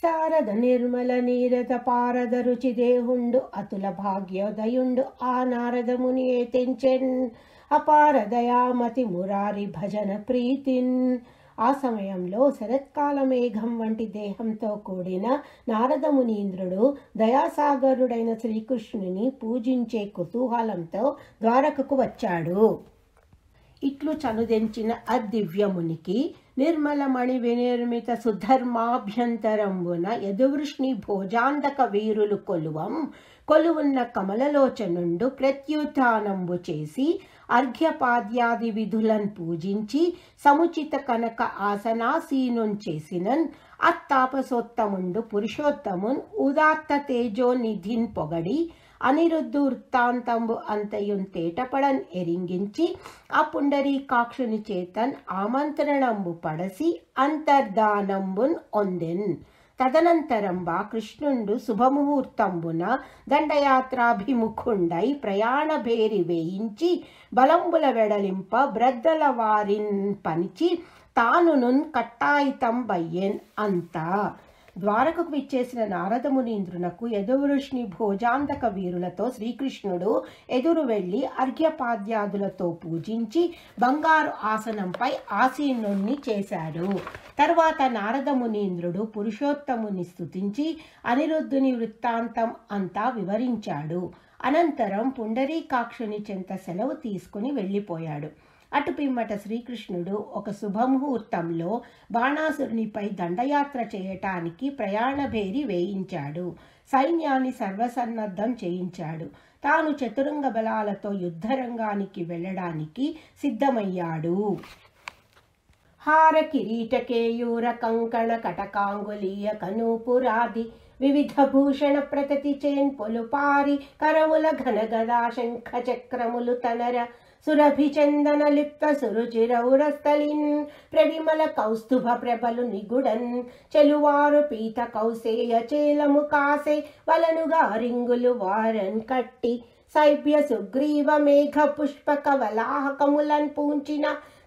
శారద నిర్మల నీరద పారద రుచి దేహుండు అతుల భాగ్యోదయుండు ఆ నారదముని తెంచెన్ అపార దయామతి మురారి భజన ప్రీతిన్ ఆ సమయంలో శరత్కాల మేఘం వంటి దేహంతో కూడిన నారదమునీంద్రుడు దయాసాగరుడైన శ్రీకృష్ణుని పూజించే కుతూహలంతో ద్వారకకు వచ్చాడు ఇట్లు చనుదెంచిన అదివ్యమునికి నిర్మలమణి వినిర్మిత సుధర్మాభ్యంతరంబున యదువృష్ణి భోజాంతక వీరులు కొలువం కొలువున్న కమలలోచనుండు ప్రత్యుత్నంబు చేసి అర్ఘ్యపాద్యాది విధులను పూజించి సముచిత కనక ఆసనాసీనున్ చేసినన్ అత్తాపసోత్తముండు పురుషోత్తమున్ ఉదాత్త తేజో నిధిన్ పొగడి అనిరుద్ధు వృత్తాంతంబు అంతయున్ తేటపడన్ ఎరింగించి ఆ పుండరీకాక్షుని చేతన్ ఆమంత్రణంబు పడసి అంతర్దానంబున్ ఒందెన్ తదనంతరంబా కృష్ణుండు శుభముహూర్తంబున దండయాత్రాభిముఖుండై ప్రయాణ భేరి వేయించి బలంబుల వెడలింప బ్రద్దల వారిన్ పనిచి తానునున్ కట్టాయితం బయ్యెన్ అంతా ద్వారకకు విచ్చేసిన నారదమునీంద్రునకు యదువృష్ణి భోజాంతక వీరులతో శ్రీకృష్ణుడు ఎదురు వెళ్ళి అర్ఘ్యపాద్యాదులతో పూజించి బంగారు ఆసనంపై ఆసీనుణ్ణి చేశాడు తర్వాత నారదమునీంద్రుడు పురుషోత్తముని స్థుతించి అనిరుద్ధుని వృత్తాంతం అంతా వివరించాడు అనంతరం పుండరీకాక్షుని చెంత సెలవు తీసుకుని వెళ్ళిపోయాడు అటు పిమ్మట శ్రీకృష్ణుడు ఒక శుభముహూర్తంలో బాణాసురునిపై దండయాత్ర చేయటానికి ప్రయాణభేరి వేయించాడు సైన్యాన్ని సర్వసన్నద్ధం చేయించాడు తాను చతురంగ బలాలతో యుద్ధరంగానికి వెళ్ళడానికి సిద్ధమయ్యాడు హార కిరీట కేయూర కంకణ కటకాంగులీయ కనూపురాది వివిధ భూషణ ప్రతతి చేన్ పొలుపారి కరముల ఘనగదా శంఖ చక్రములు తనర సురభిచందన లిప్త సురుచిరౌరస్థలిన్ ప్రవిమల కౌస్తుభ प्रविमलकौस्तुभप्रबलु నిగుడన్ చెలువారు పీత కౌసేయ చేలము కాసే వలనుగా రింగులు వారన్ కట్టి సైభ్య సుగ్రీవ మేఘ పుష్ప కవలాహకములన్ పూంచిన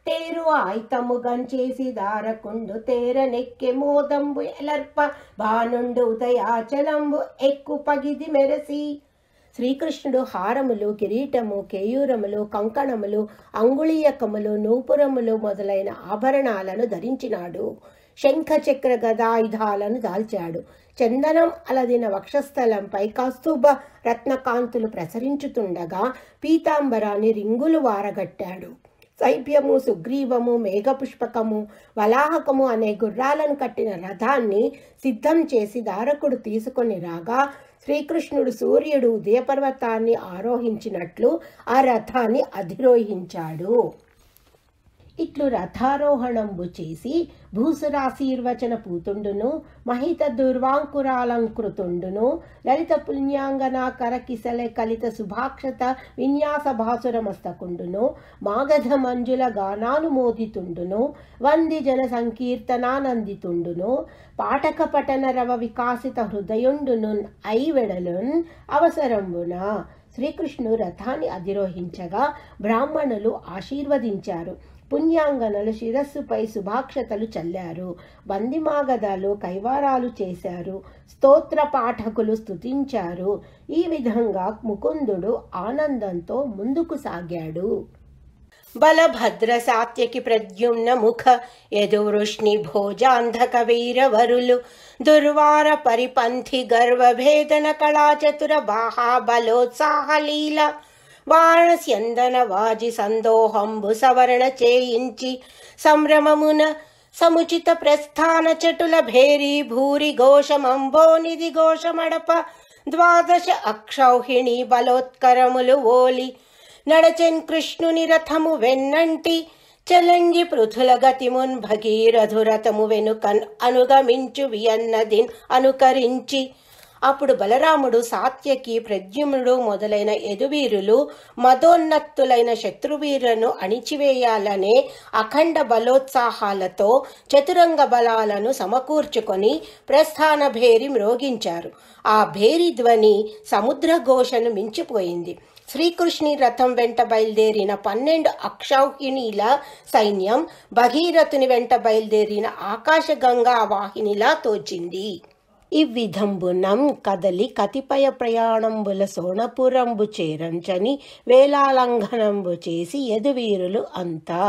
తేరు ఆయితము గంచేసి దారకుండు తేర నెక్కె మోదంబు ఎలర్ప బానుండు ఉదయాచలంబు ఎక్కు పగిది మెరసి శ్రీకృష్ణుడు హారములు కిరీటము కేయూరములు కంకణములు అంగుళీయకములు నూపురములు మొదలైన ఆభరణాలను ధరించినాడు శంఖ చక్ర గదాయుధాలను దాల్చాడు చందనం అలదిన వక్షస్థలంపై కస్తూబ రత్నకాంతులు ప్రసరించుతుండగా పీతాంబరాన్ని రింగులు వారగట్టాడు శైభ్యము సుగ్రీవము మేఘపుష్పకము వలాహకము అనే గుర్రాలను కట్టిన రథాన్ని సిద్ధం చేసి దారకుడు తీసుకొని రాగా శ్రీకృష్ణుడు సూర్యుడు ఉదయపర్వతాన్ని ఆరోహించినట్లు ఆ రథాన్ని అధిరోహించాడు ఇట్లు రథారోహణంబు చేసి భూసురాశీర్వచన పూతుండును మహిత దుర్వాంకురాలంకృతుండును లలిత పుణ్యాంగన కరకిసలె కలిత సుభాక్షత విన్యాస భాసురమస్తకుండును మాగధ మంజుల గానానుమోదితుండును వంది జన సంకీర్తనానందితుండును పాఠక పఠన రవ వికాసిత హృదయుండును ఐవెడలున్ అవసరంబున శ్రీకృష్ణు రథాన్ని అధిరోహించగా బ్రాహ్మణులు ఆశీర్వదించారు పుణ్యాంగనలు శిరస్సుపై శుభాక్షతలు చల్లారు బందిమాగదాలు కైవారాలు చేశారు స్తోత్ర పాఠకులు స్థుతించారు ఈ విధంగా ముకుందుడు ఆనందంతో ముందుకు సాగాడు బలభద్ర సాత్యకి ప్రద్యుమ్న ముఖ యదువృష్ణి భోజాంధక వీరవరులు దుర్వార పరిపంథి గర్వభేదన కళాచతుర బాహా బలోత్సాహలీల స్యందన వాజి సందోహంబు సవరణ చేయించి సంభ్రమమున సముచిత ప్రస్థాన చటుల భేరి భూరి ఘోషమంబో నిధి ఘోషమడప ద్వాదశ అక్షౌహిణి బలోత్కరములు ఓలి నడచెన్ కృష్ణుని రథము వెన్నంటి చలంగి పృథుల గతిమున్ భగీరథురథము వెనుకన్ అనుగమించు వియన్నదిన్ అనుకరించి అప్పుడు బలరాముడు సాత్యకి ప్రద్యుమ్నుడు మొదలైన యదువీరులు మదోన్నత్తులైన శత్రువీరులను అణిచివేయాలనే అఖండ బలోత్సాహాలతో చతురంగ బలాలను సమకూర్చుకొని ప్రస్థాన భేరి మ్రోగించారు ఆ భేరి ధ్వని సముద్ర ఘోషను మించిపోయింది శ్రీకృష్ణి రథం వెంట బయలుదేరిన పన్నెండు అక్షౌహిణీల సైన్యం భగీరథుని వెంట బయలుదేరిన ఆకాశగంగా వాహినిలా తోచింది ఈ విధంబునం కదలి కతిపయ ప్రయాణంబుల సోణపురంబు చేరంచని వేలాలంఘనంబు చేసి యదువీరులు అంతా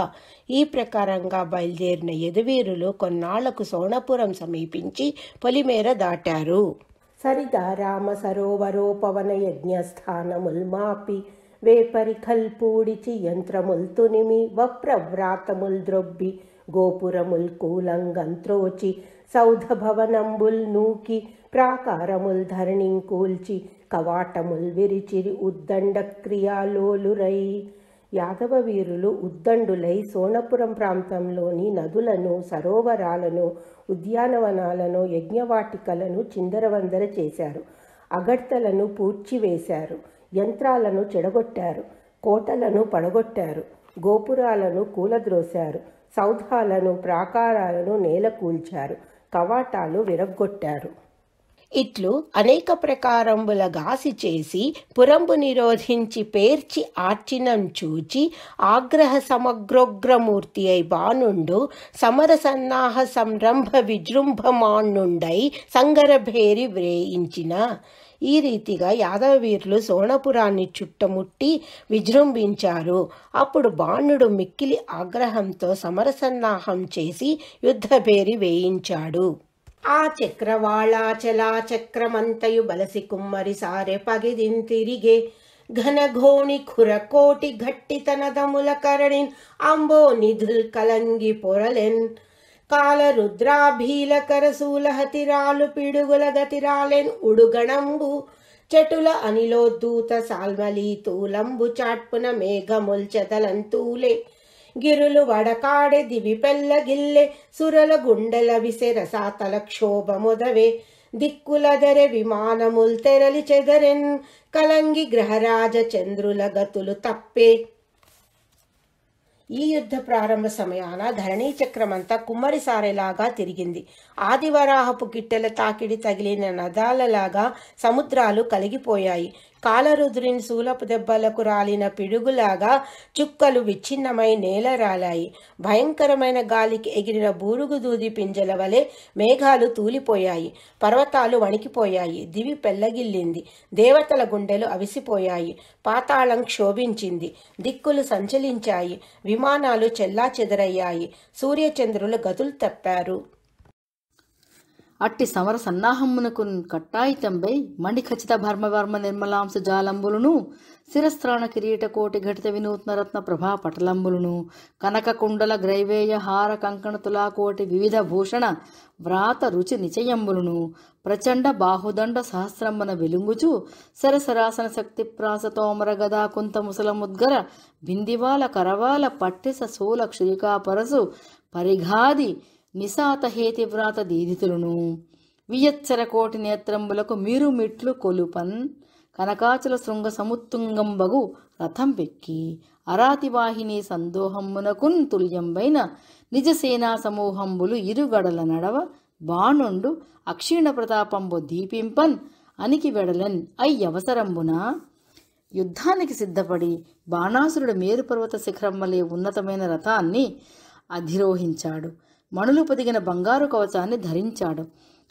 ఈ ప్రకారంగా బయలుదేరిన యదువీరులు కొన్నాళ్లకు సోణపురం సమీపించి పొలిమేర దాటారు సరిగా రామ సరోవరోపవన యజ్ఞస్థానముల్మాపి వేపరి కల్పూడిచి యంత్రముల్ తునిమి వప్రవ్రాతముల్ ద్రొబ్బి గోపురముల్ కూలంగంత్రోచి భవనంబుల్ నూకి ప్రాకారముల్ ధరణిం కూల్చి కవాటముల్ విరిచిరి ఉద్దండ క్రియాలోలురై యాదవ వీరులు ఉద్దండులై సోనపురం ప్రాంతంలోని నదులను సరోవరాలను ఉద్యానవనాలను యజ్ఞవాటికలను చిందరవందర చేశారు అగడ్తలను పూడ్చివేశారు యంత్రాలను చెడగొట్టారు కోటలను పడగొట్టారు గోపురాలను కూలద్రోశారు సౌధాలను ప్రాకారాలను నేలకూల్చారు కవాటాలు విరగ్గొట్టారు ఇట్లు అనేక ప్రకారంబుల గాసి చేసి పురంబు నిరోధించి పేర్చి ఆర్చినం చూచి ఆగ్రహ సమగ్రోగ్రమూర్తి అయి బానుండు సమర సన్నాహ సంరంభ విజృంభమాణుండై సంగరభేరి వ్రేయించిన ఈ రీతిగా యాదవ వీరులు సోణపురాన్ని చుట్టముట్టి విజృంభించారు అప్పుడు బాణుడు మిక్కిలి ఆగ్రహంతో సమరసన్నాహం చేసి యుద్ధ పేరి వేయించాడు ఆ చక్రవాళాచలా చక్రమంతయు బలసి కుమ్మరి సారె తిరిగే ఘనఘోణి ఖురకోటి దముల కరణిన్ అంబో నిధుల్ కలంగి పొరలెన్ సూలహతిరాలు పిడుగుల గతిరాలెన్ ఉడుగణంబు చెటుల దూత సాల్మలీ తూలంబు చాట్పున మేఘముల్చెదలంతూలే గిరులు వడకాడె పెల్ల గిల్లె సురల గుండెల విసెరసాతల క్షోభముదవే దిక్కులదరె విమానముల్ తెరలి చెదరెన్ కలంగి గ్రహరాజ చంద్రుల గతులు తప్పే ఈ యుద్ధ ప్రారంభ సమయాన ధరణీ చక్రమంతా కుమ్మరి సారేలాగా తిరిగింది ఆదివరాహపు గిట్టెల తాకిడి తగిలిన నదాలలాగా సముద్రాలు కలిగిపోయాయి కాలరుద్రిని సూలపు దెబ్బలకు రాలిన పిడుగులాగా చుక్కలు విచ్ఛిన్నమై నేల రాలాయి భయంకరమైన గాలికి ఎగిరిన బూరుగు దూది పింజల వలె మేఘాలు తూలిపోయాయి పర్వతాలు వణికిపోయాయి దివి పెల్లగిల్లింది దేవతల గుండెలు అవిసిపోయాయి పాతాళం క్షోభించింది దిక్కులు సంచలించాయి విమానాలు చెల్లా చెదరయ్యాయి సూర్యచంద్రులు గదులు తప్పారు అట్టి సమర సన్నాహమునకు కట్టాయితంబై మండి ఖచ్చిత భర్మవర్మ నిర్మలాంశ జాలంబులను శిరస్త్రాణ కిరీట కోటి ఘటిత వినూత్నరత్న ప్రభా పటలంబులను కనక కుండల గ్రైవేయ హార కంకణ తులాకోటి వివిధ భూషణ వ్రాత రుచి నిచయంబులను ప్రచండ బాహుదండ సహస్రంబన వెలుంగుచు సరసరాసన శక్తి ప్రాస తోమర గదా కుంత ముసలముద్గర బిందివాల కరవాల పట్టిస శూల క్షీకాపరసు పరిఘాది నిశాతహేతివ్రాత దీదితులను కోటి నేత్రంబులకు మీరు మిట్లు కొలుపన్ కనకాచల శృంగ సముత్తుంగంబగు రథం పెక్కి అరాతివాహిని సందోహమ్మునకున్ తుల్యంబైన నిజసేనా సమూహంబులు ఇరుగడల నడవ బాణుండు అక్షీణ ప్రతాపంబు దీపింపన్ అనికి వెడలన్ అయ్యవసరంబున యుద్ధానికి సిద్ధపడి బాణాసురుడు మేరుపర్వత శిఖరం వలె ఉన్నతమైన రథాన్ని అధిరోహించాడు మణులు పొదిగిన బంగారు కవచాన్ని ధరించాడు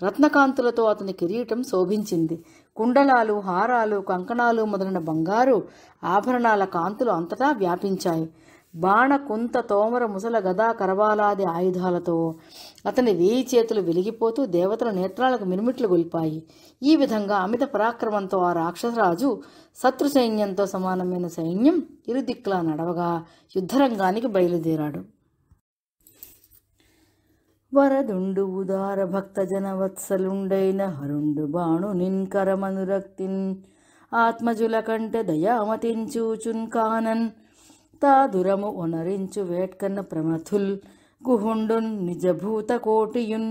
రత్నకాంతులతో అతని కిరీటం శోభించింది కుండలాలు హారాలు కంకణాలు మొదలైన బంగారు ఆభరణాల కాంతులు అంతటా వ్యాపించాయి బాణ కుంత తోమర ముసల గదా కరవాలాది ఆయుధాలతో అతని వేయి చేతులు వెలిగిపోతూ దేవతల నేత్రాలకు మిరుమిట్లు గొలిపాయి ఈ విధంగా అమిత పరాక్రమంతో ఆ రాక్షసరాజు శత్రు సైన్యంతో సమానమైన సైన్యం ఇరుదిక్కులా నడవగా యుద్ధరంగానికి బయలుదేరాడు వరదుండు ఉదార జన వత్సలుండైన హరుండు బాణు నిన్కరమనురక్తిన్ ఆత్మజుల కంటే దయామతించూచున్ కానన్ తాదురము ఒనరించు వేట్కన్న ప్రమథుల్ గుహుండున్ నిజభూత కోటియున్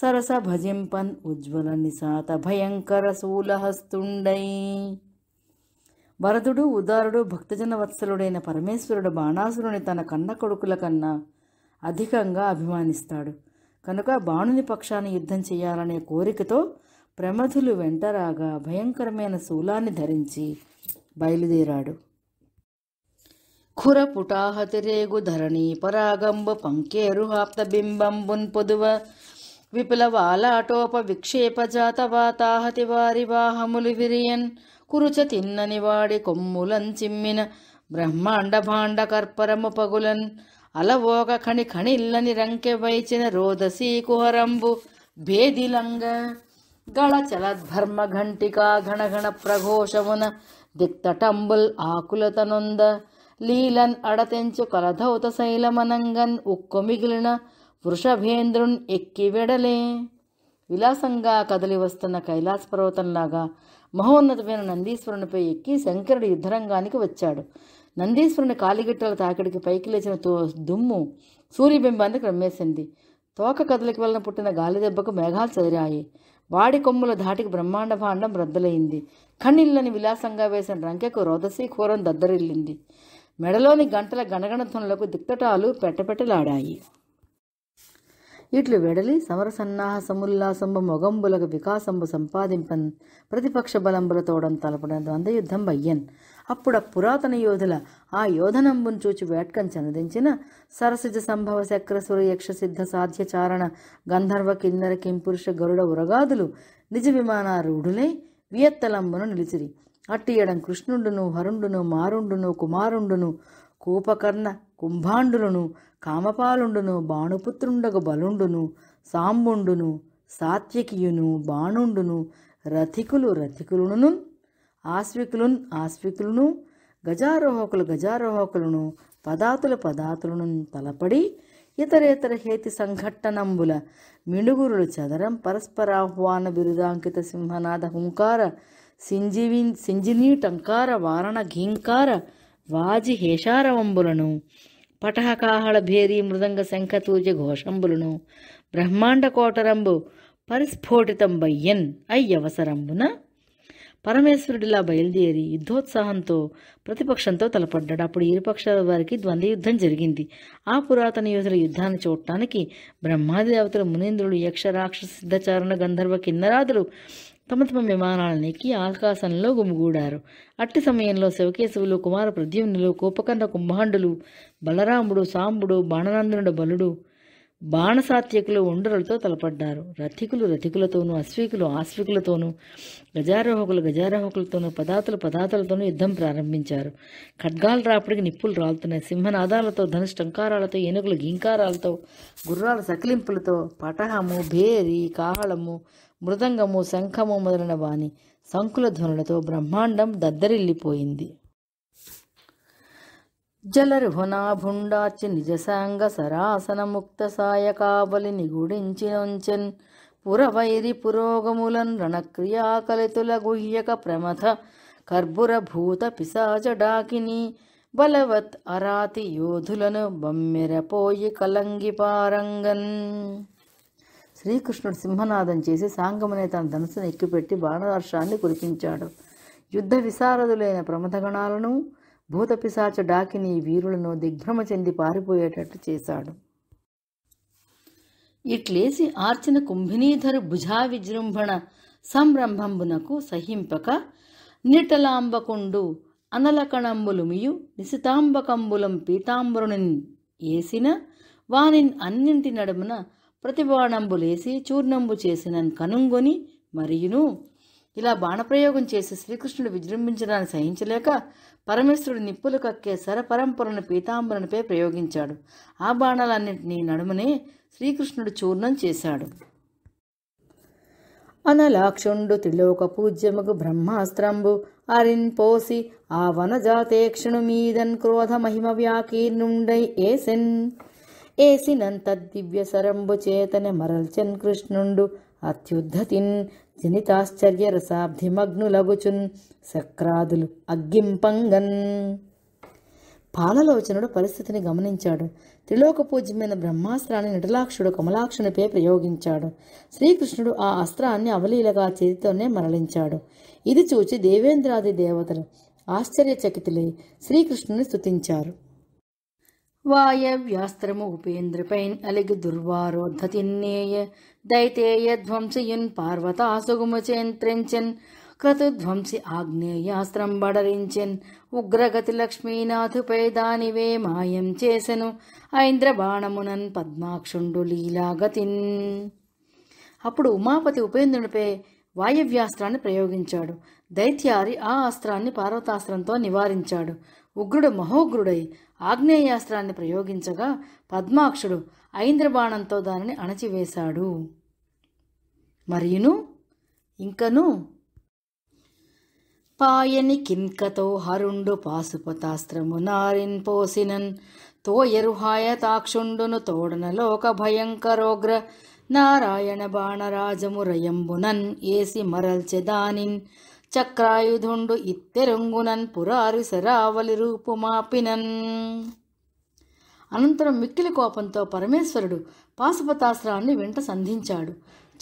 సరస భజింపన్ ఉజ్వల నిశాత భయంకర శూలహస్తుండై వరదుడు ఉదారుడు భక్తజన వత్సలుడైన పరమేశ్వరుడు బాణాసురుని తన కన్న కొడుకుల కన్నా అధికంగా అభిమానిస్తాడు కనుక బాణుని పక్షాన్ని యుద్ధం చేయాలనే కోరికతో ప్రమథులు వెంటరాగా భయంకరమైన శూలాన్ని ధరించి బయలుదేరాడు ఖురపుటాహతిరేగు ధరణి పరాగంబు హాప్తబింబంబున్ పొదువ విపులవాలాటోప జాత వాతాహతి వారి వాహములు విరియన్ కురుచ తిన్నని వాడి కొమ్ములం చిమ్మిన బ్రహ్మాండ భాండ కర్పరము పగులన్ అలవోగ కణి కణిల్లని రంకె వైచిన రోదసీ కుహరంబు భేదిలంగ గళ చలద్భర్మ ఘంటికా ఘణగణ ప్రఘోషమున దిక్తటంబుల్ ఆకులతనుంద లీలన్ అడతెంచు కలధౌత శైలమనంగన్ ఉక్కు మిగిలిన వృషభేంద్రున్ ఎక్కి వెడలే విలాసంగా కదలి వస్తున్న కైలాస పర్వతంలాగా మహోన్నతమైన నందీశ్వరునిపై ఎక్కి శంకరుడు యుద్ధరంగానికి వచ్చాడు నందీశ్వరుని కాలిగిట్టల తాకిడికి పైకి లేచిన తో దుమ్ము సూర్యబింబానికి రమ్మేసింది తోక కదలికి వలన పుట్టిన గాలి దెబ్బకు మేఘాలు చదిరాయి వాడి కొమ్ముల ధాటికి బ్రహ్మాండ భాండం రద్దలైంది కన్నీళ్ళని విలాసంగా వేసిన రంకెకు రోదసీ కూరం దద్దరిల్లింది మెడలోని గంటల గణగణధ్వనులకు దిక్తటాలు పెట్టపెట్టలాడాయి ఇట్లు వెడలి సమరసన్నాహ సముల్లాసంబు మొగంబులకు వికాసంబు సంపాదింపన్ ప్రతిపక్ష బలంబుల తోడం తలపడం యుద్ధం బయ్యన్ అప్పుడ పురాతన యోధుల ఆ యోధనంబును చూచి వేట్కం చెనదించిన సరసిజ సంభవ చక్రసుర యక్ష సిద్ధ సాధ్య చారణ గంధర్వ కిన్నర కింపురుష గరుడ ఉరగాదులు నిజ విమానారూఢులే వియత్తలంబును నిలిచిరి అట్టియడం కృష్ణుండును హరుండును మారుండును కుమారుండును కూపకర్ణ కుంభాండులను కామపాలుండును బాణుపుత్రుండగు బలుండును సాంబుండును సాత్వికియును బాణుండును రథికులు రథికులును ఆస్వికులున్ ఆస్వికులను గజారోహకులు గజారోహకులను పదాతుల పదాతులను తలపడి ఇతరేతర హేతి సంఘట్టనంబుల మిణుగురులు చదరం పరస్పరాహ్వాన బిరుదాంకిత సింహనాద హుంకార సింజీవి సింజినీ టంకార వారణ ఘీంకార వాజి హేషారవంబులను పటహకాహళ భేరీ మృదంగ శంఖతూజ ఘోషంబులను బ్రహ్మాండ కోటరంబు పరిస్ఫోటితంబయ్యన్ అయ్యవసరంబున పరమేశ్వరుడిలా బయలుదేరి యుద్ధోత్సాహంతో ప్రతిపక్షంతో తలపడ్డాడు అప్పుడు ఇరుపక్షాల వారికి ద్వంద్వ యుద్ధం జరిగింది ఆ పురాతన యోధుల యుద్ధాన్ని చూడటానికి బ్రహ్మాది దేవతలు మునీంద్రులు యక్ష రాక్షస సిద్ధచారణ గంధర్వ కిన్నరాదులు తమ తమ నెక్కి ఆకాశంలో గుమిగూడారు అట్టి సమయంలో శివకేశవులు కుమార ప్రద్యుమ్నులు కోపకర్ణ కుంభాండులు బలరాముడు సాంబుడు బాణనందనుడు బలుడు బాణసాత్యకులు ఉండరులతో తలపడ్డారు రథికులు రథికులతోనూ అశ్వికులు ఆశ్వికులతోనూ గజారోహకులు గజారోహకులతోనూ పదాతులు పదాతులతోనూ యుద్ధం ప్రారంభించారు ఖడ్గాల రాపడికి నిప్పులు రాలుతున్నాయి సింహనాదాలతో ధనుష్టంకారాలతో ఏనుగులు గింకారాలతో గుర్రాల సకిలింపులతో పటహము భేరి కాహళము మృదంగము శంఖము మొదలైన వాణి సంకుల ధ్వనులతో బ్రహ్మాండం దద్దరిల్లిపోయింది జలర్హునాభుండాచి నిజసాంగ సరాసనముక్త సాయకాబలి నిగుడించినొంచెన్ పురవైరి పురోగములన్ రణక్రియాకలితుల గుహ్యక ప్రమథ పిశాచ డాకిని బలవత్ అరాతి యోధులను బమ్మెరపోయి కలంగిపారంగన్ శ్రీకృష్ణుడు సింహనాదం చేసి సాంగమనే తన ధనుసును ఎక్కిపెట్టి బాణవర్షాన్ని కురిపించాడు యుద్ధ విశారదులైన ప్రమథగణాలను భూతపిశాచ డాకిని వీరులను దిగ్భ్రమ చెంది పారిపోయేటట్టు చేశాడు ఇట్లేసి ఆర్చిన కుంభినీధరు భుజా విజృంభణ సంరంభంబునకు సహింపక నిటలాంబకుండు అనలకణంబులు మియు నిశితాంబకంబులం పీతాంబరుని ఏసిన వానిన్ అన్నింటి నడుమున ప్రతిబాణంబు లేసి చూర్ణంబు చేసిన కనుంగొని మరియును ఇలా బాణప్రయోగం చేసి శ్రీకృష్ణుడు విజృంభించడాన్ని సహించలేక పరమేశ్వరుడు నిప్పులు కక్కే సరపరంపరను పీతాంబరునిపై ప్రయోగించాడు ఆ బాణాలన్నింటినీ నడుమనే శ్రీకృష్ణుడు చూర్ణం చేశాడు అనలాక్షుండు త్రిలోక పూజ్యముకు బ్రహ్మాస్త్రంబు అరిన్ పోసి ఆ వనజాతేక్షణు మీదన్ క్రోధ మహిమ వ్యాకీర్ణుండై ఏసెన్ ఏసినంత దివ్య సరంబు చేతన మరల్చన్ కృష్ణుండు అత్యుద్ధతిన్ జనితాశ్చర్య రసాబ్ధిమగ్నులగుచున్ సక్రాదులు అగ్గింపంగన్ పాలలోచనుడు పరిస్థితిని గమనించాడు త్రిలోక పూజ్యమైన బ్రహ్మాస్త్రాన్ని నిటలాక్షుడు కమలాక్షునిపై ప్రయోగించాడు శ్రీకృష్ణుడు ఆ అస్త్రాన్ని అవలీలగా చేతితోనే మరలించాడు ఇది చూచి దేవేంద్రాది దేవతలు ఆశ్చర్యచకితులై శ్రీకృష్ణుని స్తుతించారు వాయవ్యాస్త్రము വായവ്യാസ്ത്രമൂപേന്ദ്രപൈൻ അലകി ദുർവാരോദ്ധതിന്നേയ ദൈതേയധ്വംസിയുൻ പാർവതാസുകുമുചേന്ദ്രഞ്ചൻ క్రతుధ్వంసి ఆగ్నేయాస్త్రం బడరించెన్ ఉగ్రగతి లక్ష్మీనాథుపై దానివే మాయం చేసెను ఐంద్రబాణమునన్ పద్మాక్షుండు లీలాగతిన్ అప్పుడు ఉమాపతి ఉపేంద్రునిపై వాయవ్యాస్త్రాన్ని ప్రయోగించాడు దైత్యారి ఆ అస్త్రాన్ని పార్వతాస్త్రంతో నివారించాడు ఉగ్రుడు మహోగ్రుడై ఆగ్నేయాస్త్రాన్ని ప్రయోగించగా పద్మాక్షుడు ఐంద్రబాణంతో దానిని అణచివేశాడు మరియును ఇంకను పాయని కింకతో హరుండు పాశుపతాస్త్రము నారిన్ పోసినన్ తోయరుహాయ తాక్షుండును తోడన లోక భయంకరోగ్ర నారాయణ బాణరాజము రయంబునన్ ఏసి మరల్చెదానిన్ చక్రాయుధుండు ఇత్తెరంగునన్ పురారు ಸರಾವಲಿ రూపుమాపినన్ అనంతరం మిక్కిలి కోపంతో పరమేశ్వరుడు పాశుపతాస్త్రాన్ని వెంట సంధించాడు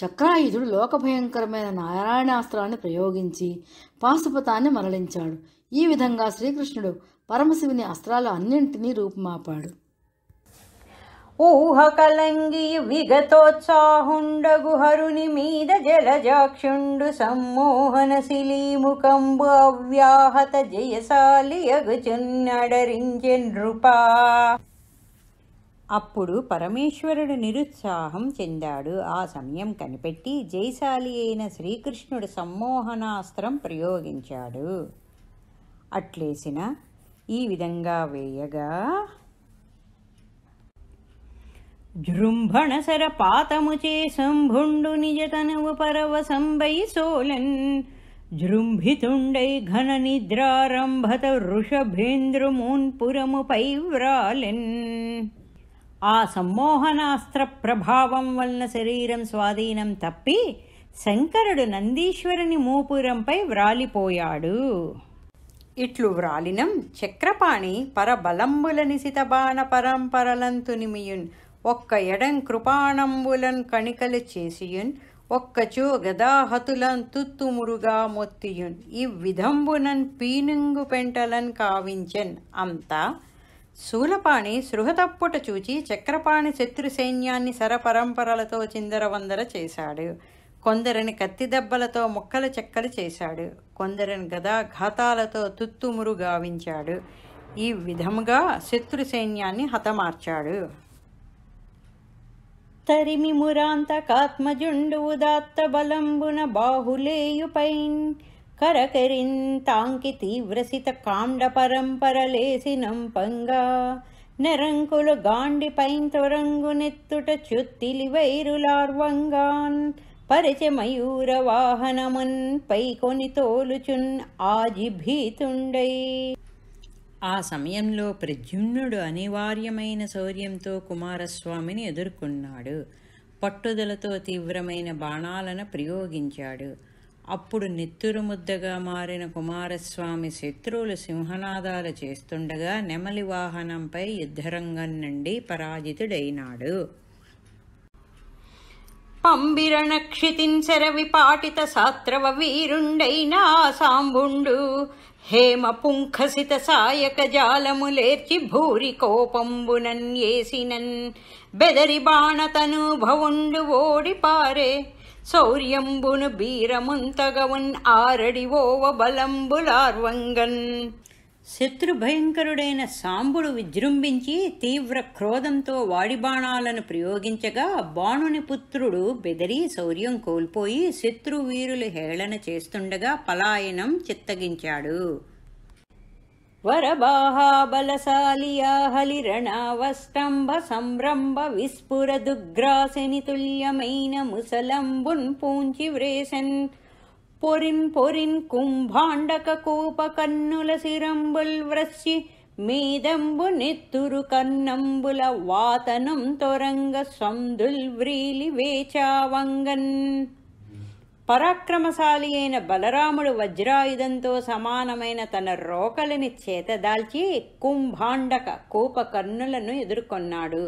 చక్రాయుధుడు లోకభయంకరమైన నారాయణాస్త్రాన్ని ప్రయోగించి పాశుపతాన్ని మరలించాడు ఈ విధంగా శ్రీకృష్ణుడు పరమశివుని అస్త్రాలు అన్నింటినీ రూపుమాపాడు ఊహ కలంగి విగతోత్సాహుండగు హరుని మీద జలజాక్షుండు సమ్మోహన శిలీముఖంబు అవ్యాహత జయశాలి అగుచున్నడరించె నృపా అప్పుడు పరమేశ్వరుడు నిరుత్సాహం చెందాడు ఆ సమయం కనిపెట్టి జయశాలి అయిన శ్రీకృష్ణుడు సమ్మోహనాస్త్రం ప్రయోగించాడు అట్లేసిన ఈ విధంగా వేయగా సర పాతము సంభుండు నిజతనవు పరవసంబై సోలన్ జృంభితుండై ఘన నిద్రారంభత వృషభేంద్రుమూన్పురముపై వ్రాలెన్ ఆ సమ్మోహనాస్త్ర ప్రభావం వలన శరీరం స్వాధీనం తప్పి శంకరుడు నందీశ్వరుని మూపురంపై వ్రాలిపోయాడు ఇట్లు వ్రాలినం చక్రపాణి పరబలంబుల నిశిత బాణ పరంపరలంతునిమియున్ ఒక్క ఎడం కృపాణంబులన్ కణికలు చేసియున్ ఒక్కచో గదాహతులన్ తుత్తుమురుగా మొత్తియున్ ఈ విధంబునన్ పీనుంగు పెంటలన్ కావించెన్ అంతా శూలపాణి సృహతప్పుట చూచి చక్రపాణి శత్రు సైన్యాన్ని సరపరంపరలతో చిందరవందర చేశాడు కొందరిని కత్తిదెబ్బలతో ముక్కలు చెక్కలు చేశాడు కొందరిని గదాఘాతాలతో తుత్తుమురు గావించాడు ఈ విధముగా శత్రు సైన్యాన్ని హతమార్చాడు తరిమి మురాంతకాత్మజుండు ఉదాత్త బలంబున బాహులేయుపైన్ కరకరింతాంకి తీవ్రసిత కాండ పరంపర పరంపరలేసినంపంగా నెరంకులు గాండిపైన్ నెత్తుట చుత్తిలి వైరులార్వంగాన్ పరిచమయూర వాహనమున్ కొని తోలుచున్ ఆజిభీతుండై ఆ సమయంలో ప్రద్యుమ్నుడు అనివార్యమైన శౌర్యంతో కుమారస్వామిని ఎదుర్కొన్నాడు పట్టుదలతో తీవ్రమైన బాణాలను ప్రయోగించాడు అప్పుడు నెత్తురు ముద్దగా మారిన కుమారస్వామి శత్రువులు సింహనాదాలు చేస్తుండగా నెమలి వాహనంపై యుద్ధరంగం నుండి పరాజితుడైనాడు పంబిరణ క్షితించర విపాటిత శాత్రవ వీరుండైనా సాంబుండు हेमपुङ्खसितसायकजालमुले चिभूरि कोपम्बुनन्येसिनन् बेदरिबाणतनुभवुण्डुवोडिपारे शौर्यम्बुनु आरडिवोव आरडिवोवलम्बुलार्वर्वर्वर्वङ्गन् శత్రుభయంకరుడైన సాంబుడు విజృంభించి తీవ్ర క్రోధంతో వాడిబాణాలను ప్రయోగించగా బాణుని పుత్రుడు బెదరి శౌర్యం కోల్పోయి శత్రువీరులు హేళన చేస్తుండగా పలాయనం చిత్తగించాడు వరబాహాబలశాలియాహలిరణావస్తంభ సంరంభ విస్ఫుర దుగ్రాసిని తుల్యమైన ముసలంబున్ పూంచి వ్రేసన్ పొరిన్ పొరిన్ కుంభాండక కూప కన్నుల శిరంబుల్ వ్రశ్చి మీదంబు నెత్తురు కన్నంబుల వాతనం తొరంగ సందుల్ వ్రీలి వేచావంగన్ పరాక్రమశాలి అయిన బలరాముడు వజ్రాయుధంతో సమానమైన తన రోకలిని చేతదాల్చి కుంభాండక కూప కన్నులను ఎదుర్కొన్నాడు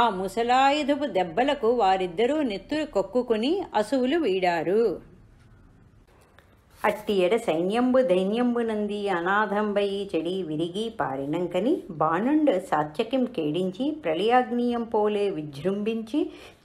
ఆ ముసలాయుధపు దెబ్బలకు వారిద్దరూ నెత్తురు కొక్కుకుని అసువులు వీడారు అట్టియడ సైన్యంబు దైన్యంబు నంది అనాథంబై చెడి విరిగి పారినంకని బాణండు సాత్యక్యం కేడించి ప్రళయాగ్నీయం పోలే విజృంభించి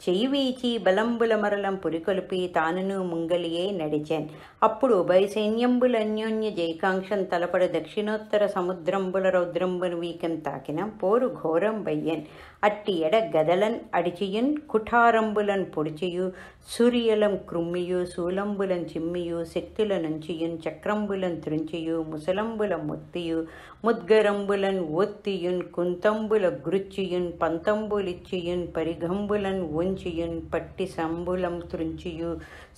చెయ్యివీచి బలంబుల మరలం పురికొలిపి తానును ముంగలియే నడిచెన్ అప్పుడు ఉభయసైన్యంబుల అన్యోన్య జైకాంక్షం తలపడ దక్షిణోత్తర సముద్రంబుల రౌద్రంబును వీకం తాకిన పోరు ఘోరం బయ్యన్ అట్టి ఎడ గదలన్ అడిచియున్ కుఠారంబులన్ పొడిచియు సూర్యలం క్రుమ్మియు సూలంబులం చిమ్మియు శక్తుల నుంచియున్ చక్రంబులం త్రుంచియు ముసలంబులం ముత్తియు ముద్గరంబులన్ ఒత్తియున్ కుంతంబుల గురుచియున్ పంతంబులిచ్చియున్ పరిగంబులన్ ఒంచి త్రుంచియున్ పట్టి సంబులం తృంచియు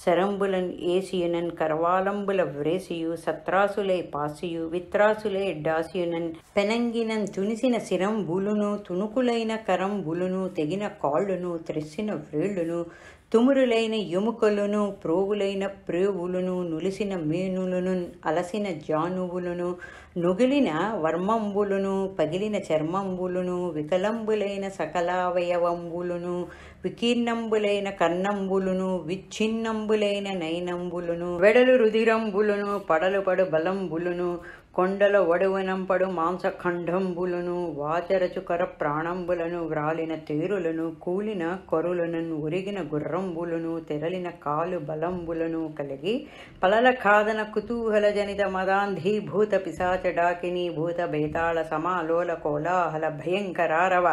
శరంబులన్ ఏసియునన్ కర్వాలంబుల వ్రేసియు సత్రాసులై పాసియు విత్రాసులై డాసియునన్ పెనంగినన్ తునిసిన శిరంబులును తుణుకులైన కరంబులును తెగిన కాళ్ళును త్రెస్సిన వ్రేళ్ళును తుమురులైన ఎముకలను ప్రోగులైన ప్రేవులను నులిసిన మేనులను అలసిన జానువులను నుగిలిన వర్మంబులను పగిలిన చర్మంబులను వికలంబులైన సకలావయవంబులను వికీర్ణంబులైన కన్నంబులును విచ్ఛిన్నంబులైన నైనంబులును వెడలు రుధిరంబులును పడు బలంబులును కొండల వడువనంపడు మాంసఖండంబులను వాచరచుకర ప్రాణంబులను వ్రాలిన తేరులను కూలిన కొరులను ఒరిగిన గుర్రంబులను తెరలిన కాలు బలంబులను కలిగి పలల ఖాదన కుతూహల జనిత మదాంధీభూత డాకిని భూత బేతాళ సమాలోల కోలాహల భయంకరారవ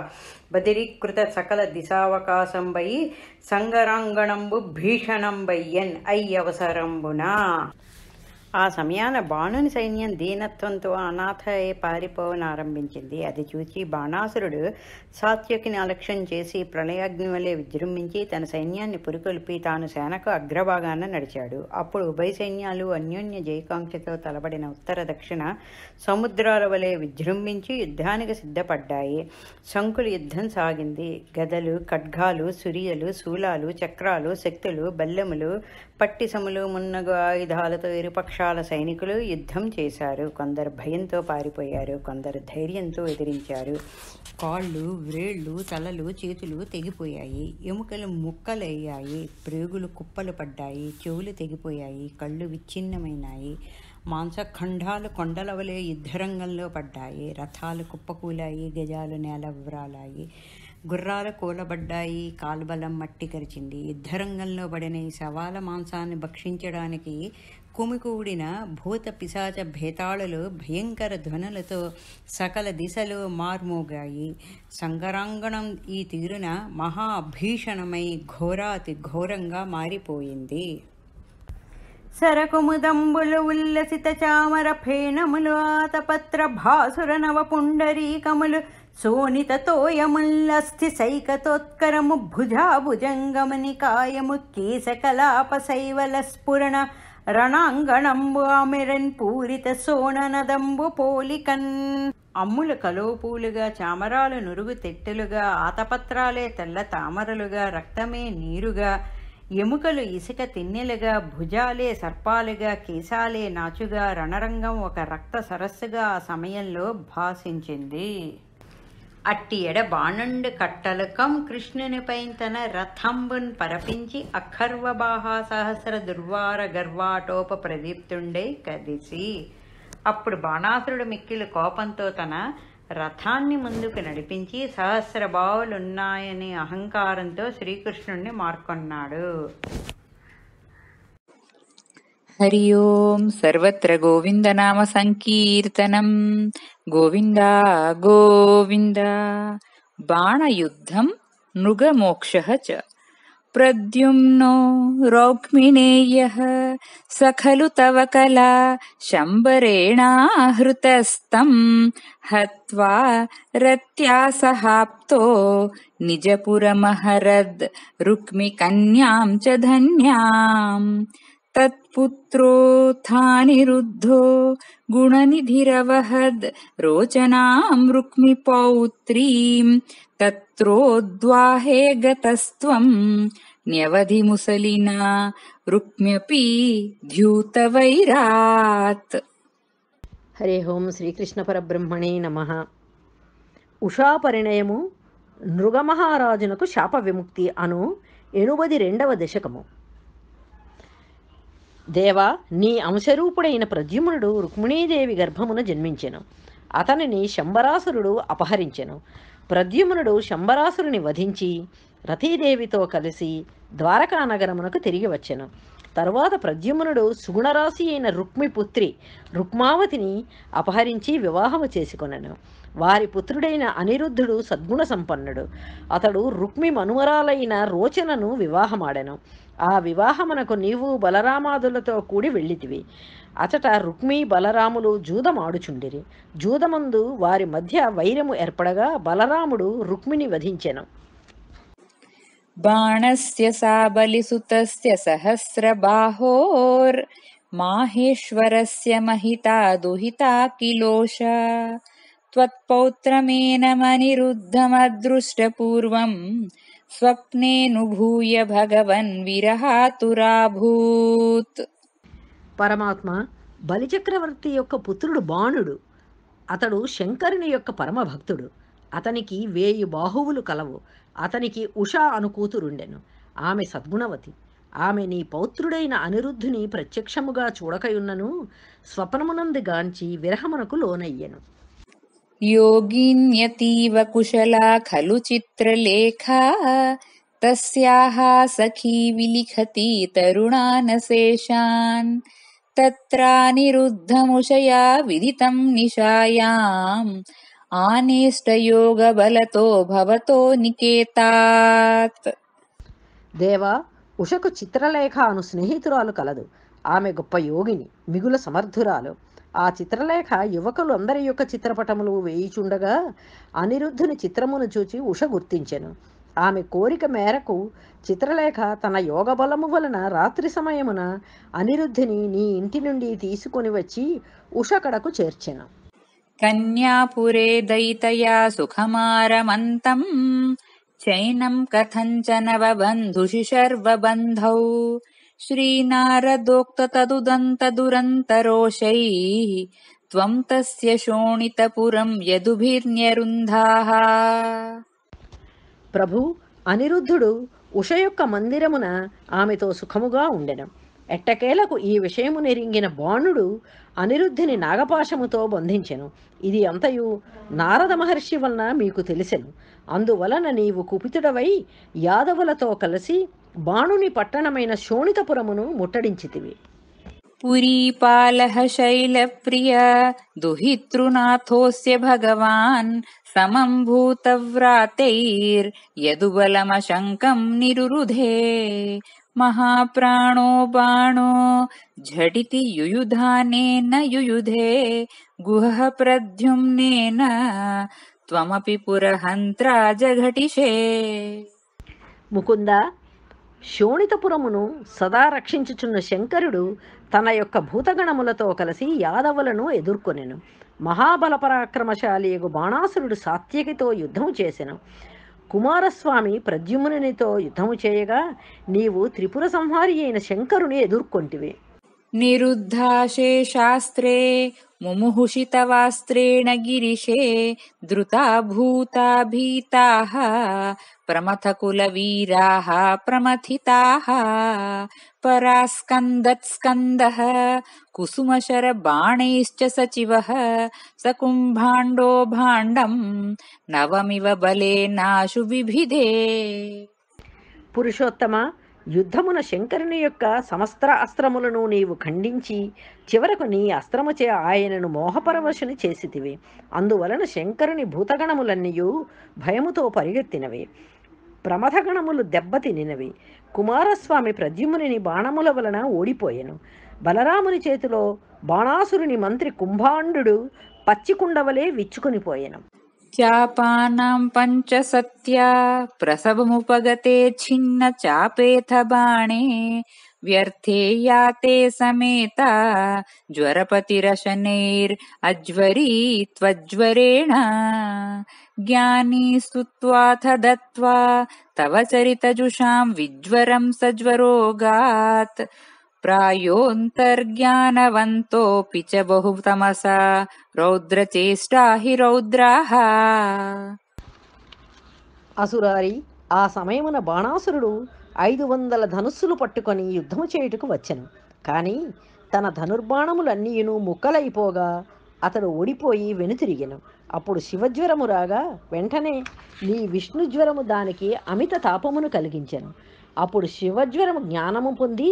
బదిరీకృత సకల దిశావకాశంబై సంగరాంగణంబు భీషణంబయ్యన్ అయ్యవసరంబునా ఆ సమయాన బాణుని సైన్యం దీనత్వంతో అనాథ పారిపోవనారంభించింది అది చూచి బాణాసురుడు సాత్యకిని అలక్ష్యం చేసి ప్రళయాగ్ని వలె విజృంభించి తన సైన్యాన్ని పురికొల్పి తాను సేనకు అగ్రభాగాన నడిచాడు అప్పుడు ఉభయ సైన్యాలు అన్యోన్య జయకాంక్షతో తలబడిన ఉత్తర దక్షిణ సముద్రాల వలె విజృంభించి యుద్ధానికి సిద్ధపడ్డాయి శంకులు యుద్ధం సాగింది గదలు ఖడ్గాలు సురియలు శూలాలు చక్రాలు శక్తులు బల్లెములు పట్టిసములు మున్నగు ఆయుధాలతో ఇరుపక్షాల సైనికులు యుద్ధం చేశారు కొందరు భయంతో పారిపోయారు కొందరు ధైర్యంతో ఎదిరించారు కాళ్ళు వ్రేళ్ళు తలలు చేతులు తెగిపోయాయి ఎముకలు ముక్కలయ్యాయి ప్రేగులు కుప్పలు పడ్డాయి చెవులు తెగిపోయాయి కళ్ళు విచ్ఛిన్నమైనాయి మాంసఖండాలు కొండలవలే యుద్ధరంగంలో పడ్డాయి రథాలు కుప్పకూలాయి గజాలు నేల వివరాలాయి గుర్రాల కూలబడ్డాయి కాల్బలం మట్టి కరిచింది యుద్ధరంగంలో పడిన ఈ సవాల మాంసాన్ని భక్షించడానికి కుమికూడిన భూత పిశాచ భేతాళులు భయంకర ధ్వనులతో సకల దిశలు మార్మోగాయి సంగరాంగణం ఈ తీరున మహాభీషణమై ఘోరాతి ఘోరంగా మారిపోయింది సరకుముదంబులు ఉల్లసిత చామర ఫేణములు ఆతపత్ర భాసుర నవ పుండరీకములు కాయము కేశకలాప కేశకలాపశైవల స్ఫురణ రణాంగణంబు ఆమెరన్ పూరిత సోణనదంబు పోలికన్ అమ్ముల కలోపూలుగా చామరాలు నురుగు తెట్టెలుగా ఆతపత్రాలే తెల్ల తామరలుగా రక్తమే నీరుగా ఎముకలు ఇసుక తిన్నెలుగా భుజాలే సర్పాలుగా కేశాలే నాచుగా రణరంగం ఒక రక్త సరస్సుగా ఆ సమయంలో భాషించింది అట్టి ఎడ బాణండు కట్టలకం తన రథంబున్ పరపించి బాహా సహస్ర దుర్వార గర్వాటోప ప్రదీప్తుండే కదిసి అప్పుడు బాణాసురుడు మిక్కిలి కోపంతో తన రథాన్ని ముందుకు నడిపించి సహస్ర బావులున్నాయనే అహంకారంతో శ్రీకృష్ణుణ్ణి మార్కొన్నాడు हरि ओम् सर्वत्र गोविन्दनाम सङ्कीर्तनम् गोविन्द गोविन्द बाणयुद्धम् मृगमोक्षः च प्रद्युम्नो रोक्मिणेयः स खलु तव कला शम्बरेणाहृतस्तम् हत्वा सहाप्तो निजपुरमहरद् रुक्मिकन्याम् च धन्याम् तत्पुत्रोऽथानिरुद्धो गुणनिधिरवहद् रोचनाम् रुक्मिपौत्रीम् तत्रोद्वाहे गतस्त्वम् न्यवधिमुसलिना रुक्म्यपि द्यूतवैरात् హరే ఓం శ్రీకృష్ణ పరబ్రహ్మణే నమ ఉషా పరిణయము నృగమహారాజునకు శాప విముక్తి అను ఎనుబది రెండవ దశకము దేవా నీ అంశరూపుడైన ప్రద్యుమ్నుడు రుక్మిణీదేవి గర్భమున జన్మించెను అతనిని శంబరాసురుడు అపహరించెను ప్రద్యుమ్నుడు శంబరాసురుని వధించి రతీదేవితో కలిసి ద్వారకా నగరమునకు తిరిగి వచ్చెను తరువాత ప్రద్యుమ్నుడు సుగుణరాశి అయిన రుక్మి పుత్రి రుక్మావతిని అపహరించి వివాహము చేసుకొనను వారి పుత్రుడైన అనిరుద్ధుడు సద్గుణ సంపన్నుడు అతడు రుక్మి మనుమరాలైన రోచనను వివాహమాడెను ఆ వివాహమునకు నీవు బలరామాదులతో కూడి వెళ్ళితివి అచట రుక్మి బలరాములు జూదమాడుచుండిరి జూదమందు వారి మధ్య వైరము ఏర్పడగా బలరాముడు రుక్మిని వధించెను బాణస్య సాబలిసుతస్య బాహోర్ మాహేశ్వరస్య మహితా దుహితా కిలోష त्वत्पौत्रमेनमनिरुद्धमदृष्टपूर्वम् స్వప్నేనుభూయ భగవన్ విరహాతురాభూత్ పరమాత్మ బలిచక్రవర్తి యొక్క పుత్రుడు బాణుడు అతడు శంకరుని యొక్క పరమభక్తుడు అతనికి వేయి బాహువులు కలవు అతనికి ఉషా అను కూతురుండెను ఆమె సద్గుణవతి ఆమె నీ పౌత్రుడైన అనిరుద్ధుని ప్రత్యక్షముగా చూడకయున్నను గాంచి విరహమునకు లోనయ్యెను योगिन्यतीव कुशला खलु चित्रलेखा तस्याः सखी विलिखति तरुणानशेषान् तत्रानिरुद्धमुषया विदितं निशायाम् ఆనేష్టయోగబలతో భవతో నికేతాత్ దేవా ఉషకు చిత్రలేఖ అను స్నేహితురాలు కలదు ఆమె గొప్ప యోగిని మిగుల సమర్థురాలు ఆ చిత్రలేఖ యువకులందరి యొక్క చిత్రపటములు వేయిచుండగా అనిరుద్ధుని చిత్రమును చూచి ఉష గుర్తించెను ఆమె కోరిక మేరకు చిత్రలేఖ తన యోగబలము వలన రాత్రి సమయమున అనిరుద్ధిని నీ ఇంటి నుండి తీసుకొని వచ్చి ఉషకడకు చేర్చెను కన్యాపురే దైతయా సుఖమారమంతం చైనం నవ బంధుషి సర్వబంధౌ श्रीनारदोक्ततदुदन्तदुरन्तरोषैः త్వం తస్య శోణితపురం यदुभिर्न्यरुन्धाः ప్రభు అనిరుద్ధుడు ఉష యొక్క మందిరమున ఆమెతో సుఖముగా ఉండెను ఎట్టకేలకు ఈ విషయము నెరింగిన బాణుడు అనిరుద్ధిని నాగపాశముతో బంధించెను ఇది అంతయు నారద మహర్షి వలన మీకు తెలిసెను అందువలన నీవు కుపితుడవై యాదవులతో కలిసి బాణుని పట్టణమైన శోణితపురమును ముట్టడించితివి పురీపాలః శైలప్రియ దుహితృనాథోస్య భగవాన్ సమం భూతవ్రాతైర్యదుబలమశంకం నిరురుధే మహాప్రాణో బాణో ఝటితి యుయుధానేన యుయుధే గుహ ప్రద్యుమ్నేన త్వమపి పురహంత్రా జఘటిషే ముకుంద శోణితపురమును సదా రక్షించుచున్న శంకరుడు తన యొక్క భూతగణములతో కలిసి యాదవులను ఎదుర్కొనెను మహాబలపరాక్రమశాలియగు బాణాసురుడు సాత్యకితో యుద్ధము చేసెను కుమారస్వామి ప్రద్యుమ్నునితో యుద్ధము చేయగా నీవు త్రిపుర సంహారి అయిన శంకరుని ఎదుర్కొంటివి నిరుద్ధాశే శాస్త్రే వాస్త్రేణ గిరిశే ధృతా భూతా प्रमथकुलवीराः प्रमथिताः परास्कन्दत्स्कन्दः कुसुमशरबाणैश्च సచివ సకుంభాండో భాండం నవమివ నాశు విభిదే పురుషోత్తమ యుద్ధమున శంకరుని యొక్క సమస్త్ర అస్త్రములను నీవు ఖండించి చివరకు నీ అస్త్రముచే ఆయనను మోహపరవశుని చేసితివి అందువలన శంకరుని భూతగణములన్నీయు భయముతో పరిగెత్తినవి ప్రమథగణములు దెబ్బతినినవి కుమారస్వామి ప్రద్యుమునిని బాణముల వలన ఓడిపోయెను బలరాముని చేతిలో బాణాసురుని మంత్రి కుంభాండు పచ్చికుండవలే పోయాను చాపానాం పంచ సత్యా ప్రసవముపగతే ఛిన్న చాపేథ బాణే व्यर्थे याते समेता ज्वरपतिरशनेर् अज्वरी त्वज्वरेण ज्ञानी स्तुत्वाथ दत्त्वा तव चरितजुषाम् विज्वरम् स ज्वरोगात् प्रायोऽन्तर्ज्ञानवन्तोऽपि च बहुतमसा रौद्रचेष्टा हि रौद्राः असुरारि आ समय बाणासुरुडु ఐదు వందల ధనుస్సులు పట్టుకొని యుద్ధము చేయుటకు వచ్చెను కానీ తన ధనుర్బాణములన్నీను ముక్కలైపోగా అతడు ఓడిపోయి వెనుతిరిగెను అప్పుడు శివజ్వరము రాగా వెంటనే నీ విష్ణుజ్వరము దానికి అమిత తాపమును కలిగించెను అప్పుడు శివజ్వరము జ్ఞానము పొంది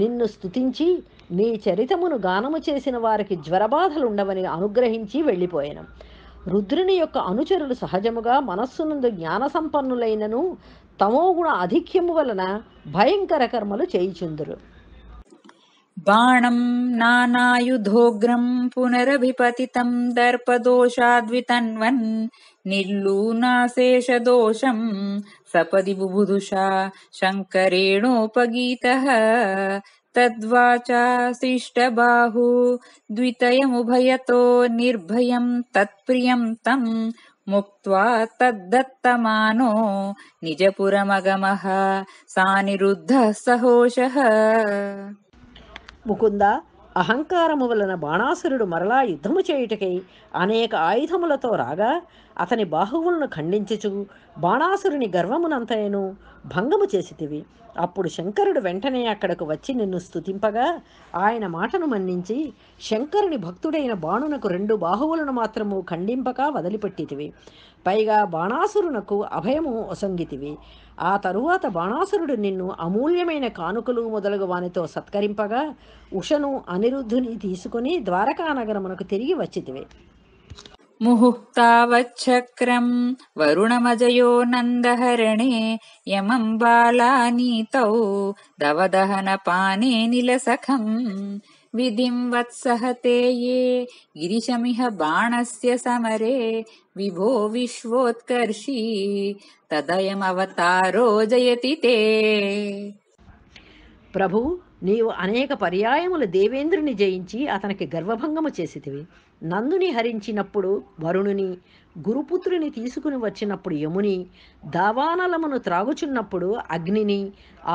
నిన్ను స్తుతించి నీ చరితమును గానము చేసిన వారికి జ్వరబాధలుండవని అనుగ్రహించి వెళ్ళిపోయాను రుద్రుని యొక్క అనుచరులు సహజముగా మనస్సునందు జ్ఞాన సంపన్నులైనను తమో గుణ అధిక్యము వలన భయంకర కర్మలు చేయిచుందురు బాణం నానాయుధోగ్రం పునరభిపతితం దర్పదోషాద్వితన్వన్ నిర్లూనాశేషదోషం సపది బుభుదుషా శంకరేణోపగీత తద్వాచా శిష్ట బాహు ద్వితయముభయతో నిర్భయం తత్ప్రియం తం ముక్త్వా తద్దత్తమానో నిజపురమగమః సానిరుద్ధ సహోష ముకుంద అహంకారము వలన బాణాసురుడు మరలా యుద్ధము చేయుటకై అనేక ఆయుధములతో రాగా అతని బాహువులను ఖండించుచు బాణాసురుని గర్వమునంతయను భంగము చేసితివి అప్పుడు శంకరుడు వెంటనే అక్కడకు వచ్చి నిన్ను స్థుతింపగా ఆయన మాటను మన్నించి శంకరుని భక్తుడైన బాణునకు రెండు బాహువులను మాత్రము ఖండింపక వదిలిపెట్టితివి పైగా బాణాసురునకు అభయము ఒసంగితివి ఆ తరువాత బాణాసురుడు నిన్ను అమూల్యమైన కానుకలు మొదలగు వానితో సత్కరింపగా ఉషను అనిరుద్ధుని తీసుకుని ద్వారకా నగరమునకు తిరిగి వచ్చితివి मुहुक्तावच्छक्रम् वरुणमजयो नन्दहरणे यमम् बालानीतौ दवदहनपाने निलसखम् विधिम् वत्सहते ये गिरिशमिह बाणस्य समरे विभो विश्वोत्कर्षी जयति ते प्रभु నీవు అనేక పర్యాయముల దేవేంద్రుని జయించి అతనికి గర్వభంగము చేసితివి నందుని హరించినప్పుడు వరుణుని గురుపుత్రుని తీసుకుని వచ్చినప్పుడు యముని దావానలమును త్రాగుచున్నప్పుడు అగ్నిని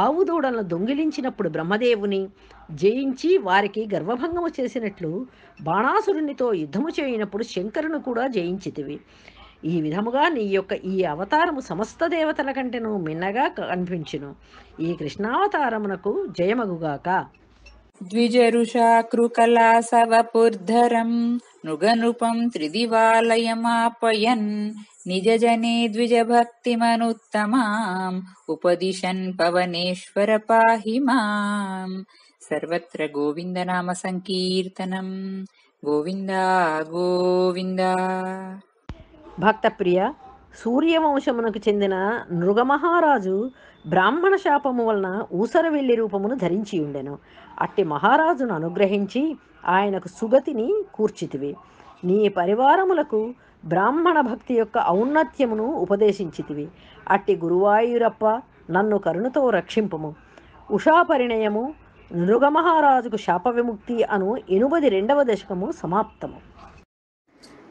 ఆవు దూడలను దొంగిలించినప్పుడు బ్రహ్మదేవుని జయించి వారికి గర్వభంగము చేసినట్లు బాణాసురునితో యుద్ధము చేయనప్పుడు శంకరును కూడా జయించితివి ఈ విధముగా నీ యొక్క ఈ అవతారము సమస్త దేవతల కంటేను మిన్నగా కనిపించును ఈ కృష్ణావతారమునకు జయమగుగాక ద్విజరుషా ద్విజరుషాకృకలాసవపుర్ధరం నృగనృపం త్రిదివాలయమాపయన్ నిజజనే ద్విజభక్తిమనుత్తమాం ఉపదిశన్ పవనేశ్వర పాహి మాం సర్వత్ర నామ సంకీర్తనం గోవిందా గోవిందా భక్తప్రియ సూర్యవంశమునకు చెందిన నృగమహారాజు బ్రాహ్మణ శాపము వలన ఊసర వెళ్లి రూపమును ధరించి ఉండెను అట్టి మహారాజును అనుగ్రహించి ఆయనకు సుగతిని కూర్చితివి నీ పరివారములకు బ్రాహ్మణ భక్తి యొక్క ఔన్నత్యమును ఉపదేశించితివి అట్టి గురువాయూరప్ప నన్ను కరుణతో రక్షింపము ఉషా పరిణయము నృగమహారాజుకు శాప విముక్తి అను ఎనుబది రెండవ దశకము సమాప్తము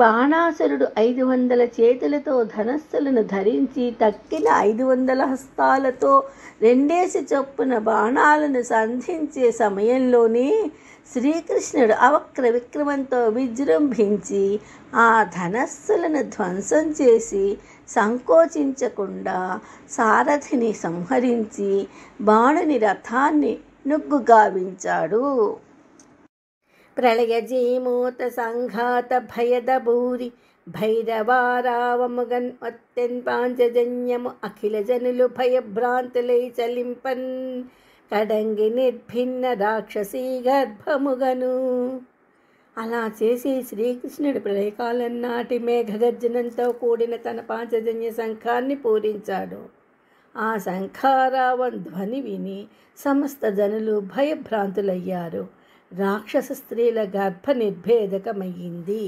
బాణాసురుడు ఐదు వందల చేతులతో ధనస్సులను ధరించి తక్కిన ఐదు వందల హస్తాలతో రెండేసి చొప్పున బాణాలను సంధించే సమయంలోనే శ్రీకృష్ణుడు అవక్ర విక్రమంతో విజృంభించి ఆ ధనస్సులను ధ్వంసం చేసి సంకోచించకుండా సారథిని సంహరించి బాణుని రథాన్ని నుగ్గుగావించాడు ಪ್ರಳಯಜೀಮೋತ సంఘాత భయద భూరి భైరవారావముగన్ అత్యన్ పాంచజన్యము అఖిల జనులు భయభ్రాంతులై చలింపన్ కడంగి నిర్భిన్న రాక్షసీ గర్భముగను అలా చేసి శ్రీకృష్ణుడు ప్రళయకాలం నాటి మేఘగర్జనంతో కూడిన తన పాంచజన్య శంఖాన్ని పూరించాడు ఆ శంఖారావం ధ్వని విని సమస్త జనులు భయభ్రాంతులయ్యారు రాక్షస స్త్రీల గర్భ నిర్భేదకమయ్యింది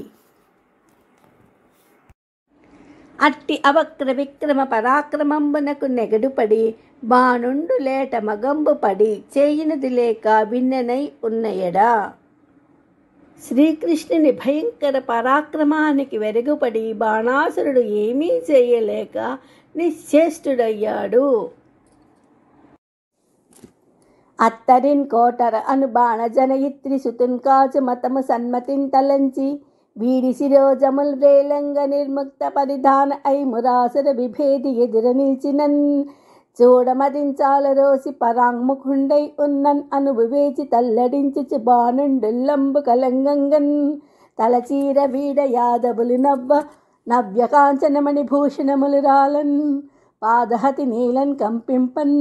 అట్టి అవక్ర విక్రమ పరాక్రమంబునకు నెగడుపడి బాణుండు లేట మగంబు పడి చేయినది లేక విన్ననై ఉన్నయడా శ్రీకృష్ణుని భయంకర పరాక్రమానికి వెరుగుపడి బాణాసురుడు ఏమీ చేయలేక నిశ్చేష్టుడయ్యాడు അത്തരിൻ കോട്ടറ അനുബാണജനയിത്രി സുതുൻ കാച്ചു മതമു സന്മതിൻ തലഞ്ചി వీడి శిరోజముల్ రేలంగ నిర్ముక్త పరిధాన ఐ మురాసుర విభేది ఎదుర నిల్చినన్ చూడమదించాల రోసి పరాంగ్ముఖుండై ఉన్నన్ అను వివేచి తల్లడించుచు బాణుండుల్లంబు కలంగంగన్ తలచీర వీడ యాదవులు నవ్వ నవ్య కాంచనమణి భూషణములు రాలన్ పాదహతి నీలన్ కంపింపన్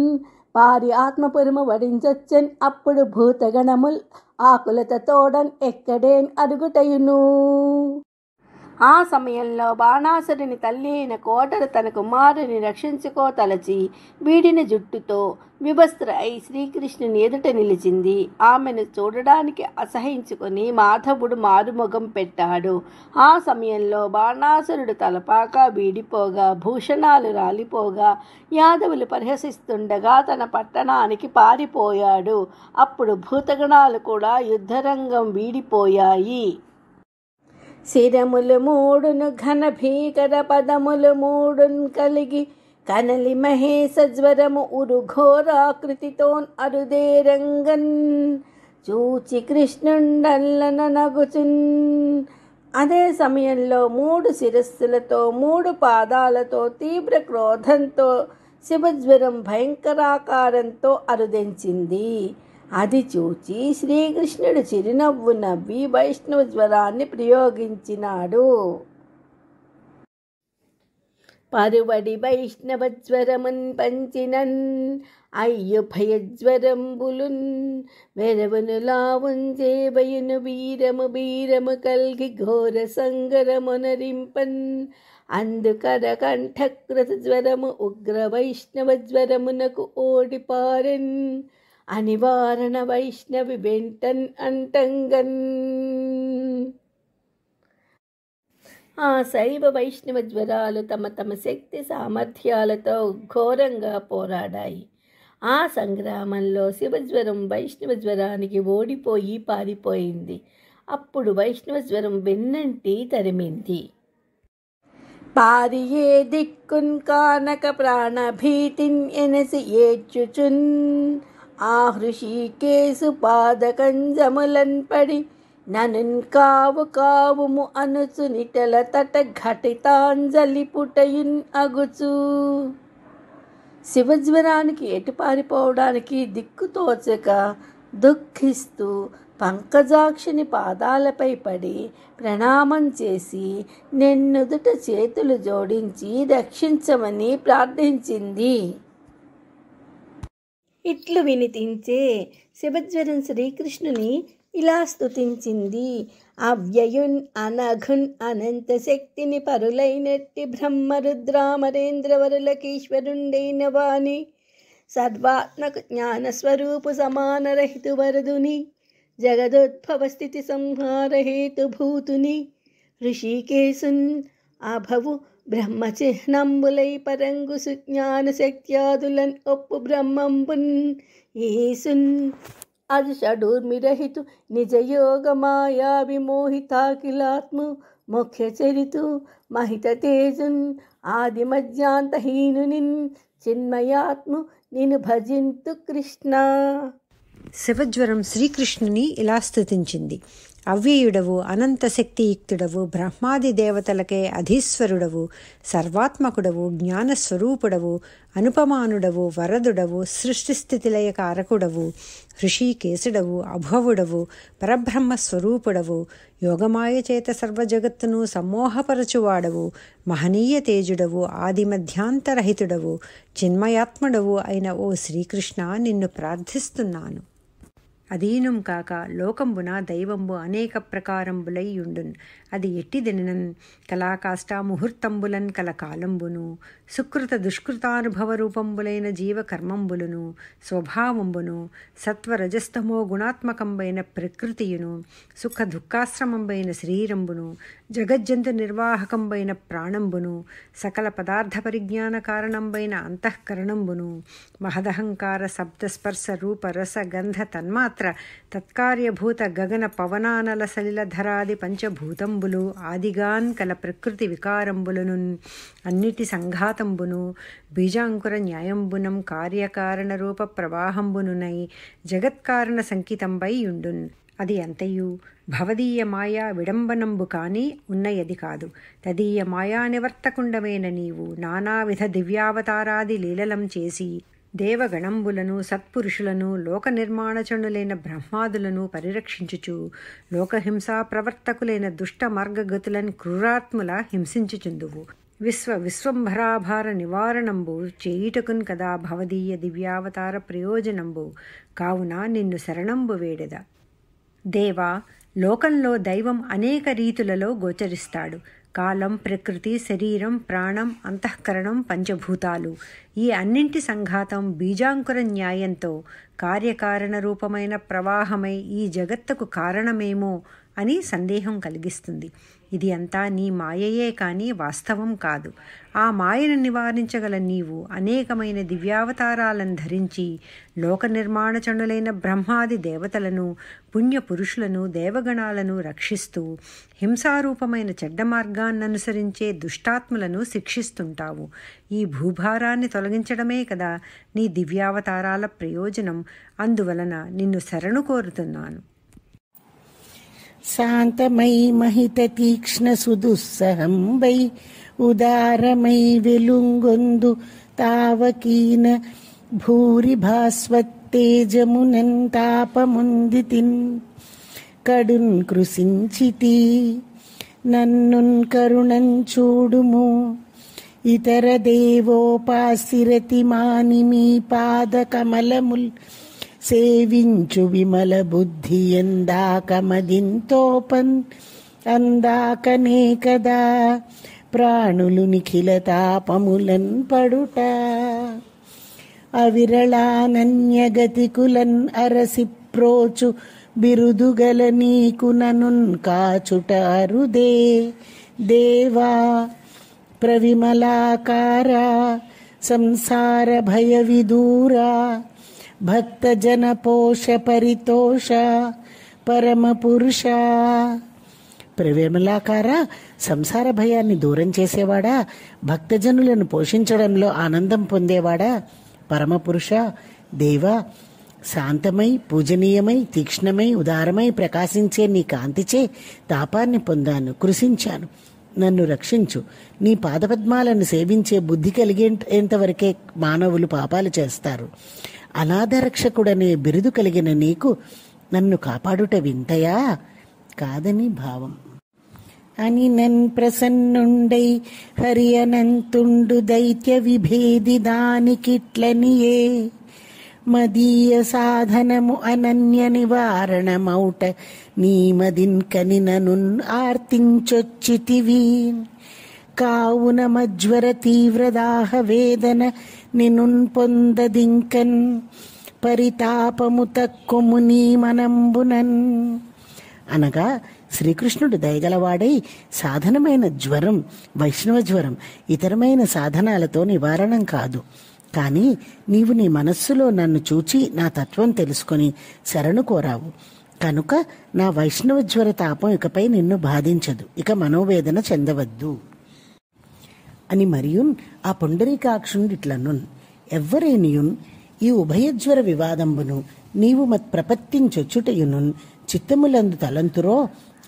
పారి ఆత్మపురము వడించొచ్చెన్ అప్పుడు భూతగణముల్ ఆకులత తోడన్ ఎక్కడేన్ అరుగుటయును ఆ సమయంలో బాణాసురుని తల్లి అయిన కోటరు తన కుమారుని రక్షించుకోతలచి వీడిన జుట్టుతో విభస్త్ర అయి శ్రీకృష్ణుని ఎదుట నిలిచింది ఆమెను చూడడానికి అసహించుకుని మాధవుడు మారుముఖం పెట్టాడు ఆ సమయంలో బాణాసురుడు తలపాక వీడిపోగా భూషణాలు రాలిపోగా యాదవులు పరిహసిస్తుండగా తన పట్టణానికి పారిపోయాడు అప్పుడు భూతగణాలు కూడా యుద్ధరంగం వీడిపోయాయి శిరములు మూడును ఘన భీకర పదములు మూడున్ కలిగి కనలి మహేశ జ్వరము అరుదే రంగన్ చూచి కృష్ణుండల్లన నగుచున్ అదే సమయంలో మూడు శిరస్సులతో మూడు పాదాలతో తీవ్ర క్రోధంతో శివజ్వరం భయంకరాకారంతో అరుదెంచింది అది చూచి శ్రీకృష్ణుడు చిరునవ్వు నవ్వి వైష్ణవ జ్వరాన్ని ప్రయోగించినాడు పరువడి వైష్ణవ జ్వరమున్ పంచినన్ అయ్యు భయజ్వరంబులున్ భయను వీరము వీరము కల్గి ఘోర సంగరమునరింపన్ అందుకర కంఠకృత జ్వరము ఉగ్ర వైష్ణవ జ్వరమునకు ఓడిపారన్ అనివారణ వైష్ణవి వెంటన్ అంటంగన్ ఆ శైవ వైష్ణవ జ్వరాలు తమ తమ శక్తి సామర్థ్యాలతో ఘోరంగా పోరాడాయి ఆ సంగ్రామంలో శివజ్వరం వైష్ణవ జ్వరానికి ఓడిపోయి పారిపోయింది అప్పుడు వైష్ణవ జ్వరం వెన్నంటి తరిమింది పారియే దిక్కున్ కానక ప్రాణభీతిన్ ఎనసి ఏడ్చుచున్ ఆ హృషికేసు పాదకంజములన్ పడి ననున్ కావు కావుము అనుచు నిటల తట ఘటితాంజలి పుటయున్ అగుచు శివజ్వరానికి ఎటు పారిపోవడానికి దిక్కుతోచక దుఃఖిస్తూ పంకజాక్షిని పాదాలపై పడి ప్రణామం చేసి నిన్నుదుట చేతులు జోడించి రక్షించమని ప్రార్థించింది ఇట్లు వినితించే శివజ్వరం శ్రీకృష్ణుని ఇలా స్థుతించింది అవ్యయున్ అనఘున్ అనంత శక్తిని పరులైనట్టి బ్రహ్మరుద్రామరేంద్రవరులకీశ్వరుండైన వాణి సర్వాత్మక జ్ఞానస్వరూపు సమానరహితు వరదుని జగదోద్భవ స్థితి సంహారహేతుభూతుని ఋషికేశున్ అభవు బ్రహ్మచిహ్నంబులై పరంగు సుజ్ఞాన శక్త్యాదులన్ ఒప్పు బ్రహ్మంబున్ ఈసున్ అది షడూర్మిరహితు నిజయోగ మాయా విమోహితాఖిలాత్ము ముఖ్య చరితు మహిత తేజున్ ఆదిమధ్యాంతహీనునిన్ చిన్మయాత్ము నిన్ను భజింతు కృష్ణ శివజ్వరం శ్రీకృష్ణుని ఇలా స్థుతించింది అవ్యయుడవు అనంతశక్తియుక్తుడవు బ్రహ్మాది దేవతలకే అధీశ్వరుడవు సర్వాత్మకుడవు జ్ఞానస్వరూపుడవు అనుపమానుడవు వరదుడవు సృష్టిస్థితిలయ కారకుడవు ఋషికేశుడవు అభవుడవు పరబ్రహ్మస్వరూపుడవు యోగమాయ చేత సర్వజగత్తును సమ్మోహపరచువాడవు మహనీయ తేజుడవు ఆదిమధ్యాంతరహితుడవు చిన్మయాత్ముడవు అయిన ఓ శ్రీకృష్ణ నిన్ను ప్రార్థిస్తున్నాను అధీనం కాక లోకంబున దైవంబు అనేక ప్రకారంబులై ఉండున్ అది ఎట్టిదెనన్ కళాకాష్ట ముహూర్తంబులన్ కల కాలంబును సుకృత దుష్కృతానుభవ రూపంబులైన జీవ కర్మంబులను స్వభావంబును సత్వరజస్తమో గుణాత్మకంబైన ప్రకృతియును సుఖ దుఃఖాశ్రమంబైన శరీరంబును జగజ్జంతు నిర్వాహకంబైన ప్రాణంబును సకల పదార్థ పరిజ్ఞాన కారణంబైన అంతఃకరణంబును మహదహంకార శబ్దస్పర్శ రూప రస గంధ తన్మాత్ర తత్కార్యభూత గగన పవనానల సలిల ధరాది పంచభూతం వికారంబులు ఆదిగాన్ కల ప్రకృతి వికారంబులను అన్నిటి సంఘాతంబును బీజాంకుర న్యాయంబునం కార్యకారణ రూప ప్రవాహంబునునై జగత్కారణ సంకితంబై ఉండున్ అది ఎంతయు భవదీయ మాయా విడంబనంబు కానీ ఉన్నయది కాదు తదీయ మాయా నివర్తకుండమైన నీవు నానావిధ దివ్యావతారాది లీలలం చేసి దేవగణంబులను సత్పురుషులను లోక నిర్మాణచనులైన బ్రహ్మాదులను పరిరక్షించుచు లోకహింసా ప్రవర్తకులైన దుష్ట మార్గగతులను క్రూరాత్ముల హింసించుచుందువు విశ్వ విశ్వంభరాభార నివారణంబు చేయుటకున్ కదా భవదీయ దివ్యావతార ప్రయోజనంబు కావున నిన్ను శరణంబు వేడెద దేవా లోకంలో దైవం అనేక రీతులలో గోచరిస్తాడు కాలం ప్రకృతి శరీరం ప్రాణం అంతఃకరణం పంచభూతాలు ఈ అన్నింటి సంఘాతం బీజాంకుర న్యాయంతో కార్యకారణ రూపమైన ప్రవాహమై ఈ జగత్తుకు కారణమేమో అని సందేహం కలిగిస్తుంది ఇది అంతా నీ మాయయే కానీ వాస్తవం కాదు ఆ మాయను నివారించగల నీవు అనేకమైన దివ్యావతారాలను ధరించి లోక నిర్మాణచండులైన బ్రహ్మాది దేవతలను పుణ్యపురుషులను దేవగణాలను రక్షిస్తూ హింసారూపమైన చెడ్డ మార్గాన్ననుసరించే దుష్టాత్ములను శిక్షిస్తుంటావు ఈ భూభారాన్ని తొలగించడమే కదా నీ దివ్యావతారాల ప్రయోజనం అందువలన నిన్ను శరణు కోరుతున్నాను शान्तमयि महिततीक्ष्णसुदुःसहं वै उदारमयि वेलुङ्गुन्दु तावकीन भूरिभास्वत्तेजमुनन्तापमुन्दितिन् कडुन्कृसिञ्चिती नन्नुन्करुणञ्चूडुमु इतरदेवोपासिरति मानिमि पादकमलमुल् సేవించు విమల బుద్ధి ఎందాక మదింతోపన్ అందాకనే కదా ప్రాణులు నిఖిల తాపములన్ పడుట అవిరళానన్యగతికులన్ అరసి ప్రోచు బిరుదుగల నీకు ననున్ కాచుట అరుదే దేవా ప్రవిమలాకారా సంసార భయ విదూరా పరితోష పరమ పురుష ప్రవేమలాకార సంసార భయాన్ని దూరం చేసేవాడా భక్తజనులను పోషించడంలో ఆనందం పొందేవాడా పరమపురుష దేవ శాంతమై పూజనీయమై తీక్ష్ణమై ఉదారమై ప్రకాశించే నీ కాంతిచే తాపాన్ని పొందాను కృషించాను నన్ను రక్షించు నీ పాదపద్మాలను సేవించే బుద్ధి కలిగేంతవరకే మానవులు పాపాలు చేస్తారు అనాథరక్షకుడనే బిరుదు కలిగిన నీకు నన్ను కాపాడుట వింతయా కాదని భావం అని నన్ ప్రసన్నుండై హరి అనంతుండు దైత్య విభేది దానికిట్లనియే మదీయ సాధనము అనన్య నివారణమౌట కని నను ఆర్తించొచ్చితివీ కావున మజ్వర తీవ్రదాహ వేదన నినున్ పొందదింకన్ పరితాపము తక్కుము నీ మనంబునన్ అనగా శ్రీకృష్ణుడు దయగలవాడై సాధనమైన జ్వరం వైష్ణవ జ్వరం ఇతరమైన సాధనాలతో నివారణం కాదు కానీ నీవు నీ మనస్సులో నన్ను చూచి నా తత్వం తెలుసుకొని శరణు కోరావు కనుక నా వైష్ణవ జ్వర తాపం ఇకపై నిన్ను బాధించదు ఇక మనోవేదన చెందవద్దు అని మరియున్ ఆ పొండరీకాక్షుండు ఇట్లనున్ ఎవ్వరేనియున్ ఈ ఉభయజ్వర వివాదంబును నీవు మత్ ప్రపత్తించొచ్చుటయునున్ చిత్తములందు తలంతురో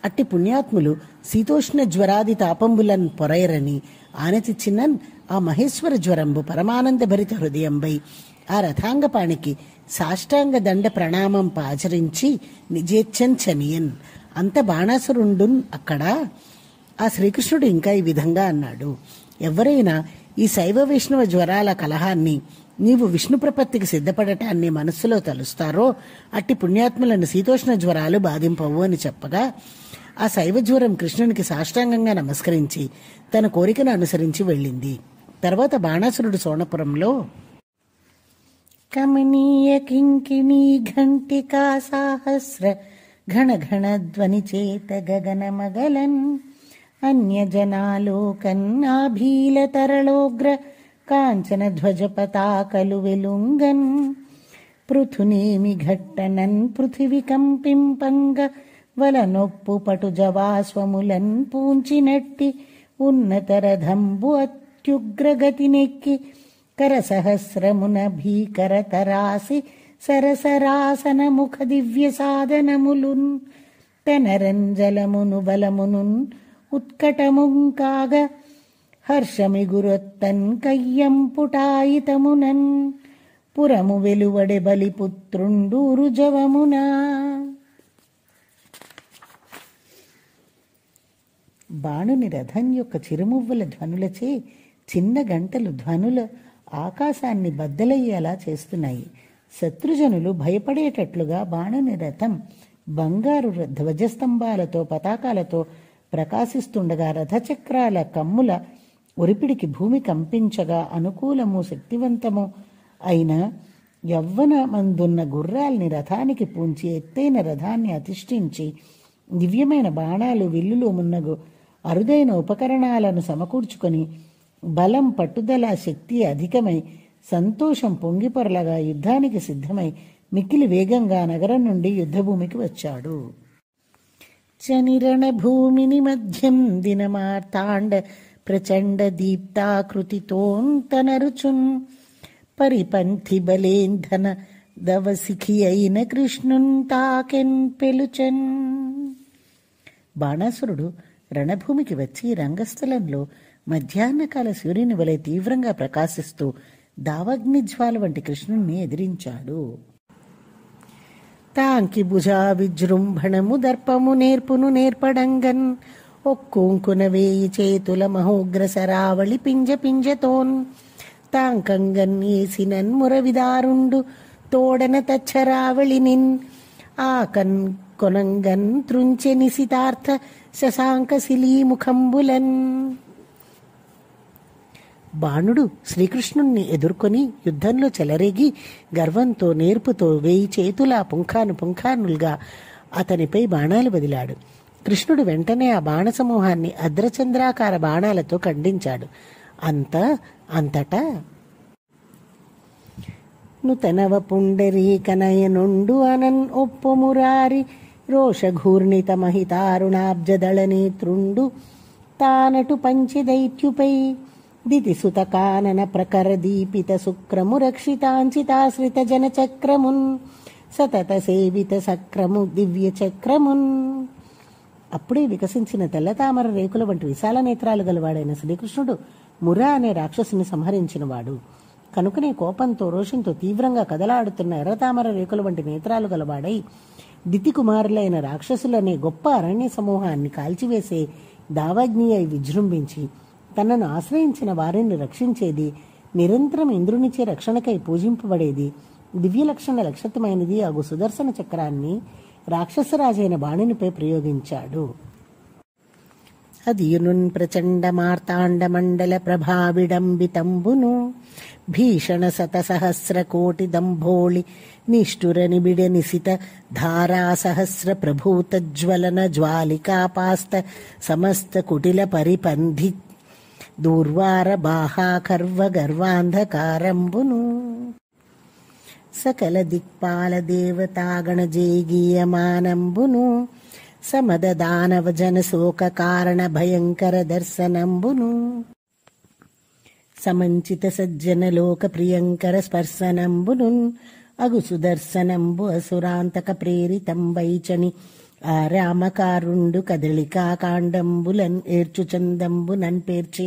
అట్టి పుణ్యాత్ములు శీతోష్ణ జ్వరాది తాపంబులన్ ఆనతి ఆనతిచ్చినన్ ఆ మహేశ్వర జ్వరంబు పరమానంద భరిత హృదయంబై ఆ రథాంగపాణికి సాష్టాంగ దండ ప్రణామం పాచరించి నిజేచ్చన్ చనియన్ అంత బాణాసురుండున్ అక్కడ ఆ శ్రీకృష్ణుడు ఇంకా ఈ విధంగా అన్నాడు ఎవరైనా ఈ శైవ విష్ణువ జ్వరాల కలహాన్ని నీవు విష్ణు ప్రపత్తికి సిద్ధపడటాన్ని మనస్సులో తలుస్తారో అట్టి పుణ్యాత్ములను శీతోష్ణ జ్వరాలు బాధింపవు అని చెప్పగా ఆ శైవ జ్వరం కృష్ణునికి సాష్టాంగంగా నమస్కరించి తన కోరికను అనుసరించి వెళ్ళింది తర్వాత బాణాసురుడు సోనపురంలో కమనీయ కింకిణీ ఘంటికా సాహస్ర ఘన ఘన ధ్వని చేత గగనమగలన్ अन्यजनालोकन्नाभील तरलोग्र विलुङ्गन् पृथुनेमिघट्टनन् पृथिवी कम्पिम्पलनोप्पटुजवा स्वमुलन्टि उन्नतरधम्बु अत्युग्रगतिनेक्कि करसहस्रमुन भीकरतरासि सरसरासनमुख ఉత్కటముంకాగ హర్షమిగురొత్తన్ కయ్యంపుటాయితమునన్ పురము వెలువడె బలిపుత్రుండూరు జవమునా బాణుని రథం యొక్క చిరుమువ్వల ధ్వనులచే చిన్న గంటలు ధ్వనుల ఆకాశాన్ని బద్దలయ్యేలా చేస్తున్నాయి శత్రుజనులు భయపడేటట్లుగా బాణుని రథం బంగారు ధ్వజస్తంభాలతో పతాకాలతో ప్రకాశిస్తుండగా రథచక్రాల కమ్ముల ఒరిపిడికి భూమి కంపించగా అనుకూలము శక్తివంతము అయిన మందున్న గుర్రాల్ని రథానికి పూంచి ఎత్తైన రథాన్ని అతిష్ఠించి దివ్యమైన బాణాలు విల్లులు మున్నగు అరుదైన ఉపకరణాలను సమకూర్చుకొని బలం పట్టుదల శక్తి అధికమై సంతోషం పొంగిపొరలగా యుద్ధానికి సిద్ధమై మిక్కిలి వేగంగా నగరం నుండి యుద్ధభూమికి వచ్చాడు భూమిని మధ్యం దినమార్తాండ ప్రచండ దీప్తాకృతితోంతనరుచున్ పరిపంథి బలేంధన దవసిఖి అయిన కృష్ణున్ తాకెన్ పెలుచన్ బాణాసురుడు రణభూమికి వచ్చి రంగస్థలంలో మధ్యాహ్నకాల సూర్యుని వలె తీవ్రంగా ప్రకాశిస్తూ దావగ్నిజ్వాల వంటి కృష్ణుణ్ణి ఎదిరించాడు తాంకి భుజా విజృంభణము దర్పము నేర్పును నేర్పడంగన్ ఒక్కుంకున వేయి చేతుల మహోగ్ర సరావళి పింజ పింజతోన్ తాంకంగన్ ఏసినన్ మురవిదారుండు తోడన తచ్చరావళి నిన్ ఆ కన్ కొనంగన్ తృంచె నిశితార్థ శశాంక శిలీముఖంబులన్ బాణుడు శ్రీకృష్ణుణ్ణి ఎదుర్కొని యుద్ధంలో చెలరేగి గర్వంతో నేర్పుతో వేయి చేతుల పుంఖాను పుంఖానులుగా అతనిపై బాణాలు వదిలాడు కృష్ణుడు వెంటనే ఆ బాణ సమూహాన్ని అద్రచంద్రాకార బాణాలతో ఖండించాడు అంత అంతటా నుతనవ పుండరీ నుండు అనన్ ఒప్పు మురారి మహితారుణాబ్జదళని త్రుండు తానటు పంచి దైత్యుపై దితిసుతకానన రక్షితాంచితాశ్రిత జన జనచక్రమున్ సతత సేవిత సక్రము దివ్య చక్రమున్ అప్పుడే వికసించిన తెల్లతామర రేకుల వంటి విశాల నేత్రాలు గలవాడైన శ్రీకృష్ణుడు మురా అనే రాక్షసుని సంహరించినవాడు కనుకనే కోపంతో రోషంతో తీవ్రంగా కదలాడుతున్న ఎర్రతామర రేకుల వంటి నేత్రాలు గలవాడై దితి కుమారులైన రాక్షసులనే గొప్ప అరణ్య సమూహాన్ని కాల్చివేసే దావగ్ని అయి విజృంభించి తనను ఆశ్రయించిన వారిని రక్షించేది నిరంతరం ఇంద్రునిచే రక్షణకై పూజింపబడేది దివ్యలక్షణ లక్షణ లక్షితమైనది అగు సుదర్శన చక్రాన్ని రాక్షసరాజైన బాణినిపై ప్రయోగించాడు అదియునున్ ప్రచండ మార్తాండ మండల ప్రభావిడంబితంబును భీషణ సత సహస్ర కోటి దంభోళి నిష్ఠుర నిబిడ నిశిత ధారా సహస్ర ప్రభూత జ్వలన జ్వాలికాపాస్త సమస్త కుటిల పరిపంధిత్ దూర్వార బాహాకర్వ గర్వాంధకారంబును సకల దిక్పాల దేవతాగణ జేగీయమానంబును సమద దానవ జన శోక కారణ భయంకర దర్శనంబును సమంచిత సజ్జన లోక ప్రియంకర స్పర్శనంబును అగు అసురాంతక ప్రేరితం వైచని రామకారుండు కదలికా కాండంబులన్ పేర్చి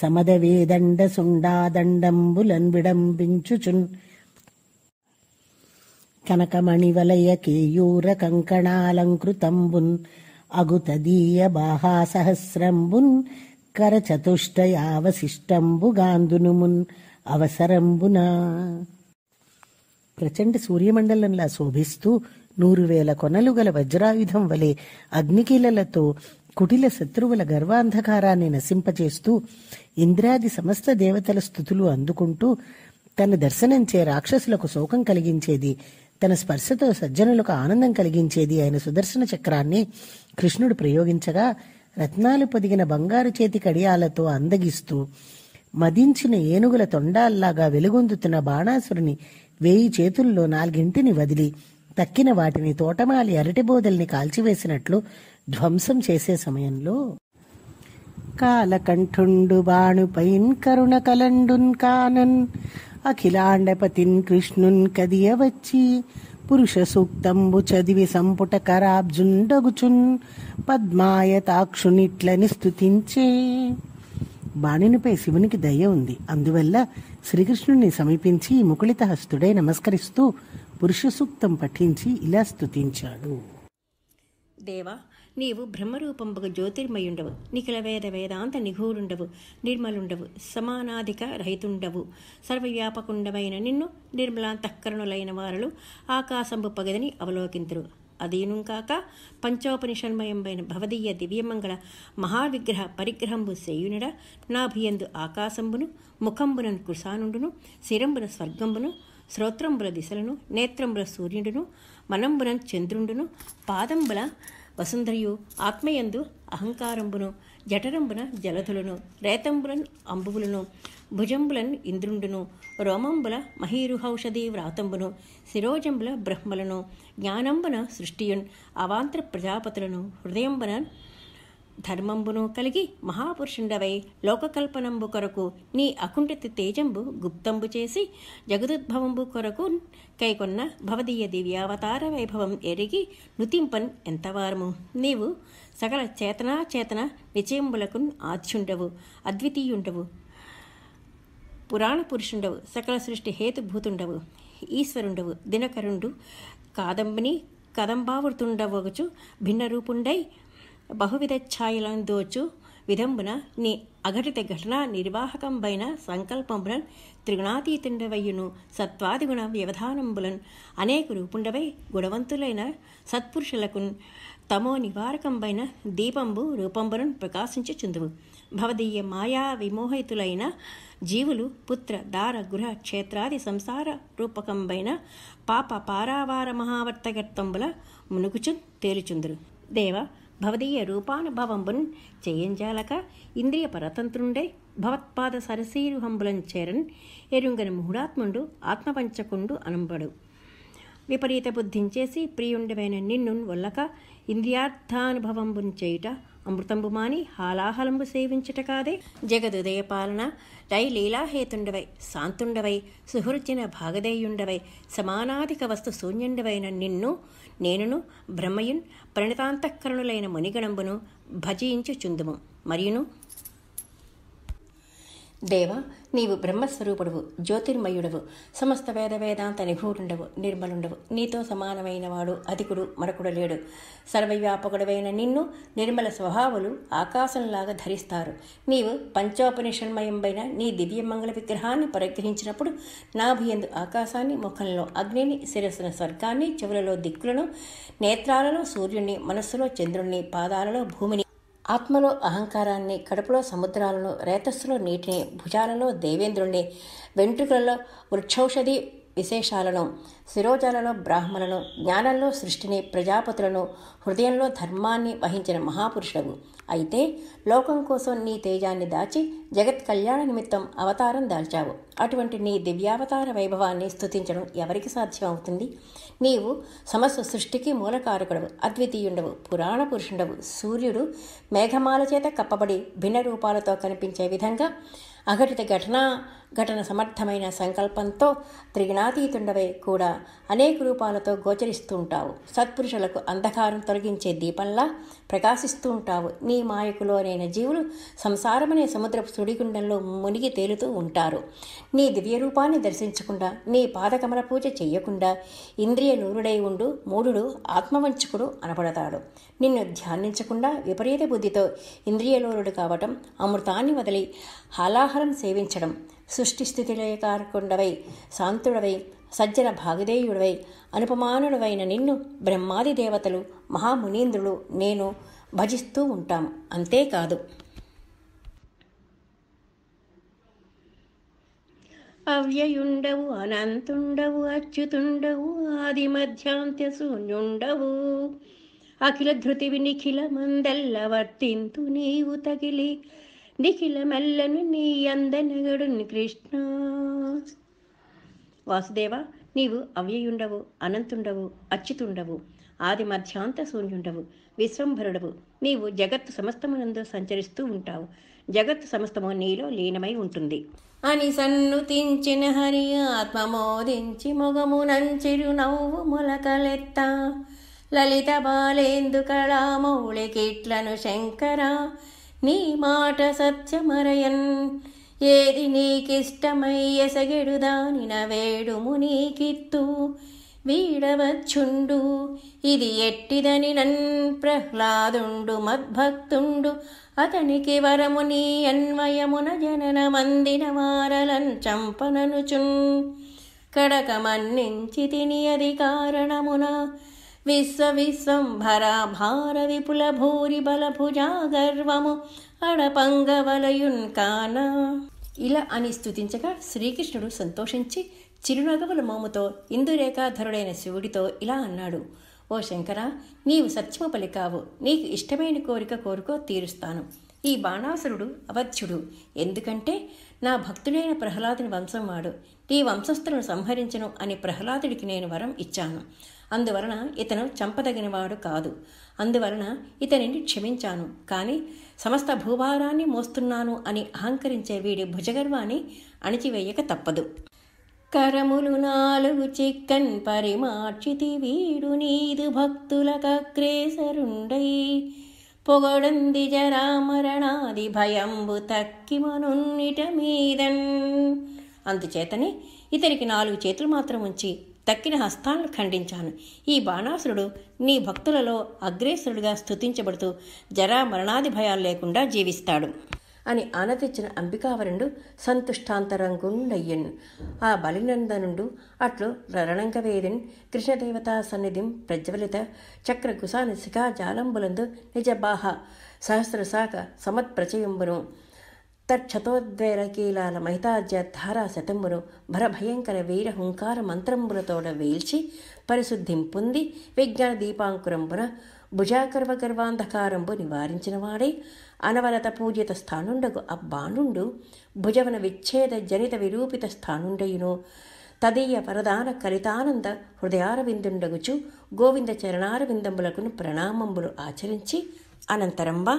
సమద వేదండ సుండాదండంబులన్ విడంబించుచున్ కనకమణివలయ కేయూర కంకణాలంకృతంబున్ అగుతదీయ బాహా సహస్రంబున్ కరచతుష్టయావశిష్టంబు గాంధునుమున్ అవసరంబునా ప్రచండ సూర్యమండలంలా శోభిస్తూ నూరు వేల కొనలు గల వజ్రాయుధం వలె అగ్నికీలలతో కుటిల శత్రువుల గర్వాంధకారాన్ని నశింపజేస్తూ ఇంద్రాది సమస్త దేవతల స్థుతులు అందుకుంటూ తన దర్శనంచే రాక్షసులకు శోకం కలిగించేది తన స్పర్శతో సజ్జనులకు ఆనందం కలిగించేది ఆయన సుదర్శన చక్రాన్ని కృష్ణుడు ప్రయోగించగా రత్నాలు పొదిగిన బంగారు చేతి కడియాలతో అందగిస్తూ మదించిన ఏనుగుల తొండాల్లాగా వెలుగొందుతున్న బాణాసురుని వేయి చేతుల్లో నాలుగింటిని వదిలి తక్కిన వాటిని తోటమాలి అరటిబోదల్ని కాల్చివేసినట్లు ధ్వంసం చేసే సమయంలో కాలకంఠుండు బాణుపైన్ కరుణ కలండున్ కానన్ అఖిలాండపతిన్ కృష్ణున్ కదియవచ్చి పురుష సూక్తంబు చదివి సంపుట కరాబ్జుండగుచున్ పద్మాయ తాక్షునిట్లని స్థుతించే బాణినిపై శివునికి దయ ఉంది అందువల్ల శ్రీకృష్ణుణ్ణి సమీపించి ముకుళిత హస్తుడై నమస్కరిస్తూ పురుష సూక్తం పఠించి ఇలా స్తుతించాడు దేవా నీవు బ్రహ్మరూపంబకు జ్యోతిర్మయుండవు నిఖిల వేద వేదాంత నిఘూరుండవు నిర్మలుండవు సమానాధిక రహితుండవు సర్వవ్యాపకుండమైన నిన్ను నిర్మలాంతఃకరణులైన వారులు ఆకాశంబు పగదని అవలోకింతురు కాక పంచోపనిషన్మయంబైన భవదీయ దివ్యమంగళ మహావిగ్రహ పరిగ్రహంబు సేయునిడ నాభియందు ఆకాశంబును ముఖంబునను కుసానుండును శిరంబున స్వర్గంబును శ్రోత్రంబుల దిశలను నేత్రంబుల సూర్యుడును మనంబుల చంద్రుండును పాదంబుల వసుంధరియు ఆత్మయందు అహంకారంబును జఠరంబున జలధులను రేతంబులన్ అంబువులను భుజంబులన్ ఇంద్రుండును రోమంబుల మహీరుహౌషధి వ్రాతంబును శిరోజంబుల బ్రహ్మలను జ్ఞానంబున సృష్టియున్ అవాంత్ర ప్రజాపతులను హృదయంబున ధర్మంబును కలిగి మహాపురుషుండవై లోకకల్పనంబు కొరకు నీ అకుంఠతి తేజంబు గుప్తంబు చేసి జగదుద్భవంబు కొరకు కైకొన్న భవదీయ దివ్యావతార వైభవం ఎరిగి నుతింపన్ ఎంతవారము నీవు సకల చేతనాచేతన నిచయంబులకు ఆధ్యుండవు అద్వితీయుండవు పురాణ పురుషుండవు సకల సృష్టి హేతుభూతుండవు ఈశ్వరుండవు దినకరుండు కాదంబిని కదంబావృతుండవగుచు భిన్న రూపుండై బహువిధ ఛాయలను దోచు విధంబున నీ అఘటిత ఘటనా నిర్వాహకంబైన సంకల్పంబులన్ త్రిగుణాతీతుండవయ్యును సత్వాదిగుణ వ్యవధానంబులన్ అనేక రూపుండవై గుణవంతులైన సత్పురుషులకు తమో నివారకంబైన దీపంబు రూపంబులను చుందువు భవదీయ మాయా విమోహితులైన జీవులు పుత్ర దార గృహ క్షేత్రాది సంసార రూపకంబైన పాప పారావార మహావర్తగత్తంబుల మునుగుచు తేలుచుందురు దేవ భవదీయ రూపానుభవంబున్ చేయంజాలక ఇంద్రియ పరతంత్రుండై భవత్పాద సరసీరుహంబులం చేరన్ ఎరుంగని మూఢాత్ముండు ఆత్మపంచకుండు అనంబడు విపరీత బుద్ధించేసి ప్రియుండమైన నిన్నున్ వల్లక ఇంద్రియార్థానుభవంబున్ చేయుట అమృతంబు మాని హాలాహలంబు సేవించుట కాదే జగదుదయ పాలన రై లీలాహేతుండవై శాంతుండవై సుహృతిన భాగదేయుండవై సమానాధిక వస్తు శూన్యుండవైన నిన్ను నేనును బ్రహ్మయున్ ప్రణితాంతఃకరణులైన మునిగణంబును చుందుము మరియును దేవ నీవు బ్రహ్మస్వరూపుడువు జ్యోతిర్మయుడవు సమస్త వేద వేదాంత నిఘూరుండవు నిర్మలుండవు నీతో సమానమైన వాడు అధికుడు మరకుడు లేడు సర్వవ్యాపకుడవైన నిన్ను నిర్మల స్వభావులు ఆకాశంలాగా ధరిస్తారు నీవు పంచోపనిషన్మయంపైన నీ దివ్య మంగళ విగ్రహాన్ని పరిగ్రహించినప్పుడు నాభియందు ఆకాశాన్ని ముఖంలో అగ్నిని శిరస్సున స్వర్గాన్ని చెవులలో దిక్కులను నేత్రాలలో సూర్యుణ్ణి మనస్సులో చంద్రుణ్ణి పాదాలలో భూమిని ఆత్మలో అహంకారాన్ని కడుపులో సముద్రాలను రేతస్సులో నీటిని భుజాలలో దేవేంద్రుణ్ణి వెంట్రుకలలో వృక్షౌషధి విశేషాలను శిరోజాలను బ్రాహ్మణులను జ్ఞానంలో సృష్టిని ప్రజాపతులను హృదయంలో ధర్మాన్ని వహించిన మహాపురుషుడు అయితే లోకం కోసం నీ తేజాన్ని దాచి జగత్ కళ్యాణ నిమిత్తం అవతారం దాల్చావు అటువంటి నీ దివ్యావతార వైభవాన్ని స్థుతించడం ఎవరికి సాధ్యం అవుతుంది నీవు సమస్త సృష్టికి మూలకారకుడవు అద్వితీయుండవు పురాణ పురుషుండవు సూర్యుడు మేఘమాల చేత కప్పబడి భిన్న రూపాలతో కనిపించే విధంగా అఘటిత ఘటనా ఘటన సమర్థమైన సంకల్పంతో త్రిగుణాతీతుండవే కూడా అనేక రూపాలతో గోచరిస్తూ ఉంటావు సత్పురుషులకు అంధకారం తొలగించే దీపంలా ప్రకాశిస్తూ ఉంటావు నీ మాయకులోనైన జీవులు సంసారమనే సముద్రపు సుడిగుండంలో మునిగి తేలుతూ ఉంటారు నీ దివ్య రూపాన్ని దర్శించకుండా నీ పాదకమల పూజ చేయకుండా ఇంద్రియ నూరుడై ఉండు మూఢుడు ఆత్మవంచకుడు అనబడతాడు నిన్ను ధ్యానించకుండా విపరీత బుద్ధితో ఇంద్రియలోరుడు కావటం అమృతాన్ని వదిలి హలాహలం సేవించడం సృష్టిస్థితిలయకారకుండవై శాంతుడవై సజ్జన భాగదేయుడవై అనుపమానుడవైన నిన్ను బ్రహ్మాది దేవతలు మహామునీంద్రులు నేను భజిస్తూ ఉంటాం అంతేకాదు అవ్యయుండవు అనంతుండవు అచ్యుతుండవు ఆది మధ్యాంత్య శూన్యుండవు అఖిల ధృతివి నిఖిల మందల్ల వర్తింతు నీవు తగిలి నిఖిల మెల్లను నీ అందనగడు కృష్ణ వాసుదేవ నీవు అవ్యయుండవు అనంతుండవు అచ్యుతుండవు ఆది మధ్యాంత శూన్యుండవు విశ్వంభరుడవు నీవు జగత్తు సమస్తమునందు సంచరిస్తూ ఉంటావు జగత్తు సమస్తము నీలో లీనమై ఉంటుంది అని సన్నుతించిన హరి ఆత్మమోదించి నంచిరు నవ్వు మొలకలెత్త లలిత బాలేందు మౌళికిట్లను శంకరా నీ మాట సత్యమరయన్ ఏది నీకిష్టమై ఎసగెడు దానిన వేడుము నీకిత్తు వీడవచ్చుండు ఇది ఎట్టిదని నన్ ప్రహ్లాదుండు మద్భక్తుండు అతనికి వరము నీ అన్వయమున జనన మందిన వారలన్ చంపననుచున్ కడకమన్నించి తిని అది కారణమున బల భుజా గర్వము కాన ఇలా అని స్థుతించగా శ్రీకృష్ణుడు సంతోషించి చిరునగవుల మోముతో ఇందురేఖాధరుడైన శివుడితో ఇలా అన్నాడు ఓ శంకర నీవు సత్యమ పలికావు నీకు ఇష్టమైన కోరిక కోరుకో తీరుస్తాను ఈ బాణాసురుడు అవధ్యుడు ఎందుకంటే నా భక్తుడైన ప్రహ్లాదుని వంశం వాడు నీ వంశస్థులను సంహరించను అని ప్రహ్లాదుడికి నేను వరం ఇచ్చాను అందువలన ఇతను చంపదగినవాడు కాదు అందువలన ఇతనిని క్షమించాను కానీ సమస్త భూభారాన్ని మోస్తున్నాను అని అహంకరించే వీడి భుజగర్వాన్ని అణిచివేయక తప్పదు కరములు నాలుగు చిక్కన్ పరిమార్చితి వీడు నీదు భక్తుల కక్రేసరుండై పొగడంది జరామరణాది భయంబు మనున్నిట మీదన్ అందుచేతనే ఇతనికి నాలుగు చేతులు మాత్రం ఉంచి తక్కిన హస్తాలను ఖండించాను ఈ బాణాసురుడు నీ భక్తులలో అగ్రేసురుడిగా స్థుతించబడుతూ జరా మరణాది భయాలు లేకుండా జీవిస్తాడు అని ఆనతిచ్చిన అంబికావరుడు సంతుష్టాంతరంగుండయ్యను ఆ బలినందనుండు అట్లు రణంగవేదిన్ కృష్ణదేవతా సన్నిధిం ప్రజ్వలిత చక్ర జాలంబులందు నిజ నిజబాహ సహస్రశాఖ సమత్ప్రచయంబును తక్షతోద్వేరకీలాల మహితాజ్య ధారా శతమును భరభయంకర వీర హుంకార మంత్రంబులతోడ వేల్చి పరిశుద్ధిం పొంది విజ్ఞాన దీపాంకురంబున భుజాకర్వ గర్వాంధకారంబు నివారించినవాడే అనవరత పూజిత స్థానుండగు అబ్బానుండు భుజవన విచ్ఛేద జనిత విరూపిత స్థానుండయును తదీయ వరదాన కలితానంద హృదయారవిందుండగుచు గోవింద చరణారవిందంబులకు ప్రణామంబులు ఆచరించి అనంతరంబా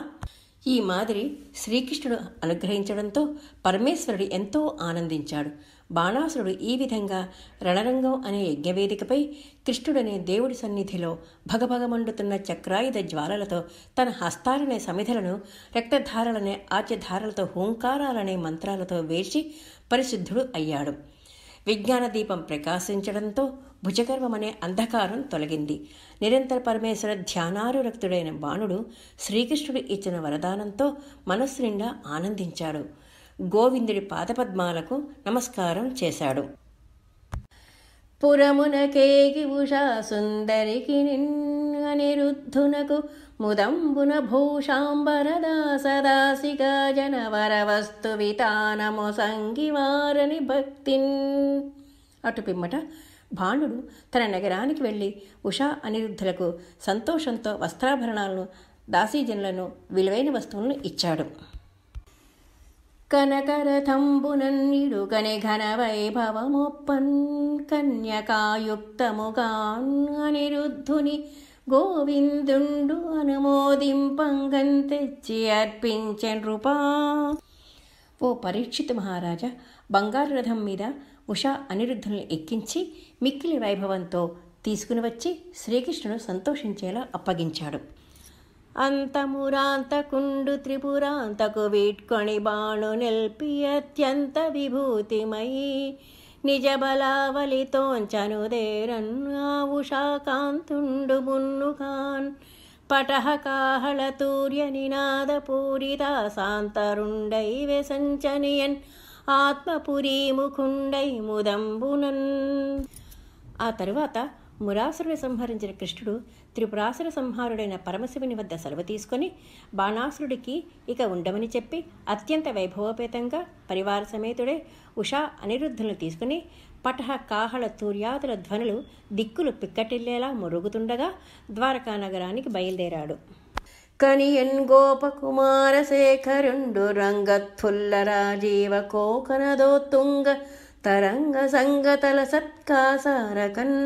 ఈ మాదిరి శ్రీకృష్ణుడు అనుగ్రహించడంతో పరమేశ్వరుడు ఎంతో ఆనందించాడు బాణాసురుడు ఈ విధంగా రణరంగం అనే యజ్ఞవేదికపై కృష్ణుడనే దేవుడి సన్నిధిలో భగభగమండుతున్న చక్రాయుధ జ్వాలలతో తన హస్తాలనే సమిధలను రక్తధారలనే ఆచ్యధారలతో హూంకారాలనే మంత్రాలతో వేసి పరిశుద్ధుడు అయ్యాడు విజ్ఞాన దీపం ప్రకాశించడంతో భుజగర్వం అనే అంధకారం తొలగింది నిరంతర పరమేశ్వర రక్తుడైన బాణుడు శ్రీకృష్ణుడు ఇచ్చిన వరదానంతో మనస్సు నిండా ఆనందించాడు గోవిందుడి పాదపద్మాలకు నమస్కారం చేశాడు పురమునకేగి ఉషా సుందరికి నిరుద్ధునకు ముదంబున భూషాంబర భూషాంబరదా సదాశిగా జనవరవస్తు వితానము సంగివారని భక్తిన్ అటు పిమ్మట భానుడు తన నగరానికి వెళ్ళి ఉషా అనిరుద్ధులకు సంతోషంతో వస్త్రాభరణాలను దాసీజనులను విలువైన వస్తువులను ఇచ్చాడు కనకరథంబునన్నిడు కని ఘన వైభవమొప్పన్ కన్యకాయుక్తముగాన్ అనిరుద్ధుని గోవిందుండు అనుమోదింపంగం తెచ్చి అర్పించెన్ రూపా ఓ పరీక్షిత మహారాజా బంగారు రథం మీద ఉషా అనిరుద్ధుల్ని ఎక్కించి మిక్కిలి వైభవంతో తీసుకుని వచ్చి శ్రీకృష్ణుడు సంతోషించేలా అప్పగించాడు అంతమురాంతకుండు త్రిపురాంతకు వీట్కొని బాణు నిల్పి అత్యంత విభూతిమయీ నిజ బలావలితోంచనుదేరన్ ఉషాకాంతుండు మున్నుకాన్ పటహ కాహళ తూర్య నినాద పూరిత శాంతరుండై వెసంచనియన్ ఆత్మపురీముఖుండై ముఖుండై ముదంబునన్ ఆ తరువాత మురాసురుని సంహరించిన కృష్ణుడు త్రిపురాసుర సంహారుడైన పరమశివుని వద్ద సెలవు తీసుకొని బాణాసురుడికి ఇక ఉండమని చెప్పి అత్యంత వైభవోపేతంగా పరివార సమేతుడే ఉషా అనిరుద్ధులను తీసుకుని పటహ కాహళ తూర్యాదుల ధ్వనులు దిక్కులు పిక్కటిల్లేలా మురుగుతుండగా ద్వారకా నగరానికి బయలుదేరాడు కనియన్ గోపకుమారశేఖరుండు రంగత్ఫుల్ల రాజీవ కోకనదో తుంగ తరంగ సంగతల సత్కాసారకన్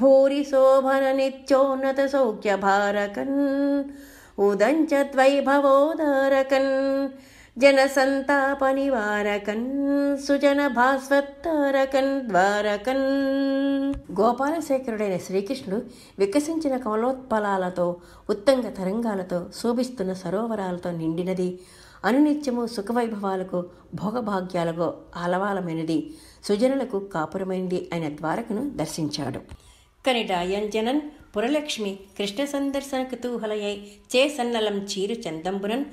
భూరి శోభన నిత్యోన్నత సౌఖ్య భారకన్ ద్వైభవోదారకన్ జన జనసంతాప నివారకన్ సుజన భాస్వత్తారకన్ ద్వారకన్ గోపాలశేఖరుడైన శ్రీకృష్ణుడు వికసించిన కమలోత్పలాలతో ఉత్తంగ తరంగాలతో శోభిస్తున్న సరోవరాలతో నిండినది అనునిత్యము సుఖవైభవాలకు భోగభాగ్యాలకు ఆలవాలమైనది సుజనులకు కాపురమైనది అయిన ద్వారకను దర్శించాడు కనిడాయంజనన్ పురలక్ష్మి కృష్ణ సందర్శన కుతూహలయై చే సన్నలం చీరు చందంబునన్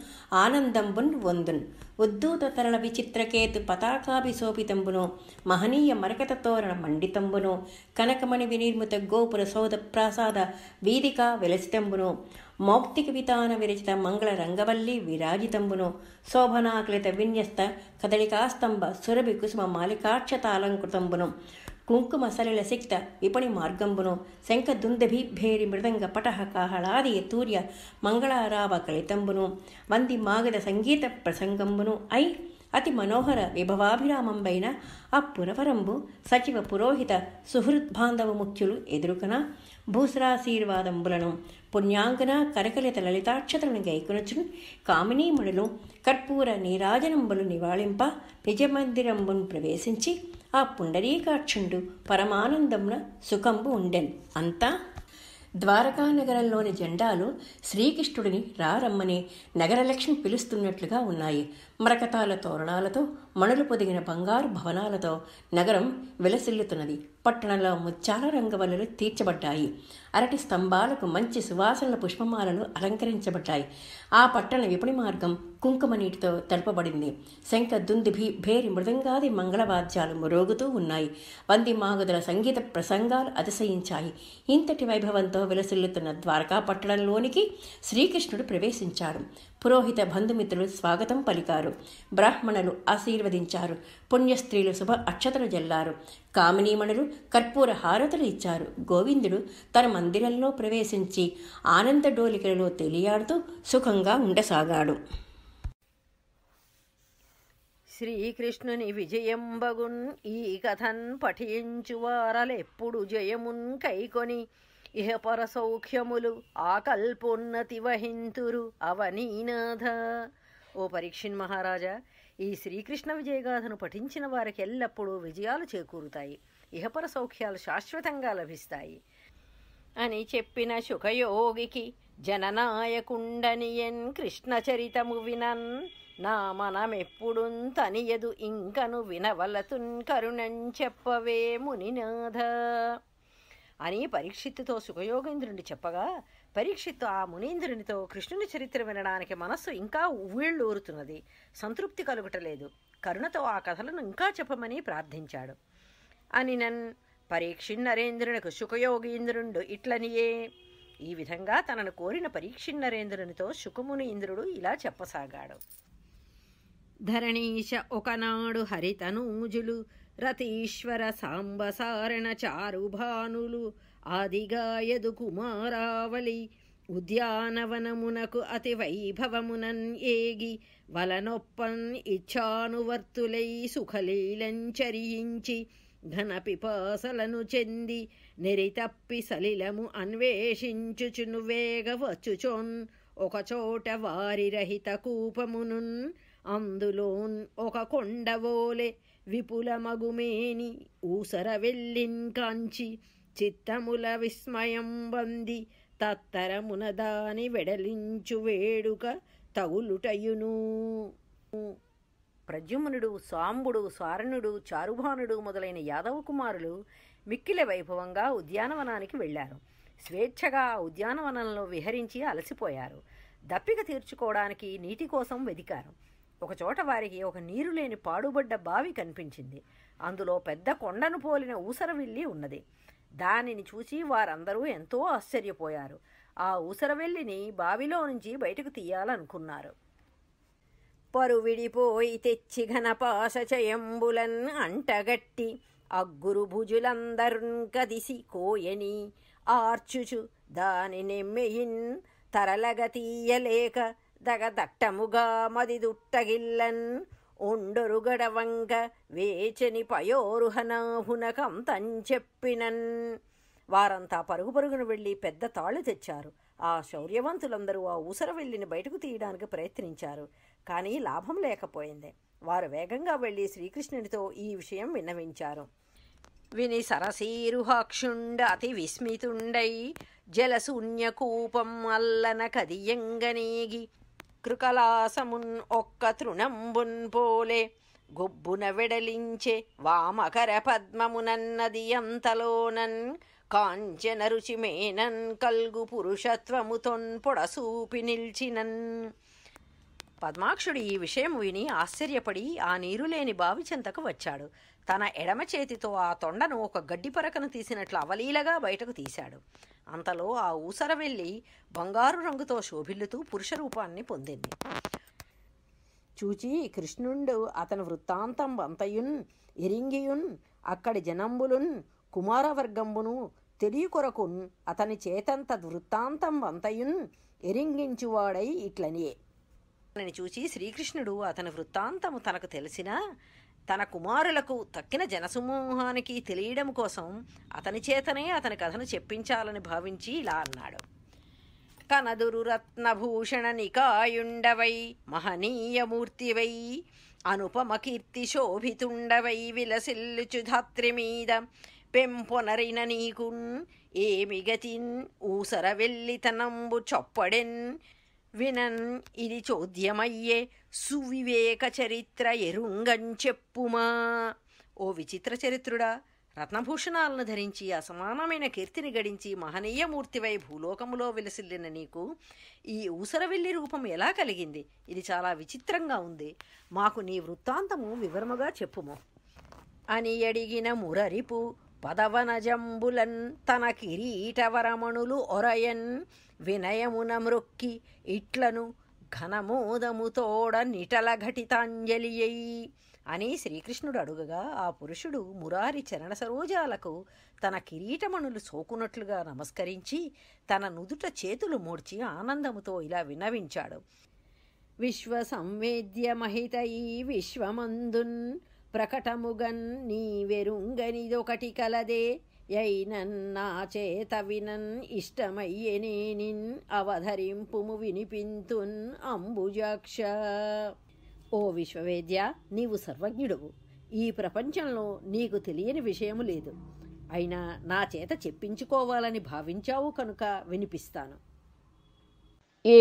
ఆనందంబున్ వందున్ ఉద్దూత తరల విచిత్రకేతు పతాకాభిశోభితంబును మహనీయ మరకత తోరణ మండితంబును కనకమణి వినిర్మిత గోపుర సౌధ ప్రాసాద వీధిక వెలసితంబును మౌక్తికవితాన విరచిత మంగళ రంగవల్లి విరాజితంబును శోభనాకలిత విన్యస్త కదళికాస్తంభ సురభి కుసుమ మాలికాక్షతాలంకృతంబును కుంకుమ సలిల సిక్త విపణి మార్గంబును శంఖ దుందభిభేరి మృదంగ పటహ కాహళాది తూర్య మంగళారావ కలితంబును వంది మాగద సంగీత ప్రసంగంబును ఐ అతి మనోహర విభవాభిరామంబైన ఆ పునవరంబు సచివ పురోహిత సుహృద్భాంధవ ముఖ్యులు ఎదురుకన భూసరాశీర్వాదంబులను పుణ్యాంగన కరకలిత లలితాక్షతలను గైకొనచును కామినీముడులు కర్పూర నీరాజనంబులు నివాళింప నిజమందిరంబును ప్రవేశించి ఆ పుండరీకాక్షుండు పరమానందమున సుఖంబు ఉండెన్ అంతా ద్వారకా నగరంలోని జెండాలు శ్రీకృష్ణుడిని రారమ్మని నగరలక్ష్మి పిలుస్తున్నట్లుగా ఉన్నాయి మరకతాల తోరణాలతో మణులు పొదిగిన బంగారు భవనాలతో నగరం విలసిల్లుతున్నది పట్టణంలో ముత్యాల రంగవల్లులు తీర్చబడ్డాయి అరటి స్తంభాలకు మంచి సువాసనల పుష్పమాలలు అలంకరించబడ్డాయి ఆ పట్టణ విపణి మార్గం కుంకుమ నీటితో తడపబడింది శంఖ దుందుభి భేరి మృదంగాది మంగళవాద్యాలు మరోగుతూ ఉన్నాయి వంది మాగుదల సంగీత ప్రసంగాలు అతిశయించాయి ఇంతటి వైభవంతో విలసిల్లుతున్న ద్వారకా పట్టణంలోనికి శ్రీకృష్ణుడు ప్రవేశించాడు పురోహిత బంధుమిత్రులు స్వాగతం పలికారు బ్రాహ్మణులు ఆశీర్వదించారు పుణ్యస్త్రీలు శుభ అక్షతలు జల్లారు కామినీమణులు కర్పూర హారతులు ఇచ్చారు గోవిందుడు తన మందిరంలో ప్రవేశించి ఆనంద డోలికలలో తెలియాడుతూ సుఖంగా ఉండసాగాడు శ్రీకృష్ణుని విజయం బగున్ ఈ కథన్ పఠించువారలెప్పుడు జయమున్ కైకొని ఇహపర సౌఖ్యములు ఆకల్పోన్నతి వహింతురు అవనీనాథ ఓ పరీక్షిన్ మహారాజా ఈ శ్రీకృష్ణ విజయగాథను పఠించిన వారికి ఎల్లప్పుడూ విజయాలు చేకూరుతాయి ఇహపర సౌఖ్యాలు శాశ్వతంగా లభిస్తాయి అని చెప్పిన సుఖయోగికి జననాయకుండనియన్ కృష్ణచరితము వినన్ నా మనమెప్పుడు తనియదు ఇంకను వినవలతున్ కరుణం చెప్పవే మునినాథ అని పరీక్షిత్తుతో సుఖయోగేంద్రుని చెప్పగా పరీక్షిత్తు ఆ మునీంద్రునితో కృష్ణుని చరిత్ర వినడానికి మనస్సు ఇంకా ఊళ్ళూరుతున్నది సంతృప్తి కలుగుటలేదు కరుణతో ఆ కథలను ఇంకా చెప్పమని ప్రార్థించాడు అని నన్ నరేంద్రునికి సుఖయోగీంద్రుండు ఇట్లనియే ఈ విధంగా తనను కోరిన పరీక్షిన్నరేంద్రునితో సుఖముని ఇంద్రుడు ఇలా చెప్పసాగాడు ధరణీశ ఒకనాడు హరితనూజులు రతీశ్వర సాంబసారణ చారుభానులు ఆదిగాయదు కుమారావళి ఉద్యానవనమునకు అతి వైభవమునన్ ఏగి వలనొప్పన్ ఇచ్చానువర్తులై సుఖలీలంచరించి ఘనపిపాసలను చెంది నెరితప్పి సలిలము అన్వేషించుచును వేగవచ్చుచోన్ ఒకచోట వారి రహిత కూపమునున్ అందులోన్ ఒక కొండవోలే విపులమగుమేని ఊసర వెళ్ళిన్ కాంచి చిత్తముల విస్మయం వంది తత్తరమున దాని వెడలించు వేడుక తగులుటయును ప్రజుమ్నుడు సాంబుడు సారణుడు చారుభానుడు మొదలైన యాదవ కుమారులు మిక్కిల వైభవంగా ఉద్యానవనానికి వెళ్ళారు స్వేచ్ఛగా ఉద్యానవనంలో విహరించి అలసిపోయారు దప్పిక తీర్చుకోవడానికి నీటి కోసం వెదికారు ఒకచోట వారికి ఒక నీరు లేని పాడుబడ్డ బావి కనిపించింది అందులో పెద్ద కొండను పోలిన ఊసరవిల్లి ఉన్నది దానిని చూసి వారందరూ ఎంతో ఆశ్చర్యపోయారు ఆ ఊసరవెల్లిని బావిలో నుంచి బయటకు తీయాలనుకున్నారు పరువిడిపోయి తెచ్చి ఘనపాస అంటగట్టి అగ్గురు భుజులందరున్ కదిసి కోయని ఆర్చుచు దాని నెమ్మెయిన్ తరలగతీయలేక దగదట్టముగా మదిదుట్టగిల్లన్ గడవంగ వేచని పయోరుహనాహునకం తంచెప్పినన్ వారంతా పరుగు పరుగున వెళ్ళి పెద్ద తాళ్ళు తెచ్చారు ఆ శౌర్యవంతులందరూ ఆ ఊసర వెళ్ళిని బయటకు తీయడానికి ప్రయత్నించారు కానీ లాభం లేకపోయింది వారు వేగంగా వెళ్ళి శ్రీకృష్ణునితో ఈ విషయం విన్నవించారు విని సరసీరుహాక్షుండ అతి విస్మితుండై జలశూన్యకూపం అల్లన కదియంగనేగి కృకలాసమున్ ఒక్క తృణంబున్ పోలే గొబ్బున వెడలించే వామకర పద్మమునన్నది అంతలోనన్ కాంచన రుచిమేనన్ కల్గు పురుషత్వము పొడసూపి నిల్చినన్ పద్మాక్షుడు ఈ విషయం విని ఆశ్చర్యపడి ఆ నీరులేని బావి చెంతకు వచ్చాడు తన ఎడమ చేతితో ఆ తొండను ఒక గడ్డిపరకను తీసినట్లు అవలీలగా బయటకు తీశాడు అంతలో ఆ ఊసర వెళ్ళి బంగారు రంగుతో శోభిల్లుతూ పురుష రూపాన్ని పొందింది చూచి కృష్ణుండు అతని వృత్తాంతం అంతయున్ ఎరింగియున్ అక్కడి జనంబులున్ కుమారవర్గంబును తెలియకొరకున్ అతని చేతంత వృత్తాంతం వంతయున్ ఎరింగించువాడై ఇట్లనియే అతని చూచి శ్రీకృష్ణుడు అతని వృత్తాంతము తనకు తెలిసినా తన కుమారులకు తక్కిన జనసమూహానికి తెలియడం కోసం అతని చేతనే అతని కథను చెప్పించాలని భావించి ఇలా అన్నాడు కనదురు రత్నభూషణ నికాయుండవై మహనీయమూర్తివై అనుపమ కీర్తి శోభితుండవై విలసిల్లుచు ధాత్రి మీద పెంపొనరిన నీకున్ ఏమిగతిన్ ఊసర వెల్లితనంబు చొప్పడెన్ వినన్ ఇది చోద్యమయ్యే సువివేక చరిత్ర చెప్పుమా ఓ విచిత్ర చరిత్రుడా రత్నభూషణాలను ధరించి అసమానమైన కీర్తిని గడించి మహనీయమూర్తివై భూలోకములో విలసిల్లిన నీకు ఈ ఊసరవెల్లి రూపం ఎలా కలిగింది ఇది చాలా విచిత్రంగా ఉంది మాకు నీ వృత్తాంతము వివరముగా చెప్పుము అని అడిగిన మురరిపు పదవనజంబులన్ తన కిరీటవరమణులు ఒరయన్ వినయమున మ్రొక్కి ఇట్లను ఘనమోదముతోడ నిటల ఘటితాంజలియై అని శ్రీకృష్ణుడు అడుగగా ఆ పురుషుడు మురారి చరణ సరోజాలకు తన కిరీటమణులు సోకునట్లుగా నమస్కరించి తన నుదుట చేతులు మూడ్చి ఆనందముతో ఇలా విన్నవించాడు విశ్వ సంవేద్య మహితయి విశ్వమందున్ ప్రకటముగన్ నీ వెరుంగనిదొకటి కలదే చేత వినన్ నిన్ అవధరింపుము వినిపింతున్ అంబుజాక్ష ఓ విశ్వవేద్య నీవు సర్వజ్ఞుడువు ఈ ప్రపంచంలో నీకు తెలియని విషయము లేదు అయినా నా చేత చెప్పించుకోవాలని భావించావు కనుక వినిపిస్తాను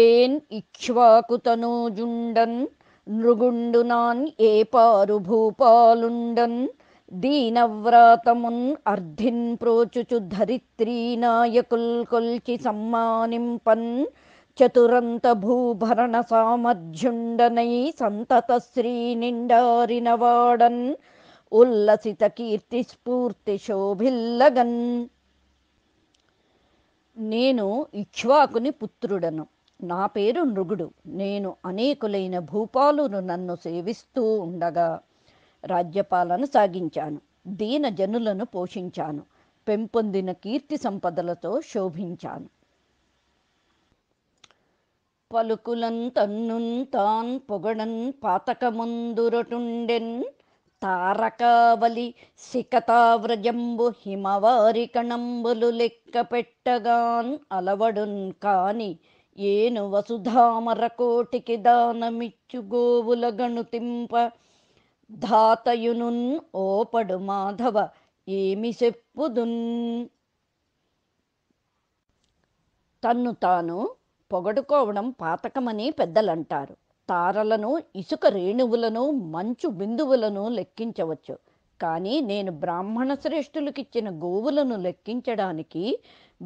ఏన్ ఇక్ష్వాకుతనూజుండన్ నృగుండునాన్ ఏ పారు భూపాలుండన్ దీనవ్రాతమున్ అర్ధిన్ ప్రోచుచు ధరిత్రీ నాయకుల్ కొల్చి సమ్మానింపన్ చతురంత భూభరణ సామర్థ్యుండనై సంతత శ్రీ నిండారినవాడన్ ఉల్లసిత కీర్తి స్ఫూర్తి శోభిల్లగన్ నేను ఇక్ష్వాకుని పుత్రుడను నా పేరు నృగుడు నేను అనేకులైన భూపాలును నన్ను సేవిస్తూ ఉండగా రాజ్యపాలన సాగించాను దీన జనులను పోషించాను పెంపొందిన కీర్తి సంపదలతో శోభించాను పలుకులన్ తన్నున్ తాన్ పొగడన్ పాతక ముందురటుండెన్ తారకావలి సికతావ్రజంబు హిమవారి కణంబులు లెక్క పెట్టగాన్ అలవడున్ కాని ఏను వసుధామర కోటికి దానమిచ్చు గోవుల గణుతింప ధాతయునున్ ఓపడు మాధవ ఏమి చెప్పుదున్ తన్ను తాను పొగడుకోవడం పాతకమని పెద్దలంటారు తారలను ఇసుక రేణువులను మంచు బిందువులను లెక్కించవచ్చు కానీ నేను బ్రాహ్మణ శ్రేష్ఠులకిచ్చిన గోవులను లెక్కించడానికి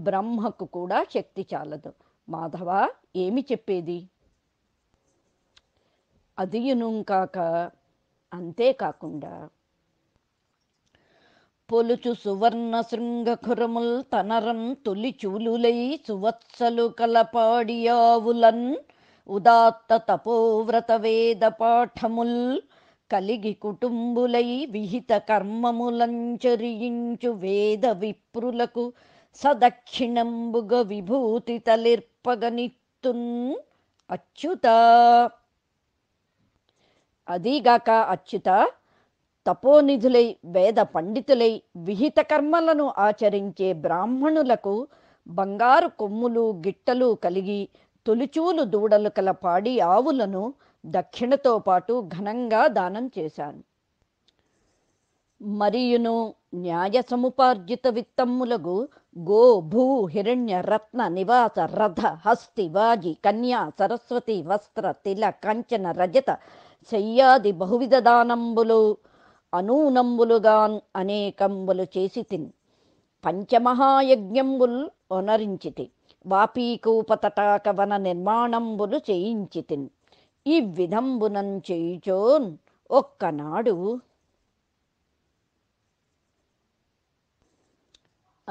బ్రహ్మకు కూడా శక్తి చాలదు మాధవ ఏమి చెప్పేది అదియును కాక అంతేకాకుండా పొలుచు సువర్ణ శృంగఖురముల్ తనరం తొలి చూలులై సువత్సలు కలపాడియావులన్ ఉదాత్త తపోవ్రత వేద పాఠముల్ కలిగి కుటుంబులై విహిత కర్మములంచరించు వేద విప్రులకు సదక్షిణంబుగ విభూతి తలిర్పగనిత్తున్ అచ్యుత అదీగాక అచ్యుత తపోనిధులై వేద పండితులై విహిత కర్మలను ఆచరించే బ్రాహ్మణులకు బంగారు కొమ్ములు గిట్టలు కలిగి తొలిచూలు దూడలు కల పాడి ఆవులను దక్షిణతో పాటు ఘనంగా దానం చేశాను మరియును న్యాయ సముపార్జిత విత్తమ్ములగు గో భూ హిరణ్య రత్న నివాస రథ హస్తి వాజి కన్యా సరస్వతి వస్త్ర తిల కంచన రజత చెయ్యాది బహువిధ దానంబులు అనూనంబులుగా అనేకంబులు చేసి తిన్ పంచమహాయజ్ఞంబుల్ ఒనరించితి వాపీకూపతటాకవన నిర్మాణంబులు చేయించి తిన్ ఈ విధంబునం చేయిచోన్ ఒక్కనాడు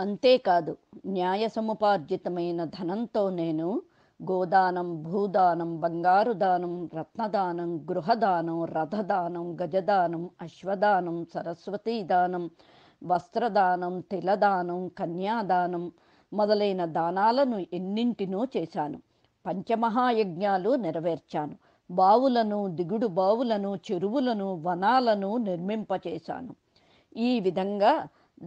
అంతేకాదు న్యాయ సముపార్జితమైన ధనంతో నేను గోదానం భూదానం బంగారు దానం రత్నదానం గృహదానం రథదానం గజదానం అశ్వదానం సరస్వతీ దానం వస్త్రదానం తిలదానం కన్యాదానం మొదలైన దానాలను ఎన్నింటినో చేశాను పంచమహాయజ్ఞాలు నెరవేర్చాను బావులను దిగుడు బావులను చెరువులను వనాలను నిర్మింపచేశాను ఈ విధంగా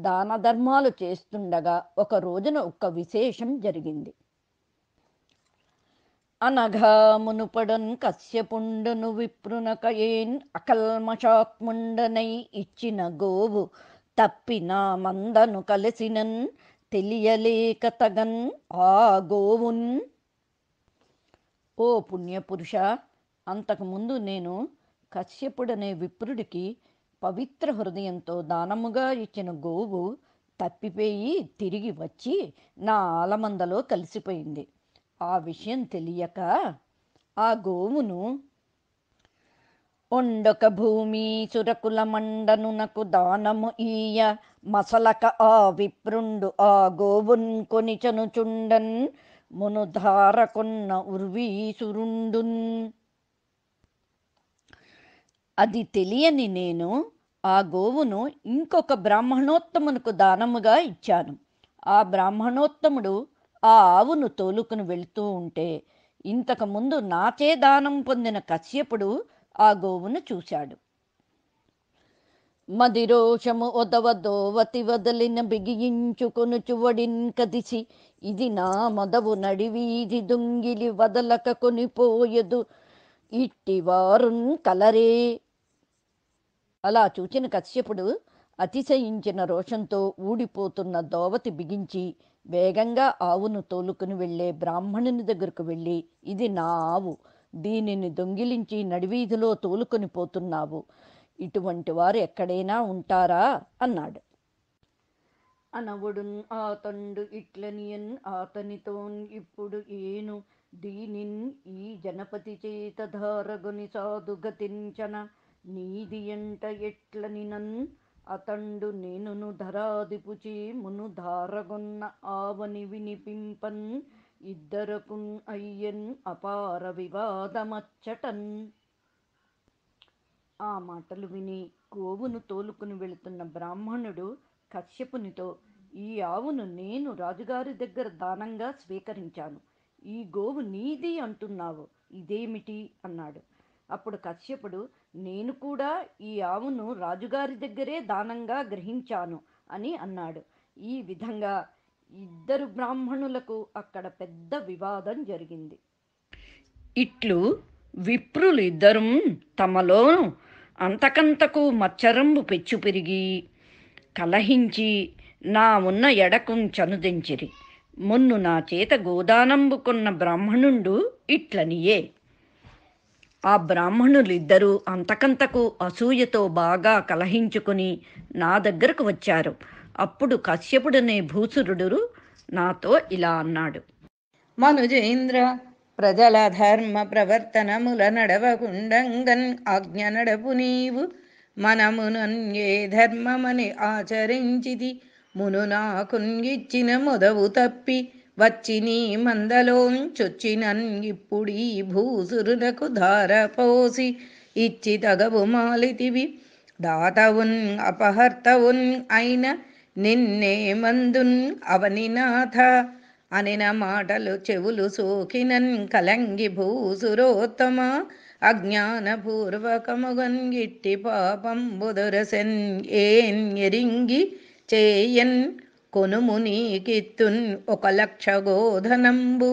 దాన ధర్మాలు చేస్తుండగా ఒక రోజున ఒక విశేషం జరిగింది అనఘమునుపడన్ మునుపడన్ కశ్యపుండును విప్రునకయేన్ అకల్మషాత్ముండనై ఇచ్చిన గోవు తప్పిన మందను కలిసినన్ తెలియలేక తగన్ ఆ గోవున్ ఓ పుణ్యపురుష అంతకుముందు నేను కశ్యపుడనే విప్రుడికి పవిత్ర హృదయంతో దానముగా ఇచ్చిన గోవు తప్పిపోయి తిరిగి వచ్చి నా ఆలమందలో కలిసిపోయింది ఆ విషయం తెలియక ఆ గోవును ఒండొక భూమి సురకుల మండనునకు దానము ఈయ మసలక ఆ విప్రుండు ఆ గోవున్ కొనిచనుచుండన్ మునుధారకున్న ఉర్వీసురుండున్ అది తెలియని నేను ఆ గోవును ఇంకొక బ్రాహ్మణోత్తమునకు దానముగా ఇచ్చాను ఆ బ్రాహ్మణోత్తముడు ఆ ఆవును తోలుకుని వెళుతూ ఉంటే ఇంతకుముందు నాచే దానం పొందిన కశ్యపుడు ఆ గోవును చూశాడు మదిరోషము దోవతి వదలిన బిగించుకొను చువడిన్ కదిసి ఇది నా మదవు నడివీధి దొంగిలి వదలక కొనిపోయదు ఇట్టివారున్ కలరే అలా చూచిన కశ్యపుడు అతిశయించిన రోషంతో ఊడిపోతున్న దోవతి బిగించి వేగంగా ఆవును తోలుకుని వెళ్ళే బ్రాహ్మణుని దగ్గరకు వెళ్ళి ఇది నా ఆవు దీనిని దొంగిలించి నడివీధిలో తోలుకొని పోతున్నావు ఇటువంటి వారు ఎక్కడైనా ఉంటారా అన్నాడు అనవుడున్ ఆతండు ఇట్లనియన్ ఆతనితోన్ ఇప్పుడు ఏను దీనిన్ ఈ జనపతి చేత ధారగుని సాధుగతించన నీది ఎంట ఎట్లని అతండు నేనును ధరాదిపుచి మును ధారగొన్న ఆవని వినిపింపన్ ఇద్దరకున్ అయ్యన్ అపార వివాదమచ్చటన్ ఆ మాటలు విని గోవును తోలుకుని వెళుతున్న బ్రాహ్మణుడు కశ్యపునితో ఈ ఆవును నేను రాజుగారి దగ్గర దానంగా స్వీకరించాను ఈ గోవు నీది అంటున్నావు ఇదేమిటి అన్నాడు అప్పుడు కశ్యపుడు నేను కూడా ఈ ఆవును రాజుగారి దగ్గరే దానంగా గ్రహించాను అని అన్నాడు ఈ విధంగా ఇద్దరు బ్రాహ్మణులకు అక్కడ పెద్ద వివాదం జరిగింది ఇట్లు విప్రులు ఇద్దరు తమలో అంతకంతకు మచ్చరంబు పెచ్చు పెరిగి కలహించి నా ఉన్న ఎడకుం చనుదించిరి మొన్ను నా చేత గోదానంబుకున్న బ్రాహ్మణుండు ఇట్లనియే ఆ బ్రాహ్మణులిద్దరూ అంతకంతకు అసూయతో బాగా కలహించుకుని నా దగ్గరకు వచ్చారు అప్పుడు కశ్యపుడనే భూసురుడు నాతో ఇలా అన్నాడు మనుజేంద్ర ప్రజల ధర్మ ప్రవర్తనముల నడవకుండంగన్ ఆజ్ఞ నడపు నీవు మనమునన్యే ధర్మమని ఆచరించిది మును నాకున్గిచ్చిన మొదవు తప్పి వచ్చిని మందలోంచొచ్చినన్ ఇప్పుడీ భూసురునకు పోసి ఇచ్చి తగవు మాలితివి దాతవున్ అపహర్తవున్ అయిన నిన్నే మందున్ అవనినాథ అనిన మాటలు చెవులు సోకినన్ కలంగి భూసురోత్తమ అజ్ఞానపూర్వకముగన్గిట్టి పాపం బుదురసెన్ ఏన్ ఎరింగి చేయన్ కొనుము నీకిత్తున్ ఒక లక్ష గోధనంబు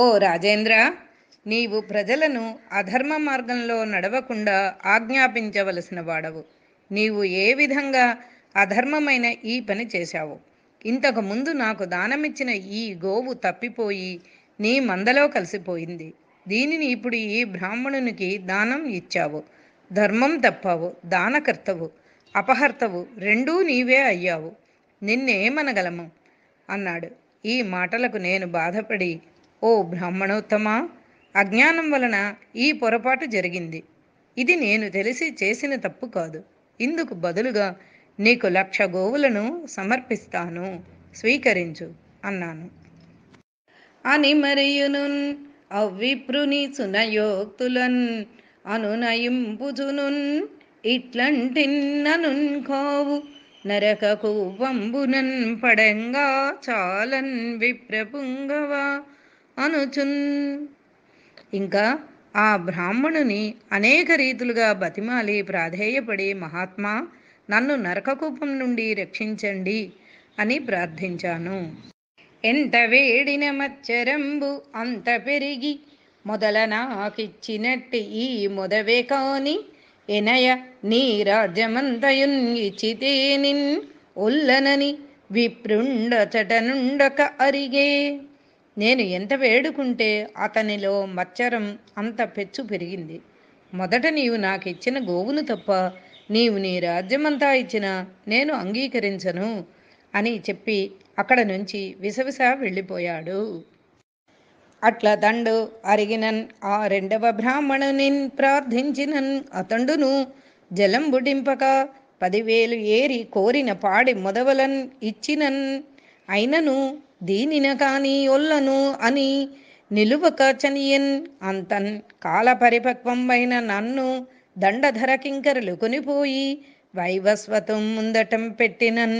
ఓ రాజేంద్ర నీవు ప్రజలను అధర్మ మార్గంలో నడవకుండా ఆజ్ఞాపించవలసిన వాడవు నీవు ఏ విధంగా అధర్మమైన ఈ పని చేశావు ఇంతకు ముందు నాకు దానమిచ్చిన ఈ గోవు తప్పిపోయి నీ మందలో కలిసిపోయింది దీనిని ఇప్పుడు ఈ బ్రాహ్మణునికి దానం ఇచ్చావు ధర్మం తప్పావు దానకర్తవు అపహర్తవు రెండూ నీవే అయ్యావు నిన్నేమనగలము అన్నాడు ఈ మాటలకు నేను బాధపడి ఓ బ్రాహ్మణోత్తమా అజ్ఞానం వలన ఈ పొరపాటు జరిగింది ఇది నేను తెలిసి చేసిన తప్పు కాదు ఇందుకు బదులుగా నీకు లక్ష గోవులను సమర్పిస్తాను స్వీకరించు అన్నాను అని మరియునున్ అవిప్రుని సునయోక్తులన్ అనునయింపుజునున్ ఇట్లంటిన్ననున్ కోవు నరక కూపంబునన్ పడంగా చాలన్ విప్రపుంగవా అనుచున్ ఇంకా ఆ బ్రాహ్మణుని అనేక రీతులుగా బతిమాలి ప్రాధేయపడి మహాత్మా నన్ను నరకకూపం నుండి రక్షించండి అని ప్రార్థించాను ఎంత వేడిన మచ్చరంబు అంత పెరిగి మొదల నాకిచ్చినట్టు ఈ మొదవే కాని ఎనయ నీ రాజ్యమంతయున్ ఇచ్చితే నిన్ ఉల్లనని విప్రుండచటనుండక అరిగే నేను ఎంత వేడుకుంటే అతనిలో మచ్చరం అంత పెచ్చు పెరిగింది మొదట నీవు నాకు ఇచ్చిన గోవును తప్ప నీవు నీ రాజ్యమంతా ఇచ్చిన నేను అంగీకరించను అని చెప్పి అక్కడ నుంచి విసవిస వెళ్ళిపోయాడు అట్ల దండు అరిగినన్ ఆ రెండవ బ్రాహ్మణునిన్ ప్రార్థించినన్ అతండును జలం బుడింపక పదివేలు ఏరి కోరిన పాడి మొదవలన్ ఇచ్చినన్ అయినను దీనిన కాని ఒల్లను అని నిలువక చనియన్ అంతన్ కాలపరిపక్వంపైన నన్ను దండధరకింకరులు కొనిపోయి వైవస్వతం ముందటం పెట్టినన్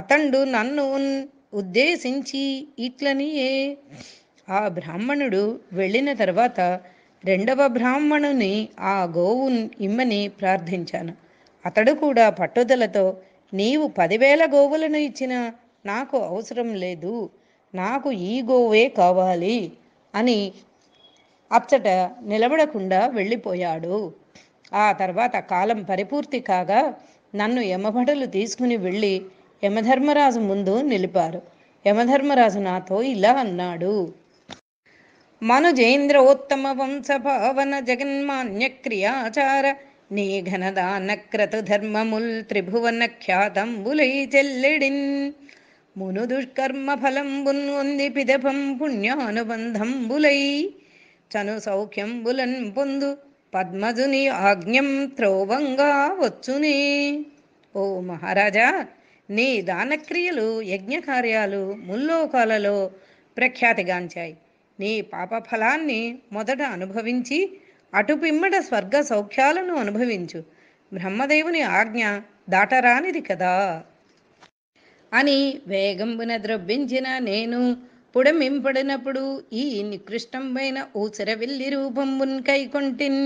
అతండు నన్ను ఉద్దేశించి ఇట్లనియే ఆ బ్రాహ్మణుడు వెళ్ళిన తర్వాత రెండవ బ్రాహ్మణుని ఆ గోవు ఇమ్మని ప్రార్థించాను అతడు కూడా పట్టుదలతో నీవు పదివేల గోవులను ఇచ్చిన నాకు అవసరం లేదు నాకు ఈ గోవే కావాలి అని అచ్చట నిలబడకుండా వెళ్ళిపోయాడు ఆ తర్వాత కాలం పరిపూర్తి కాగా నన్ను యమభటలు తీసుకుని వెళ్ళి యమధర్మరాజు ముందు నిలిపారు యమధర్మరాజు నాతో ఇలా అన్నాడు మనుజేంద్ర ఉత్తమ జగన్మాన్య జగన్మాన్యక్రియాచార నీ క్రతు ధర్మముల్ త్రిభువన ఖ్యాతంబులై చెల్లెడిన్ మును దుష్కర్మ ఫలంబున్ ఉంది పిదపం పుణ్యానుబంధంబులై చను సౌఖ్యంబులన్ పొందు పద్మజుని ఆజ్ఞం త్రోవంగా వచ్చునే ఓ మహారాజా నీ దానక్రియలు యజ్ఞకార్యాలు ముల్లోకాలలో ప్రఖ్యాతిగాంచాయి నీ పాపఫలాన్ని మొదట అనుభవించి అటుపిమ్మడ స్వర్గ సౌఖ్యాలను అనుభవించు బ్రహ్మదేవుని ఆజ్ఞ దాటరానిది కదా అని వేగంబున ద్రవ్యించిన నేను పుడమింపడినప్పుడు ఈ నికృష్టమైన ఊసరవిల్లి రూపంబున్ కైకొంటిన్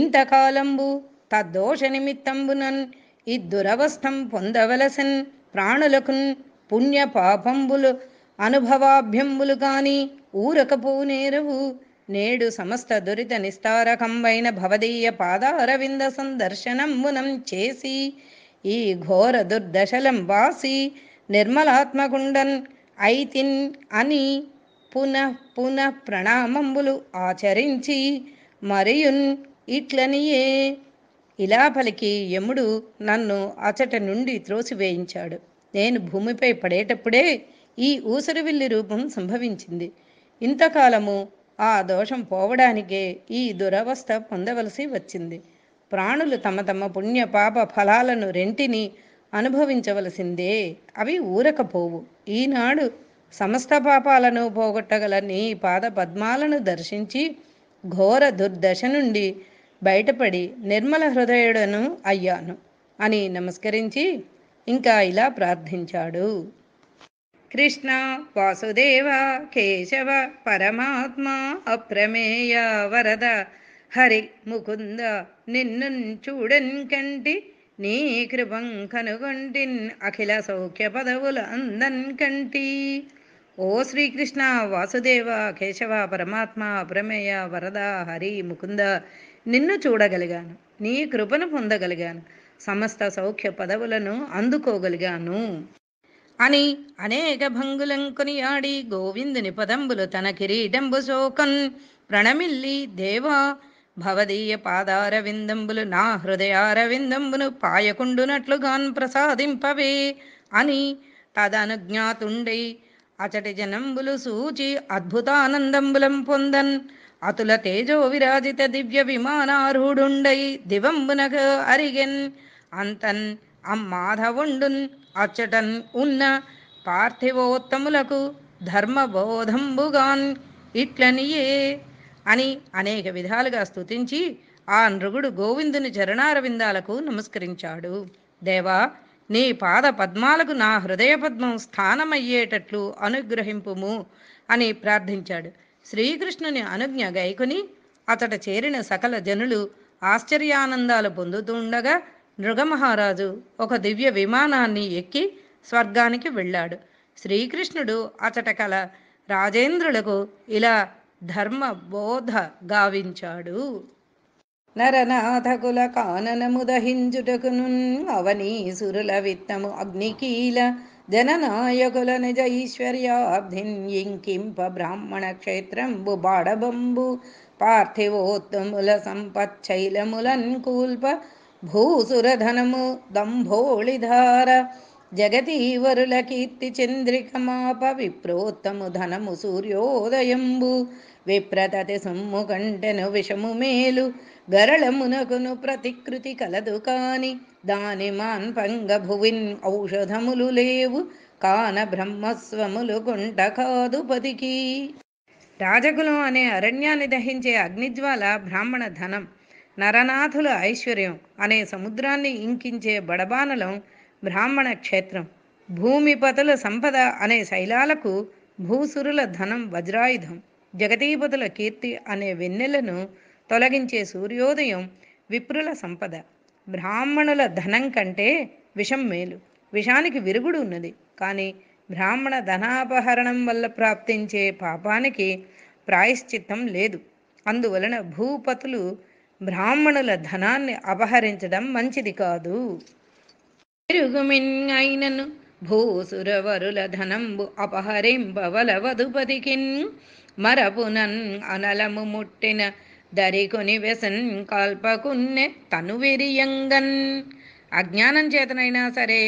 ఇంతకాలంబు తద్దోష నిమిత్తంబునన్ ఈ దురవస్థం పొందవలసన్ ప్రాణులకున్ పుణ్య పాపంబులు అనుభవాభ్యంబులు కానీ నేరవు నేడు సమస్త దురిత నిస్తారకంబైన భవదీయ పాదారవింద సందర్శనంబునం చేసి ఈ ఘోర దుర్దశలం వాసి నిర్మలాత్మగుండన్ ఐతిన్ అని పునః పునః ప్రణామంబులు ఆచరించి మరియున్ ఇట్లనియే ఇలా పలికి యముడు నన్ను అచట నుండి త్రోసివేయించాడు నేను భూమిపై పడేటప్పుడే ఈ ఊసరువిల్లి రూపం సంభవించింది ఇంతకాలము ఆ దోషం పోవడానికే ఈ దురవస్థ పొందవలసి వచ్చింది ప్రాణులు తమ తమ పుణ్య పాప ఫలాలను రెంటిని అనుభవించవలసిందే అవి ఊరకపోవు ఈనాడు సమస్త పాపాలను పోగొట్టగల నీ పాద పద్మాలను దర్శించి ఘోర దుర్దశ నుండి బయటపడి నిర్మల హృదయుడను అయ్యాను అని నమస్కరించి ఇంకా ఇలా ప్రార్థించాడు కృష్ణ వాసుదేవ కేశవ పరమాత్మా అప్రమేయ వరద హరి ముకుంద నిన్ను చూడన్ కంటి నీ కృపం కనుగొంటిన్ అఖిల సౌఖ్య పదవులు అందన్ కంటి ఓ శ్రీకృష్ణ వాసుదేవ కేశవ పరమాత్మ అప్రమేయ వరద హరి ముకుంద నిన్ను చూడగలిగాను నీ కృపను పొందగలిగాను సమస్త సౌఖ్య పదవులను అందుకోగలిగాను అని అనేక కొనియాడి గోవిందుని పదంబులు తన కిరీటంబు శోకన్ ప్రణమిల్లి దేవా భవదీయ పాదారవిందంబులు నా హృదయారవిందంబును పాయకుండునట్లుగాన్ ప్రసాదింపవే అని తదనుజ్ఞాతుండై అచటి జనంబులు సూచి అద్భుతానందంబులం పొందన్ అతుల తేజో విరాజిత దివ్య విమానారూఢుండై దివంబునగ అరిగెన్ అంతన్ అమ్మాధవుండున్ అచటన్ ఉన్న పార్థివోత్తములకు ధర్మబోధంబుగాన్ ఇట్లనియే అని అనేక విధాలుగా స్తుతించి ఆ నృగుడు గోవిందుని చరణారవిందాలకు నమస్కరించాడు దేవా నీ పాద పద్మాలకు నా హృదయ పద్మం స్థానమయ్యేటట్లు అనుగ్రహింపుము అని ప్రార్థించాడు శ్రీకృష్ణుని అనుజ్ఞ గైకుని అతడు చేరిన సకల జనులు ఆశ్చర్యానందాలు పొందుతుండగా మృగమహారాజు ఒక దివ్య విమానాన్ని ఎక్కి స్వర్గానికి వెళ్ళాడు శ్రీకృష్ణుడు అతట కల రాజేంద్రులకు ఇలా ధర్మ బోధ గావించాడు నరనాథకుల కాననము దహించుటకును అవనీసురుల విత్తము అగ్నికీల జననాయకుల నిజ ఈశ్వర్యాబ్ధిన్ ఇంకింప బ్రాహ్మణ క్షేత్రం బుబాడబంబు పార్థివోత్తముల సంపచ్చైలములన్ కూల్ప భూసురధనము దంభోళిధార జగతీవరుల కీర్తి చంద్రికమాప విప్రోత్తము ధనము సూర్యోదయంబు విప్రతతి సొమ్ము కంటెను విషము మేలు గరళమునకును ప్రతికృతి కలదు కాని దాని మాన్ భువిన్ ఔషధములు లేవు కాన బ్రహ్మస్వములు కొంట కాదు పదికి రాజకులం అనే అరణ్యాన్ని దహించే అగ్నిజ్వాల బ్రాహ్మణ ధనం నరనాథుల ఐశ్వర్యం అనే సముద్రాన్ని ఇంకించే బడబానలం బ్రాహ్మణ క్షేత్రం భూమిపతుల సంపద అనే శైలాలకు భూసురుల ధనం వజ్రాయుధం జగతీపతుల కీర్తి అనే వెన్నెలను తొలగించే సూర్యోదయం విప్రుల సంపద బ్రాహ్మణుల ధనం కంటే విషం మేలు విషానికి విరుగుడు ఉన్నది కానీ బ్రాహ్మణ ధనాపహరణం వల్ల ప్రాప్తించే పాపానికి ప్రాయశ్చిత్తం లేదు అందువలన భూపతులు బ్రాహ్మణుల ధనాన్ని అపహరించడం మంచిది కాదు తిరుగుమిన్నైనను భూసురవరుల ధనంబు అపహరింపవల వధుపతికిన్ మరపునన్ అనలము ముట్టిన దరికొని వెసన్ కల్పకున్నె తను విరియంగన్ అజ్ఞానం చేతనైనా సరే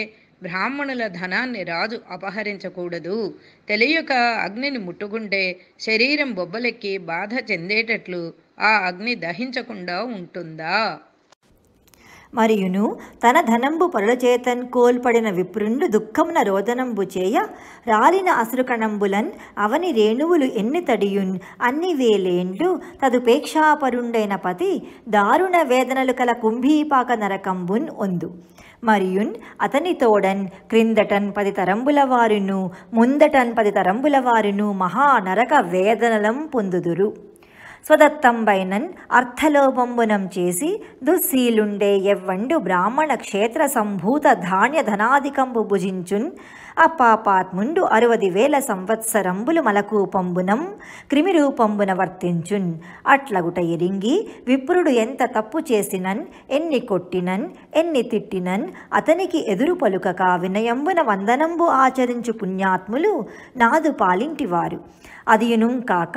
బ్రాహ్మణుల ధనాన్ని రాజు అపహరించకూడదు తెలియక అగ్నిని ముట్టుకుంటే శరీరం బొబ్బలెక్కి బాధ చెందేటట్లు ఆ అగ్ని దహించకుండా ఉంటుందా మరియును తన ధనంబు పరులచేతన్ కోల్పడిన విప్రుండు దుఃఖమున రోదనంబు చేయ రాలిన అసురుకణంబులన్ అవని రేణువులు ఎన్ని తడియున్ అన్ని వేలేండ్లు తదుపేక్షాపరుండైన పతి దారుణ వేదనలు కల కుంభీపాక నరకంబున్ ఒందు మరియున్ అతని తోడన్ క్రిందటన్ పది తరంబుల వారును ముందటన్ పది తరంబుల వారును మహా నరక వేదనలం పొందుదురు స్వదత్తంబైనన్ అర్థలోపంబునం చేసి దుస్సీలుండే ఎవ్వండు బ్రాహ్మణ క్షేత్ర సంభూత ధాన్య ధనాధికంపు భుజించున్ అపాపాత్ముండు అరవది వేల సంవత్సరంబులు మలకు పంబునం క్రిమిరూపంబున వర్తించున్ అట్లగుట ఎరింగి విప్రుడు ఎంత తప్పు చేసినన్ ఎన్ని కొట్టినన్ ఎన్ని తిట్టినన్ అతనికి ఎదురు పలుకక వినయంబున వందనంబు ఆచరించు పుణ్యాత్ములు నాదు పాలింటివారు అదియును కాక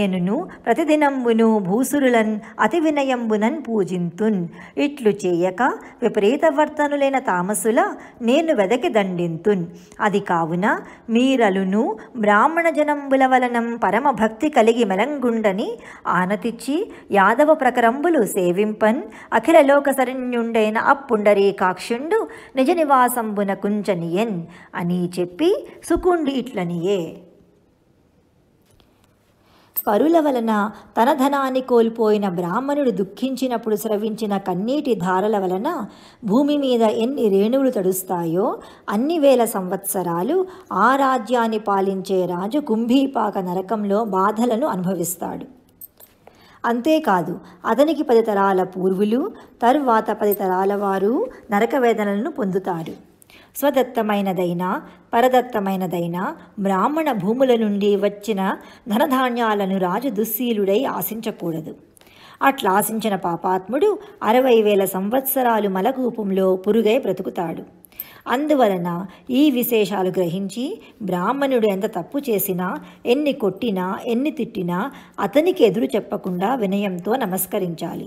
ఏనును ప్రతిదినంబును భూసురులన్ అతి వినయంబునన్ పూజింతున్ ఇట్లు చేయక విపరీత వర్తనులైన తామసుల నేను వెదకి దండింతున్ అది కావున మీరలును బ్రాహ్మణ జనంబుల వలన పరమభక్తి కలిగి మెలంగుండని ఆనతిచ్చి యాదవ ప్రకరంబులు సేవింపన్ అఖిల అప్పుండరీ కాక్షుండు నిజ నివాసంబున కుంచనియన్ అని చెప్పి సుకుండి ఇట్లనియే కరుల వలన తన ధనాన్ని కోల్పోయిన బ్రాహ్మణుడు దుఃఖించినప్పుడు స్రవించిన కన్నీటి ధారల వలన భూమి మీద ఎన్ని రేణువులు తడుస్తాయో అన్ని వేల సంవత్సరాలు ఆ రాజ్యాన్ని పాలించే రాజు కుంభీపాక నరకంలో బాధలను అనుభవిస్తాడు అంతేకాదు అతనికి పది తరాల పూర్వులు తరువాత పది తరాల వారు నరకవేదనలను పొందుతారు స్వదత్తమైనదైనా పరదత్తమైనదైన బ్రాహ్మణ భూముల నుండి వచ్చిన ధనధాన్యాలను రాజు దుశ్శీలుడై ఆశించకూడదు అట్లా ఆశించిన పాపాత్ముడు అరవై వేల సంవత్సరాలు మలకూపంలో పురుగై బ్రతుకుతాడు అందువలన ఈ విశేషాలు గ్రహించి బ్రాహ్మణుడు ఎంత తప్పు చేసినా ఎన్ని కొట్టినా ఎన్ని తిట్టినా అతనికి ఎదురు చెప్పకుండా వినయంతో నమస్కరించాలి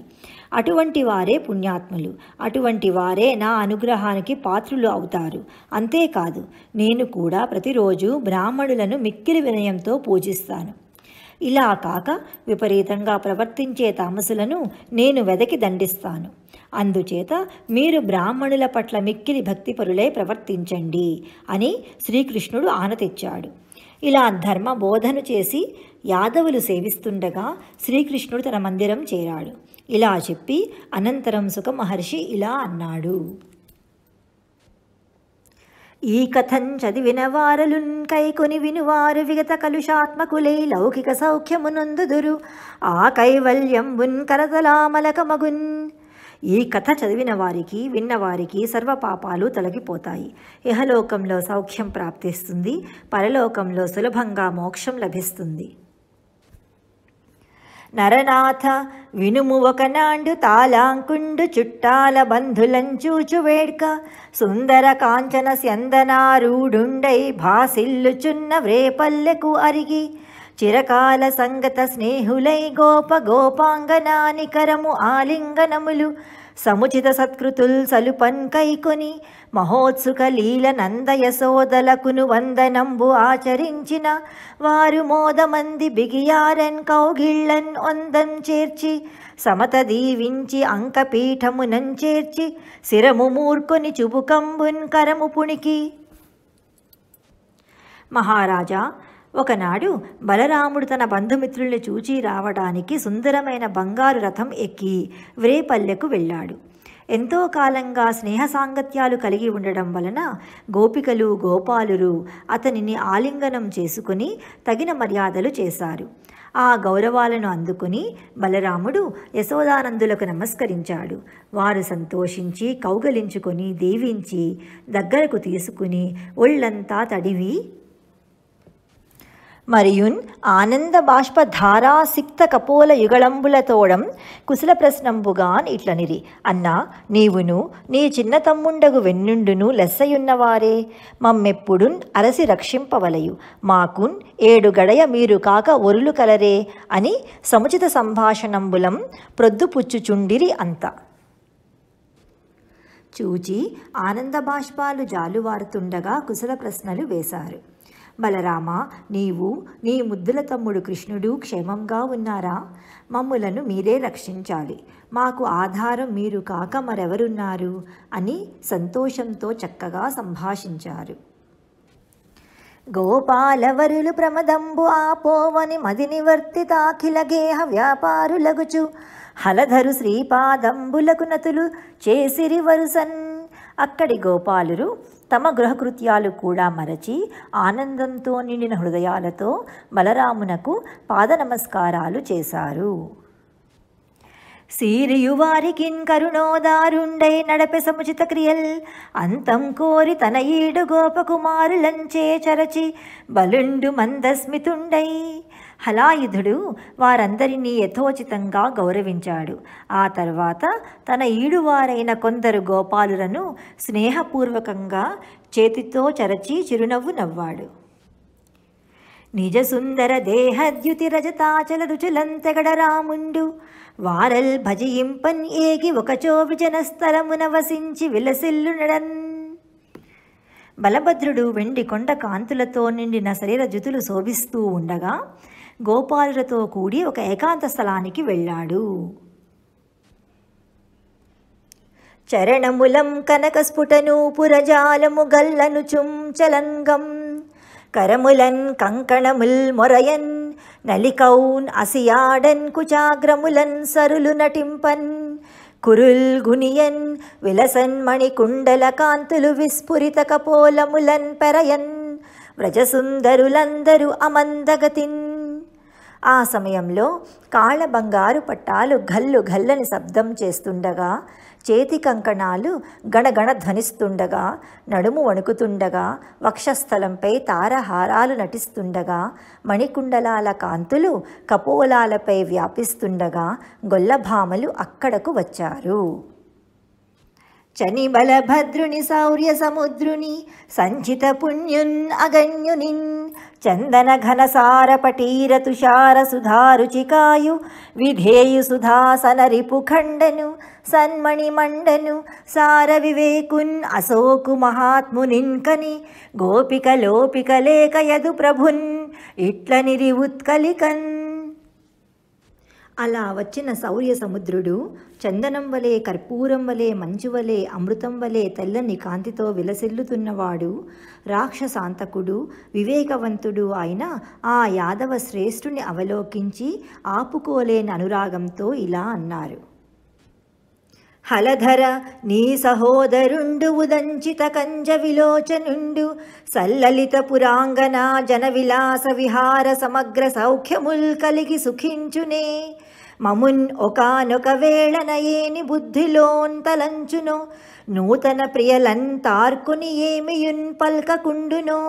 అటువంటి వారే పుణ్యాత్ములు అటువంటి వారే నా అనుగ్రహానికి పాత్రులు అవుతారు అంతేకాదు నేను కూడా ప్రతిరోజు బ్రాహ్మణులను మిక్కిలి వినయంతో పూజిస్తాను ఇలా కాక విపరీతంగా ప్రవర్తించే తామసులను నేను వెదకి దండిస్తాను అందుచేత మీరు బ్రాహ్మణుల పట్ల మిక్కిలి భక్తిపరులే ప్రవర్తించండి అని శ్రీకృష్ణుడు ఆనతిచ్చాడు ఇలా ధర్మ బోధన చేసి యాదవులు సేవిస్తుండగా శ్రీకృష్ణుడు తన మందిరం చేరాడు ఇలా చెప్పి అనంతరం సుఖ మహర్షి ఇలా అన్నాడు ఈ కథం చదివిన వారలున్ కైకొని వినువారు విగత కలుషాత్మకులై లౌకిక సౌఖ్యమునందుదురు ఆ కైవల్యంబున్ మలకమగున్ ఈ కథ చదివిన వారికి విన్నవారికి సర్వ పాపాలు తొలగిపోతాయి ఇహలోకంలో సౌఖ్యం ప్రాప్తిస్తుంది పరలోకంలో సులభంగా మోక్షం లభిస్తుంది నరనాథ వినుము ఒకనాండు తాళాంకుండు చుట్టాల బంధులంచూచు వేడ్క సుందర కాంచన స్యందనారూఢుండై భాసిల్లుచున్న వ్రేపల్లెకు అరిగి చిరకాల సంగత స్నేహులై గోప గోపాంగనానికరము ఆలింగనములు సముచిత సత్కృతుల్ సలుపన్ కైకొని మహోత్సుక లీల నందయ వందనంబు ఆచరించిన వారు మోదమంది బిగియారన్ కౌగిళ్ళన్ వందం చేర్చి సమత దీవించి అంకపీఠమునం చేర్చి శిరము మూర్కొని చుబుకంబున్ కరము పుణికి మహారాజా ఒకనాడు బలరాముడు తన బంధుమిత్రుల్ని చూచి రావడానికి సుందరమైన బంగారు రథం ఎక్కి వ్రేపల్లెకు వెళ్ళాడు ఎంతో కాలంగా స్నేహ సాంగత్యాలు కలిగి ఉండడం వలన గోపికలు గోపాలురు అతనిని ఆలింగనం చేసుకుని తగిన మర్యాదలు చేశారు ఆ గౌరవాలను అందుకుని బలరాముడు యశోదానందులకు నమస్కరించాడు వారు సంతోషించి కౌగలించుకొని దీవించి దగ్గరకు తీసుకుని ఒళ్ళంతా తడివి మరియున్ ఆనంద బాష్ప సిక్త కపోల తోడం కుశల ప్రశ్నంబుగాన్ ఇట్లనిరి అన్నా నీవును నీ చిన్న తమ్ముండగు వెన్నుండును లెస్సయున్నవారే మమ్మెప్పుడున్ అరసి రక్షింపవలయు మాకున్ ఏడు గడయ మీరు కాక ఒరులు కలరే అని సముచిత సంభాషణంబులం ప్రొద్దుపుచ్చుచుండిరి అంత చూచి ఆనంద బాష్పాలు జాలువారుతుండగా కుశల ప్రశ్నలు వేశారు బలరామ నీవు నీ ముద్దుల తమ్ముడు కృష్ణుడు క్షేమంగా ఉన్నారా మమ్ములను మీరే రక్షించాలి మాకు ఆధారం మీరు కాక మరెవరున్నారు అని సంతోషంతో చక్కగా సంభాషించారు గోపాలవరులు ప్రమదంబు ఆపోవని మది తాఖిల గేహ వ్యాపారులగుచు హలధరు శ్రీపాదంబులకు నతులు చేసిరి వరుసన్ అక్కడి గోపాలురు తమ గృహకృత్యాలు కూడా మరచి ఆనందంతో నిండిన హృదయాలతో బలరామునకు పాద నమస్కారాలు చేశారు సీరియువారికిన్ కరుణోదారుండై నడప సముచిత క్రియల్ అంతం కోరి తన ఈడు గోపకుమారులంచే చరచి బలుండు మందస్మితుండై హలాయుధుడు వారందరినీ యథోచితంగా గౌరవించాడు ఆ తర్వాత తన ఈడువారైన కొందరు గోపాలులను స్నేహపూర్వకంగా చేతితో చరచి చిరునవ్వు నవ్వాడు నిజ సుందర దేహద్యుతి రజతాచల రుచులంతగడ రాముండు వారల్ భజయింపన్ ఏగి ఒకచో విజన స్థలమున వసించి విలసిల్లు నడన్ బలభద్రుడు వెండి కొండ కాంతులతో నిండిన శరీర జుతులు శోభిస్తూ ఉండగా గోపాలులతో కూడి ఒక ఏకాంత స్థలానికి వెళ్ళాడు చరణములం కనకస్ఫుటను పురజాలము గల్లనుచుం చలంగం కరములన్ కంకణముల్ మొరయన్ నలికౌన్ అసియాడన్ కుచాగ్రములన్ సరులు నటింపన్ కురుల్ గునియన్ విలసన్ మణికుండల కాంతులు విస్ఫురిత కపోలములన్ పెరయన్ వ్రజసుందరులందరూ అమందగతిన్ ఆ సమయంలో కాళ్ళ బంగారు పట్టాలు గల్లు గల్లని శబ్దం చేస్తుండగా చేతి కంకణాలు గణగణ ధ్వనిస్తుండగా నడుము వణుకుతుండగా వక్షస్థలంపై తారహారాలు నటిస్తుండగా మణికుండలాల కాంతులు కపోలాలపై వ్యాపిస్తుండగా గొల్లభామలు అక్కడకు వచ్చారు शनिबलभद्रुनि सौर्यसमुद्रुनि सञ्चितपुण्युन् अगन्युनिन् चन्दनघनसारपटीरतुषारसुधारुचिकायु विधेयुसुधासनरिपुखण्डनु सन्मणि मण्डनु सारविवेकुन् असोकु महात्मुनिन् कनि गोपिकलोपिकलेखयदु प्रभुन् इट्लनिरिवुत्कलिकन् అలా వచ్చిన శౌర్య సముద్రుడు చందనం వలె కర్పూరం వలె మంచు వలె అమృతం వలె తెల్లని కాంతితో విలసిల్లుతున్నవాడు రాక్షసాంతకుడు వివేకవంతుడు అయిన ఆ యాదవ శ్రేష్ఠుని అవలోకించి ఆపుకోలేని అనురాగంతో ఇలా అన్నారు హలధర నీ సహోదరుండు ఉదంచిత కంజ విలోచనుండు సల్లలిత పురాంగన జన విలాస విహార సమగ్ర సౌఖ్యముల్ కలిగి సుఖించునే మమున్ ఒకనొక వేళనయేని ఏని బుద్ధిలోంతలంచునో నూతన ప్రియలంతార్కుని ఏమియున్ పల్కకుండును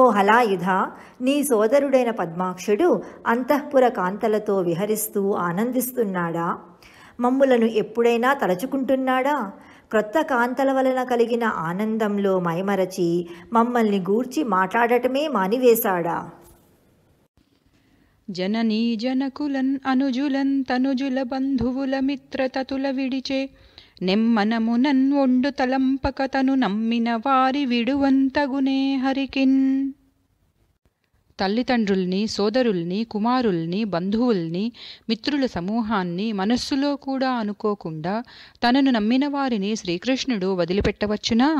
ఓ హలాయుధ నీ సోదరుడైన పద్మాక్షుడు అంతఃపుర కాంతలతో విహరిస్తూ ఆనందిస్తున్నాడా మమ్ములను ఎప్పుడైనా తలచుకుంటున్నాడా క్రొత్త కాంతల వలన కలిగిన ఆనందంలో మైమరచి మమ్మల్ని గూర్చి మాట్లాడటమే మానివేశాడా జననీ జనకులన్ అనుజులన్ తనుజుల బంధువుల మిత్రతతుల విడిచే నెమ్మనమునన్ ఒండు తలంపక తను నమ్మిన వారి విడువంతగునే హరికిన్ తల్లిదండ్రుల్ని సోదరుల్ని కుమారుల్ని బంధువుల్ని మిత్రుల సమూహాన్ని మనస్సులో కూడా అనుకోకుండా తనను నమ్మిన వారిని శ్రీకృష్ణుడు వదిలిపెట్టవచ్చునా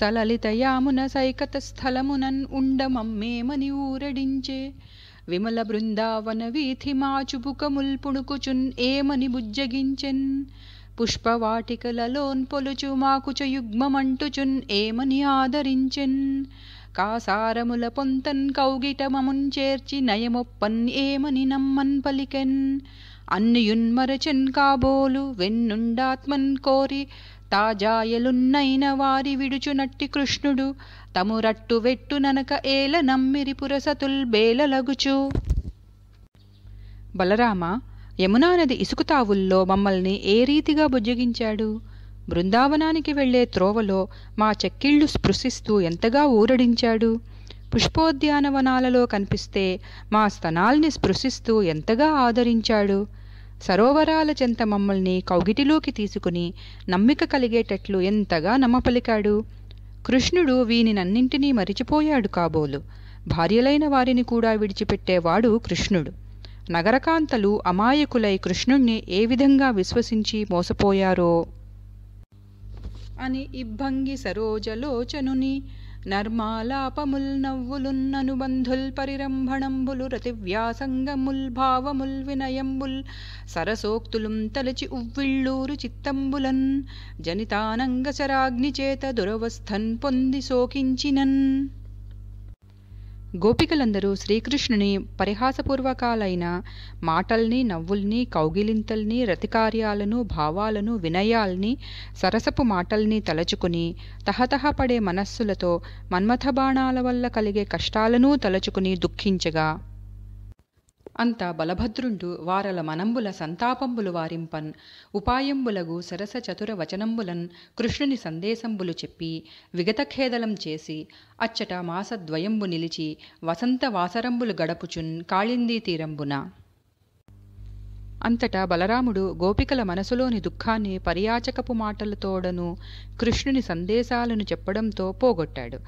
సలలితయామున సైకత స్థలమునన్ ఉండమమ్మేమని ఊరడించే విమల బృందావన వీధి మాచుబుకముల్పుణుకుచున్ ఏమని బుజ్జగించెన్ పుష్పవాటికలలోన్ పొలుచు మాకుచ యుగ్మమంటుచున్ ఏమని ఆదరించెన్ కాసారముల పొంతన్ కౌగిట మమున్ చేర్చి నయమొప్పన్ ఏమని నమ్మన్ పలికెన్ అన్నియున్మరచెన్ కాబోలు వెన్నుండాత్మన్ కోరి తాజాయలున్నైన వారి విడుచునట్టి కృష్ణుడు తము రట్టు వెట్టు ననక ఏల నమ్మిరి పురసతుల్ బేలలగుచు బలరామ యమునా నది ఇసుకుతావుల్లో మమ్మల్ని ఏ రీతిగా బుజ్జగించాడు బృందావనానికి వెళ్లే త్రోవలో మా చెక్కిళ్ళు స్పృశిస్తూ ఎంతగా ఊరడించాడు పుష్పోద్యానవనాలలో కనిపిస్తే మా స్తనాల్ని స్పృశిస్తూ ఎంతగా ఆదరించాడు సరోవరాల చెంత మమ్మల్ని కౌగిటిలోకి తీసుకుని నమ్మిక కలిగేటట్లు ఎంతగా నమ్మపలికాడు కృష్ణుడు వీనినన్నింటినీ మరిచిపోయాడు కాబోలు భార్యలైన వారిని కూడా విడిచిపెట్టేవాడు కృష్ణుడు నగరకాంతలు అమాయకులై కృష్ణుణ్ణి ఏ విధంగా విశ్వసించి మోసపోయారో అని ఇబ్బంగి సరోజలోచనుని నర్మాలాపముల్ నవ్వులున్ననుబంధుల్ పరిరంభణంబులు రతివ్యాసంగముల్ భావముల్ వినయంబుల్ సరసోక్తులుం తలచి ఉవ్విళ్ళూరు చిత్తంబులన్ జనితానంగచరాగ్నిచేత దురవస్థన్ పొంది శోకించినన్ గోపికలందరూ శ్రీకృష్ణుని పరిహాసపూర్వకాలైన మాటల్ని నవ్వుల్ని కౌగిలింతల్ని రతికార్యాలను భావాలను వినయాల్ని సరసపు మాటల్ని తలచుకుని తహతహ పడే మనస్సులతో మన్మథబాణాల వల్ల కలిగే కష్టాలను తలచుకుని దుఃఖించగా అంత బలభద్రుండు వారల మనంబుల సంతాపంబులు వారింపన్ ఉపాయంబులగు సరస చతుర వచనంబులన్ కృష్ణుని సందేశంబులు చెప్పి విగతఖేదలం చేసి అచ్చట మాసద్వయంబు నిలిచి వసంత వాసరంబులు గడపుచున్ కాళిందీ తీరంబున అంతటా బలరాముడు గోపికల మనసులోని దుఃఖాన్ని పర్యాచకపు మాటలతోడను కృష్ణుని సందేశాలను చెప్పడంతో పోగొట్టాడు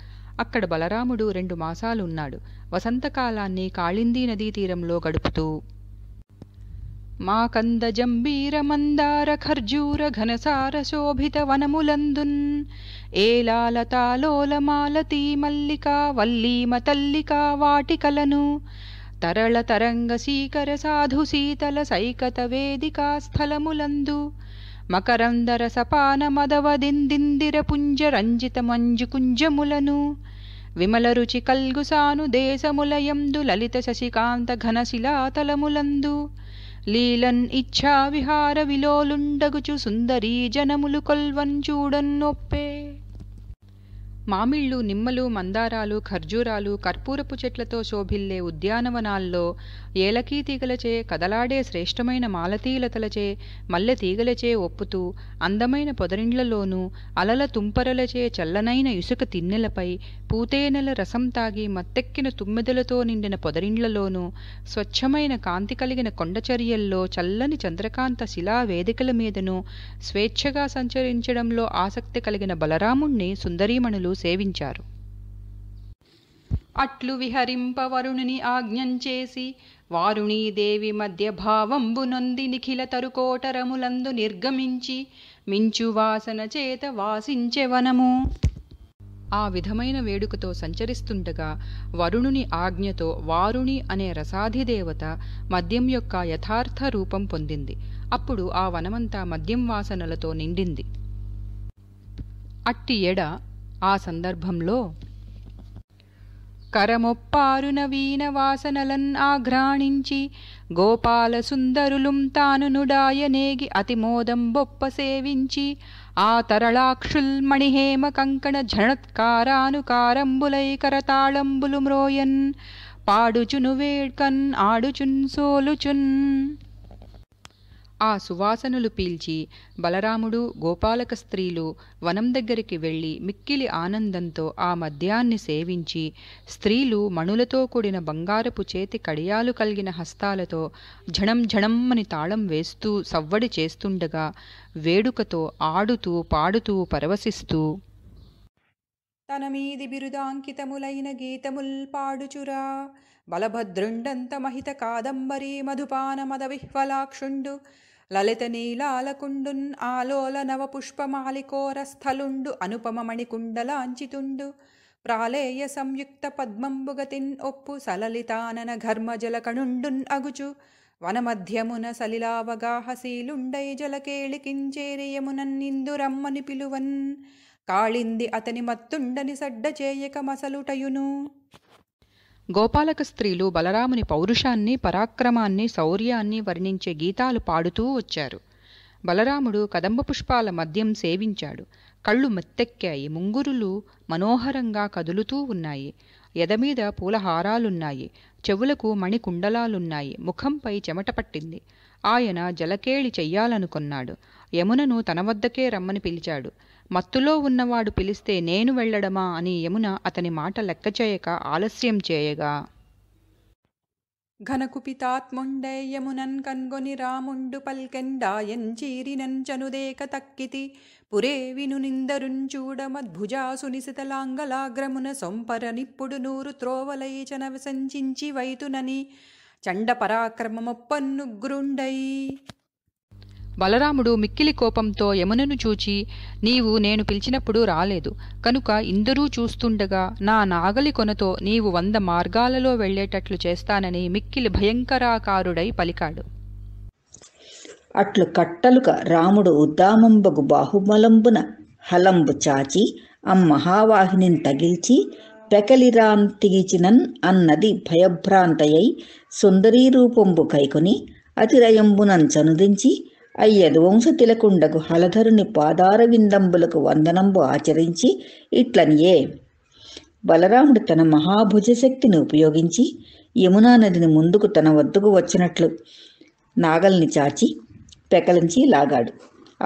అక్కడ బలరాముడు రెండు మాసాలున్నాడు వసంతకాలాన్ని కాళిందీ నదీ తీరంలో గడుపుతూ మా కంద జంబీర మందార ఖర్జూర ఘనసార శోభిత వనములందున్ ఏలాలతాలోలమాలతీ మల్లిక వల్లీమ తల్లిక వాటికలను తరళ తరంగ సీకర సాధు శీతల సైకత వేదికా స్థలములందు మకరందర సపాన మదవదిందిందిర పుంజ రంజిత మంజు కుంజములను విమల రుచి కల్గుసాను దేశములయందు లలిత శశికాంత ఘనశిలాతలములందు లీలన్ ఇచ్ఛా విహార విలోలుండగుచు సుందరీ జనములు కొల్వన్ చూడన్నొప్పే మామిళ్ళు నిమ్మలు మందారాలు ఖర్జూరాలు కర్పూరపు చెట్లతో శోభిల్లే ఉద్యానవనాల్లో ఏలకీ తీగలచే కదలాడే శ్రేష్టమైన మాలతీలతలచే మల్లె తీగలచే ఒప్పుతూ అందమైన పొదరిండ్లలోనూ అలల తుంపరలచే చల్లనైన ఇసుక తిన్నెలపై పూతేనెల రసం తాగి మత్తెక్కిన తుమ్మెదలతో నిండిన పొదరిండ్లలోనూ స్వచ్ఛమైన కాంతి కలిగిన కొండచర్యల్లో చల్లని చంద్రకాంత శిలా వేదికల మీదను స్వేచ్ఛగా సంచరించడంలో ఆసక్తి కలిగిన బలరాముణ్ణి సుందరీమణులు సేవించారు అట్లు విహరింపవరుణుని చేసి వారుణీదేవి మధ్య భావంబునొంది నిఖిల తరుకోటరములందు నిర్గమించి మించు వాసన చేత వాసించెవనము ఆ విధమైన వేడుకతో సంచరిస్తుండగా వరుణుని ఆజ్ఞతో వారుణి అనే రసాధిదేవత మద్యం యొక్క యథార్థ రూపం పొందింది అప్పుడు ఆ వనమంతా మద్యం వాసనలతో నిండింది అట్టి ఎడ ఆ సందర్భంలో కరమొప్పారు నవీన వాసనలన్ ఆఘ్రాణించి గోపాల సుందరులుం తాను అతి మోదం బొప్ప సేవించి ఆ తరళాక్షుల్ మణిహేమ కంకణ ఝణత్కారానుకారంబులై కరతాళంబులు మ్రోయన్ పాడుచును వేడ్కన్ ఆడుచున్ సోలుచున్ ఆ సువాసనలు పీల్చి బలరాముడు గోపాలక స్త్రీలు వనం దగ్గరికి వెళ్ళి మిక్కిలి ఆనందంతో ఆ మద్యాన్ని సేవించి స్త్రీలు మణులతో కూడిన బంగారపు చేతి కడియాలు కలిగిన హస్తాలతో ఝణం ఝణమ్మని తాళం వేస్తూ సవ్వడి చేస్తుండగా వేడుకతో ఆడుతూ పాడుతూ పరవశిస్తూ తన మీది బిరుదాంకితములైన గీతముల్ పాడుచురా బలభద్రుండంత మహిత కాదంబరీ మధుపాన మద విహ్వలాక్షుండు లలిత లలితనీలాలకుండున్ ఆలోల నవపుష్పమాలికోరస్థలుండు అనుపమమణికుండలాంచితుండు ప్రాలేయ సంయుక్త పద్మంబుగతిన్ ఒప్పు సలలితానన ఘర్మజల కణుండున్ అగుచు వనమధ్యమున సలిలావగాహశీలుండై జలకేళికించేరియమునన్నిందురమ్మని పిలువన్ కాళింది అతని మత్తుండని సడ్డచేయక మసలుటయును గోపాలక స్త్రీలు బలరాముని పౌరుషాన్ని పరాక్రమాన్ని శౌర్యాన్ని వర్ణించే గీతాలు పాడుతూ వచ్చారు బలరాముడు కదంబ పుష్పాల మద్యం సేవించాడు కళ్ళు మెత్తెక్కాయి ముంగురులు మనోహరంగా కదులుతూ ఉన్నాయి ఎదమీద పూలహారాలున్నాయి చెవులకు మణికుండలాలున్నాయి ముఖంపై చెమట పట్టింది ఆయన జలకేళి చెయ్యాలనుకున్నాడు యమునను తన వద్దకే రమ్మని పిలిచాడు మత్తులో ఉన్నవాడు పిలిస్తే నేను వెళ్ళడమా అని యమున అతని మాట లెక్కచేయక ఆలస్యం చేయగా ఘనకుపితాత్ముండే యమునన్ కన్గొని రాముండు పల్కెండాయన్ చీరినన్ చనుదేక తక్కితి పురే విను నిందరుంచూడమద్భుజాసునిశితలాంగలాగ్రమున సొంపర నిప్పుడు నూరు త్రోవలైచన సంచించి వైతునని చండ పరాక్రమమొప్పన్నుగ్రుండై బలరాముడు మిక్కిలి కోపంతో యమునను చూచి నీవు నేను పిలిచినప్పుడు రాలేదు కనుక ఇందరూ చూస్తుండగా నా నాగలి కొనతో నీవు వంద మార్గాలలో వెళ్లేటట్లు చేస్తానని మిక్కిలి భయంకరాకారుడై పలికాడు అట్లు కట్టలుక రాముడు ఉద్దామంబగు బాహుబలంబున హలంబు చాచి ఆ మహావాహినిని తగిల్చి పెకలిరాన్ తిగిచినన్ అన్నది భయభ్రాంతయై సుందరీ రూపంబు కైకొని అతిరయంబునన్ చనుదించి వంశ తిలకుండకు హలధరుని పాదార విందంబులకు వందనంబు ఆచరించి ఇట్లనియే బలరాముడు తన మహాభుజశక్తిని ఉపయోగించి యమునా నదిని ముందుకు తన వద్దకు వచ్చినట్లు నాగల్ని చాచి పెకలించి లాగాడు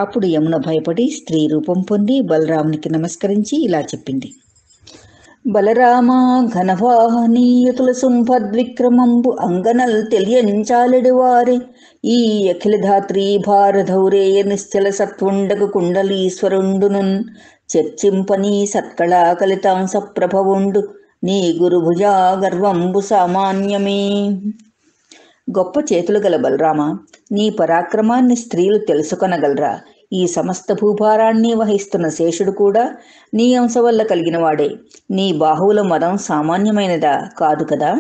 అప్పుడు యమున భయపడి స్త్రీ రూపం పొంది బలరామునికి నమస్కరించి ఇలా చెప్పింది బలరామా ఘనవాహనీయతుల సుంభద్విక్రమంబు అంగనల్ తెలియంచాలడి వారి ఈ అఖిలధాత్రి భారధౌరేయ నిశ్చల సత్వుండగు కుండలీశ్వరుండునున్ చర్చింపనీ సత్కళా కలితాంస ప్రభవుండు నీ గురుభుజా గర్వంబు సామాన్యమే గొప్ప చేతులు గల బలరామ నీ పరాక్రమాన్ని స్త్రీలు తెలుసుకొనగలరా ఈ సమస్త భూభారాన్ని వహిస్తున్న శేషుడు కూడా నీ అంశ వల్ల కలిగినవాడే నీ బాహువుల మదం సామాన్యమైనదా కాదు కదా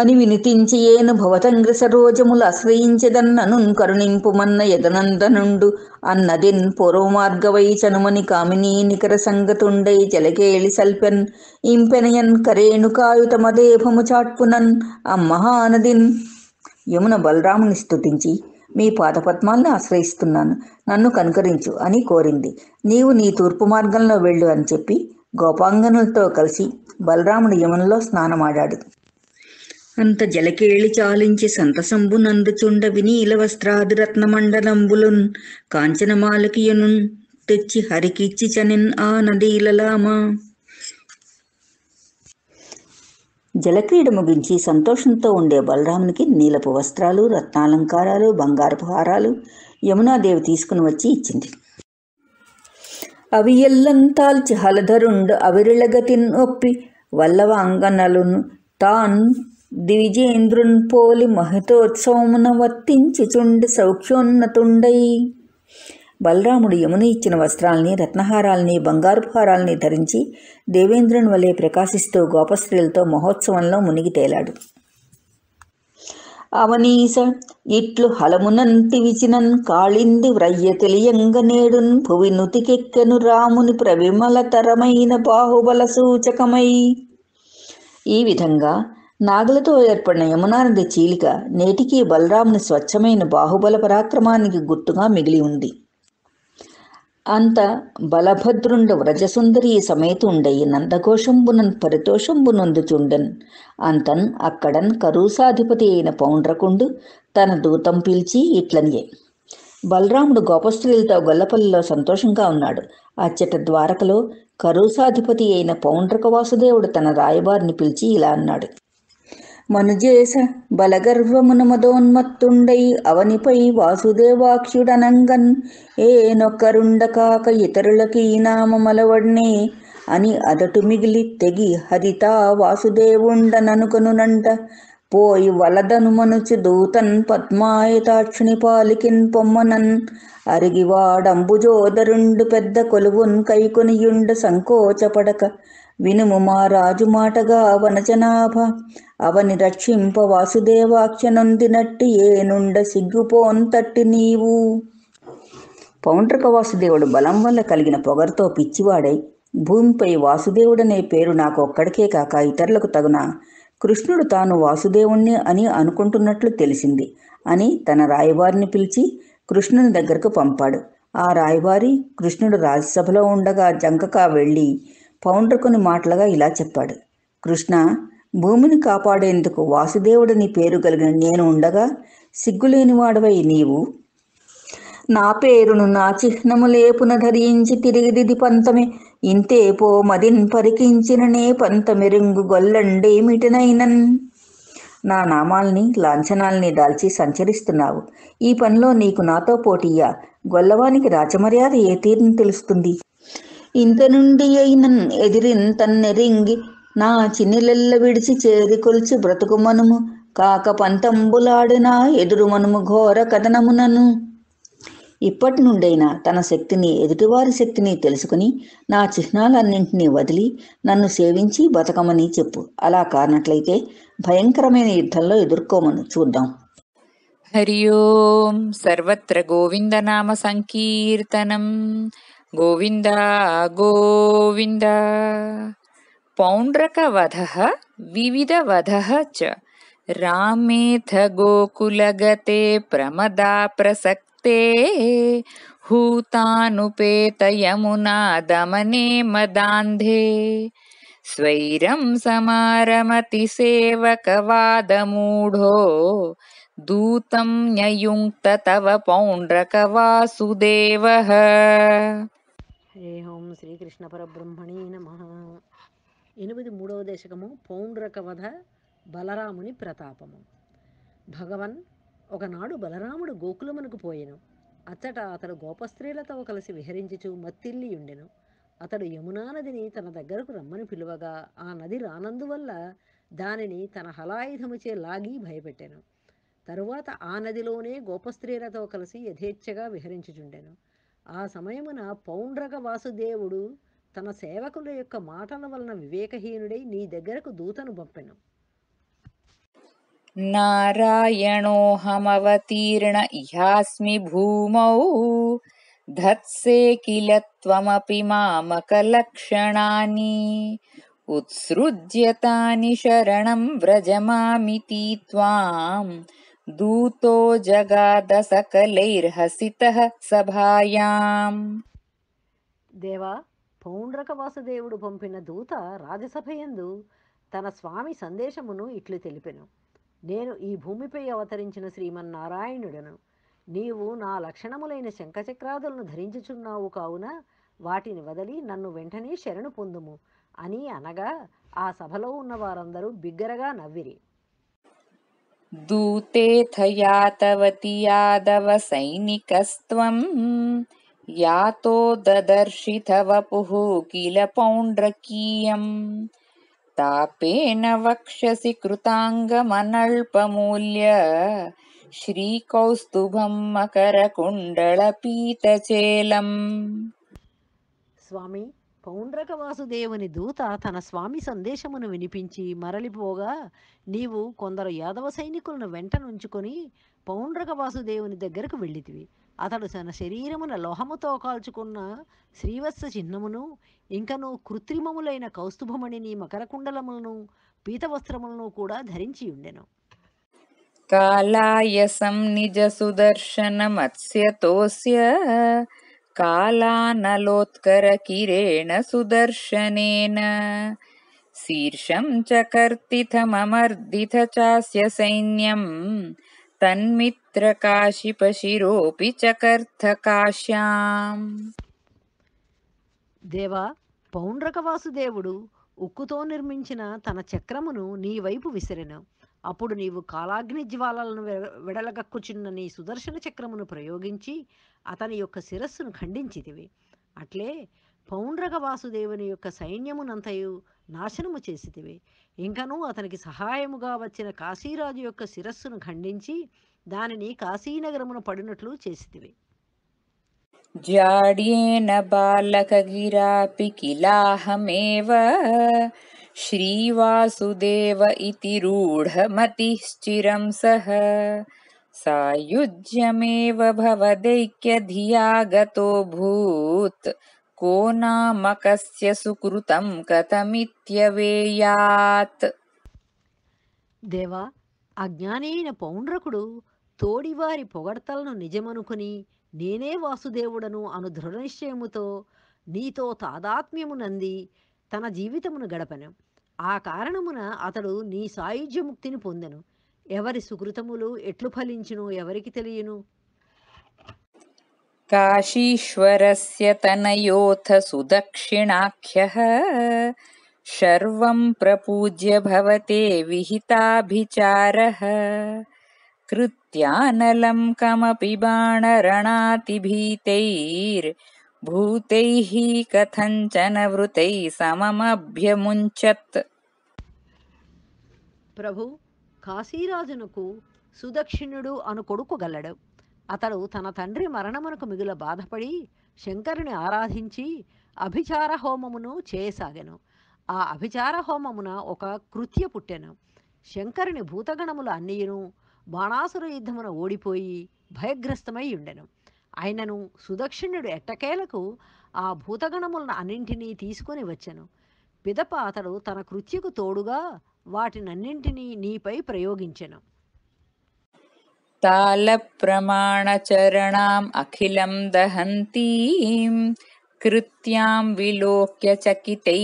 అని వినితించి ఏను భవతంగ్రసరోజములు ఆశ్రయించదన్నను కరుణింపుమన్న యదనందనుండు అన్నదిన్ పూర్వమార్గవై చనుమని కామినీ నికర సంగతుండై జలకేళి సల్పెన్ ఇంపెనయన్ కరేణుకాయుతమదేభము చాట్పునన్ అమ్మహానదిన్ యమున బలరాముని స్తుతించి మీ పాదపద్మాలను ఆశ్రయిస్తున్నాను నన్ను కనుకరించు అని కోరింది నీవు నీ తూర్పు మార్గంలో వెళ్ళు అని చెప్పి గోపాంగనులతో కలిసి బలరాముడు యమునలో స్నానమాడాడు అంత జలకేళి చాలించి సంతసంబు నందుచుండ వినీల వస్త్రాదిరత్నమండలంబులున్ కాంచనమాలకియనున్ తెచ్చి హరికిచ్చి చనిన్ ఆ నదీలలామా జలక్రీడ ముగించి సంతోషంతో ఉండే బలరామునికి నీలపు వస్త్రాలు రత్నాలంకారాలు బంగారపు హారాలు యమునాదేవి తీసుకుని వచ్చి ఇచ్చింది అవి ఎల్లంతాల్చి హలధరుండు అవిరిళగతిన్ ఒప్పి వల్లవ అంగనలును తాన్ దివిజేంద్రున్ పోలి మహితోత్సవమున వర్తించి చుండి సౌఖ్యోన్నతుండై బలరాముడు యముని ఇచ్చిన వస్త్రాల్ని రత్నహారాల్ని బంగారు హారాల్ని ధరించి దేవేంద్రుని వలె ప్రకాశిస్తూ గోపశ్రీలతో మహోత్సవంలో మునిగి తేలాడు అవనీస ఇట్లు హలమునంటి విచినన్ కాళింది వ్రయ్య తెలియంగ నేడున్ భువి నుతికెక్కెను రాముని ప్రవిమలతరమైన బాహుబల సూచకమై ఈ విధంగా నాగలతో ఏర్పడిన యమునానంది చీలిక నేటికీ బలరాముని స్వచ్ఛమైన బాహుబల పరాక్రమానికి గుర్తుగా మిగిలి ఉంది అంత బలభద్రుండు సమేతు ఉండయి నందఘోషంబునన్ పరితోషంబునందుచుండన్ అంతన్ అక్కడన్ కరూసాధిపతి అయిన పౌండ్రకుండు తన దూతం పిలిచి ఇట్లనియే బలరాముడు గోపస్థులతో గొల్లపల్లిలో సంతోషంగా ఉన్నాడు అచ్చట ద్వారకలో కరూసాధిపతి అయిన పౌండ్రక వాసుదేవుడు తన రాయబారిని పిలిచి ఇలా అన్నాడు మనుజేశ బలగర్వమున మదోన్మత్తుండై అవనిపై వాసుదేవాఖ్యుడనంగన్ ఏనొక్కరుండకాక ఇతరులకి నామమలవడ్నే అని అదటు మిగిలి తెగి హరితా వాసుదేవుండననుకనునంట పోయి వలదను మనుచు దూతన్ పద్మాయతాక్షుని పాలికిన్ పొమ్మనన్ అరిగివాడంబుజోదరుండు పెద్ద కొలువున్ కైకొనియుండ సంకోచపడక వినుము మా రాజు మాటగా వనజనాభ అవని రక్షింప ఏ ఏనుండ సిగ్గుపోంతట్టి నీవు పౌండ్రక వాసుదేవుడు బలం వల్ల కలిగిన పొగరుతో పిచ్చివాడై భూమిపై వాసుదేవుడనే పేరు నాకు ఒక్కడికే కాక ఇతరులకు తగున కృష్ణుడు తాను వాసుదేవుణ్ణి అని అనుకుంటున్నట్లు తెలిసింది అని తన రాయవారిని పిలిచి కృష్ణుని దగ్గరకు పంపాడు ఆ రాయవారి కృష్ణుడు రాజ్యసభలో ఉండగా జంకకా వెళ్ళి పౌండ్ర కొన్ని మాటలుగా ఇలా చెప్పాడు కృష్ణ భూమిని కాపాడేందుకు వాసుదేవుడని పేరు కలిగిన నేను ఉండగా సిగ్గులేనివాడవై నీవు నా పేరును నా చిహ్నము లేపున ధరించి తిరిగిది పంతమే ఇంతే పో మదిన్ పరికించిననే పంతమెరుంగు గొల్లండేమిటినైనన్ నా నామాల్ని లాంఛనాల్ని దాల్చి సంచరిస్తున్నావు ఈ పనిలో నీకు నాతో పోటీయా గొల్లవానికి రాజమర్యాద ఏ తీరును తెలుస్తుంది ఇంత నుండి అయినన్ ఎదిరిన్ తన్నెరింగి నా చిన్నెల్ల విడిచి చేరి బ్రతుకుమనుము కాక పంతంబులాడిన ఎదురుమనుము ఘోర కథనమునను ఇప్పటి నుండైనా తన శక్తిని ఎదుటివారి శక్తిని తెలుసుకుని నా చిహ్నాలన్నింటినీ వదిలి నన్ను సేవించి బతకమని చెప్పు అలా కానట్లయితే భయంకరమైన యుద్ధంలో ఎదుర్కోమను చూద్దాం హరి ఓం సర్వత్ర గోవిందనామ సంకీర్తనం गोविन्दा गोविन्दा पौण्ड्रकवधः विविधवधः च रामेथ गोकुलगते प्रमदाप्रसक्ते हूतानुपेतयमुना दमने मदान्धे स्वैरं समारमतिसेवकवादमूढो दूतं न्ययुङ्क्त तव पौण्ड्रकवासुदेवः హరే ఓం శ్రీకృష్ణ పరబ్రహ్మణే నమ ఎనిమిది మూడవ పౌండ్రక పౌండ్రకవధ బలరాముని ప్రతాపము భగవన్ ఒకనాడు బలరాముడు గోకులమునకు పోయెను అచ్చట అతడు గోపస్త్రీలతో కలిసి విహరించుచు మత్తిల్లియుండెను అతడు యమునా నదిని తన దగ్గరకు రమ్మని పిలువగా ఆ నది రానందువల్ల దానిని తన హలాయుధముచే లాగి భయపెట్టాను తరువాత ఆ నదిలోనే గోపస్త్రీలతో కలిసి యథేచ్ఛగా విహరించుచుండెను ఆ సమయమున పౌండ్రక వాసుదేవుడు తన సేవకుల యొక్క మాటల వలన వివేకహీనుడై నీ దగ్గరకు దూతను పంపెను నారాయణోహమవతీర్ణ ఇహాస్మి భూమౌ ధత్సే కిల త్వమపి లక్షణాని ఉత్సృజ్యతాని శరణం వ్రజమామితి త్వాం दूतो जगादसकलैर्हसितः సభాయాం దేవా పౌండ్రక వాసుదేవుడు పంపిన దూత రాజసభయందు తన స్వామి సందేశమును ఇట్లు తెలిపెను నేను ఈ భూమిపై అవతరించిన శ్రీమన్నారాయణుడను నీవు నా లక్షణములైన శంఖచక్రాదులను ధరించుచున్నావు కావున వాటిని వదలి నన్ను వెంటనే శరణు పొందుము అని అనగా ఆ సభలో ఉన్న వారందరూ బిగ్గరగా నవ్విరి दूते यातवति यादव यातो ददर्शितवपुः किल पौण्ड्रकीयम् तापेन वक्षसि कृताङ्गमनल्पमूल्य श्रीकौस्तुभं मकरकुण्डलपीतचेलम् स्वामी పౌండ్రక వాసుదేవుని దూత తన స్వామి సందేశమును వినిపించి మరలిపోగా నీవు కొందరు యాదవ సైనికులను వెంట నుంచుకొని పౌండ్రక వాసుదేవుని దగ్గరకు వెళ్ళితివి అతడు తన శరీరమున లోహముతో కాల్చుకున్న శ్రీవత్స చిహ్నమును ఇంకను కృత్రిమములైన కౌస్తుభమణిని మకరకుండలములను పీతవస్త్రములను కూడా ధరించి ఉండెను కాలాయసం నిజ సుదర్శన మత్స్యతోస్య कालानलोत्करकिरेण सुदर्शनेन शीर्षं चकर्तिथममर्दिथ चास्य सैन्यम् తన్మిత్రకాశిపశిరోపి కాశ్యాం దేవా పౌండ్రక వాసుదేవుడు ఉక్కుతో నిర్మించిన తన చక్రమును నీ వైపు విసిరెను అప్పుడు నీవు కాలాగ్ని జ్వాలలను విడలగక్కుచున్న నీ సుదర్శన చక్రమును ప్రయోగించి అతని యొక్క శిరస్సును ఖండించితివి అట్లే పౌండ్రక వాసుదేవుని యొక్క సైన్యమునంతయు నాశనము చేసితివి ఇంకనూ అతనికి సహాయముగా వచ్చిన కాశీరాజు యొక్క శిరస్సును ఖండించి దానిని కాశీనగరమును పడినట్లు చేసితివి జాడ్యేన గిరాపి కిలాహమేవ శ్రీవాసుదేవ इति रूढमतिश्चिरं सः सायुज्यमेव भवदैक्यधिया భూత్ को नाम కథమిత్యవేయాత్ దేవా అజ్ఞానైన పౌండ్రకుడు తోడివారి పొగడ్తలను నిజమనుకుని నేనే వాసుదేవుడను అను దృఢనిశ్చయముతో నీతో తాదాత్మ్యమునంది తన జీవితమును గడపను ఆ కారణమున అతడు నీ సాయుధ్యముక్తిని పొందెను ఎవరి సుకృతములు ఎట్లు ఫలించును ఎవరికి తెలియను కాశీశ్వరస్య తనయోథ సుదక్షిణాఖ్య శర్వం ప్రపూజ్య భవతే విహితాభిచారः కృత్యానలం కమపి బాణరణాతిభీతైర్ భూతై కథంచన వృతై సమమభ్యముంచత్ ప్రభు కాశీరాజునకు సుదక్షిణుడు అను కొడుకు గలడు అతడు తన తండ్రి మరణమునకు మిగుల బాధపడి శంకరుని ఆరాధించి అభిచార హోమమును చేయసాగెను ఆ అభిచార హోమమున ఒక కృత్య పుట్టెను శంకరుని భూతగణములు అన్నయ్యను బాణాసుర యుద్ధమున ఓడిపోయి భయగ్రస్తమై ఉండెను ఆయనను సుదక్షిణుడు ఎట్టకేలకు ఆ భూతగణములను అన్నింటినీ తీసుకొని వచ్చెను పిదప అతడు తన కృత్యకు తోడుగా వాటినన్నింటినీ నీపై ప్రయోగించెను ప్రమాణ अखिलं అఖిలం कृत्यां కృత్యాం విలోక్య చకితై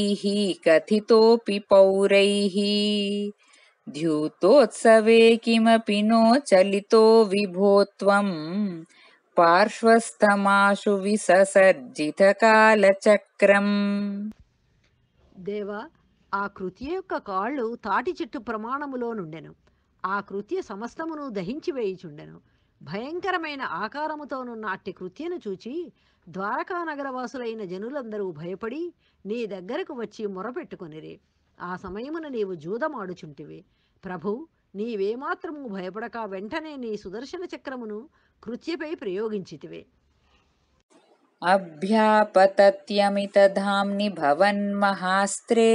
కథితోపి పౌరై ద్యూతోత్సవే కిమపి నో చలితో విభోత్వం పార్శ్వస్తమాషు విససర్జితకాలచక్రం దేవా ఆ కృతి యొక్క కాళ్ళు తాటి చెట్టు ప్రమాణములో నుండెను ఆ కృత్య సమస్తమును దహించి వేయుచుండెను భయంకరమైన ఆకారముతోనున్న అట్టి కృత్యను చూచి ద్వారకా నగరవాసులైన జనులందరూ భయపడి నీ దగ్గరకు వచ్చి మొరపెట్టుకొనిరే ఆ సమయమున నీవు జూదమాడుచుంటివి ప్రభు నీవేమాత్రము భయపడక వెంటనే నీ సుదర్శన చక్రమును ಕೃತ್ಯಪೈ ಪ್ರಯೋಗಿಂಚಿತಿವೆ अभ्यापतत्यमितधाम्नि भवन्महास्त्रे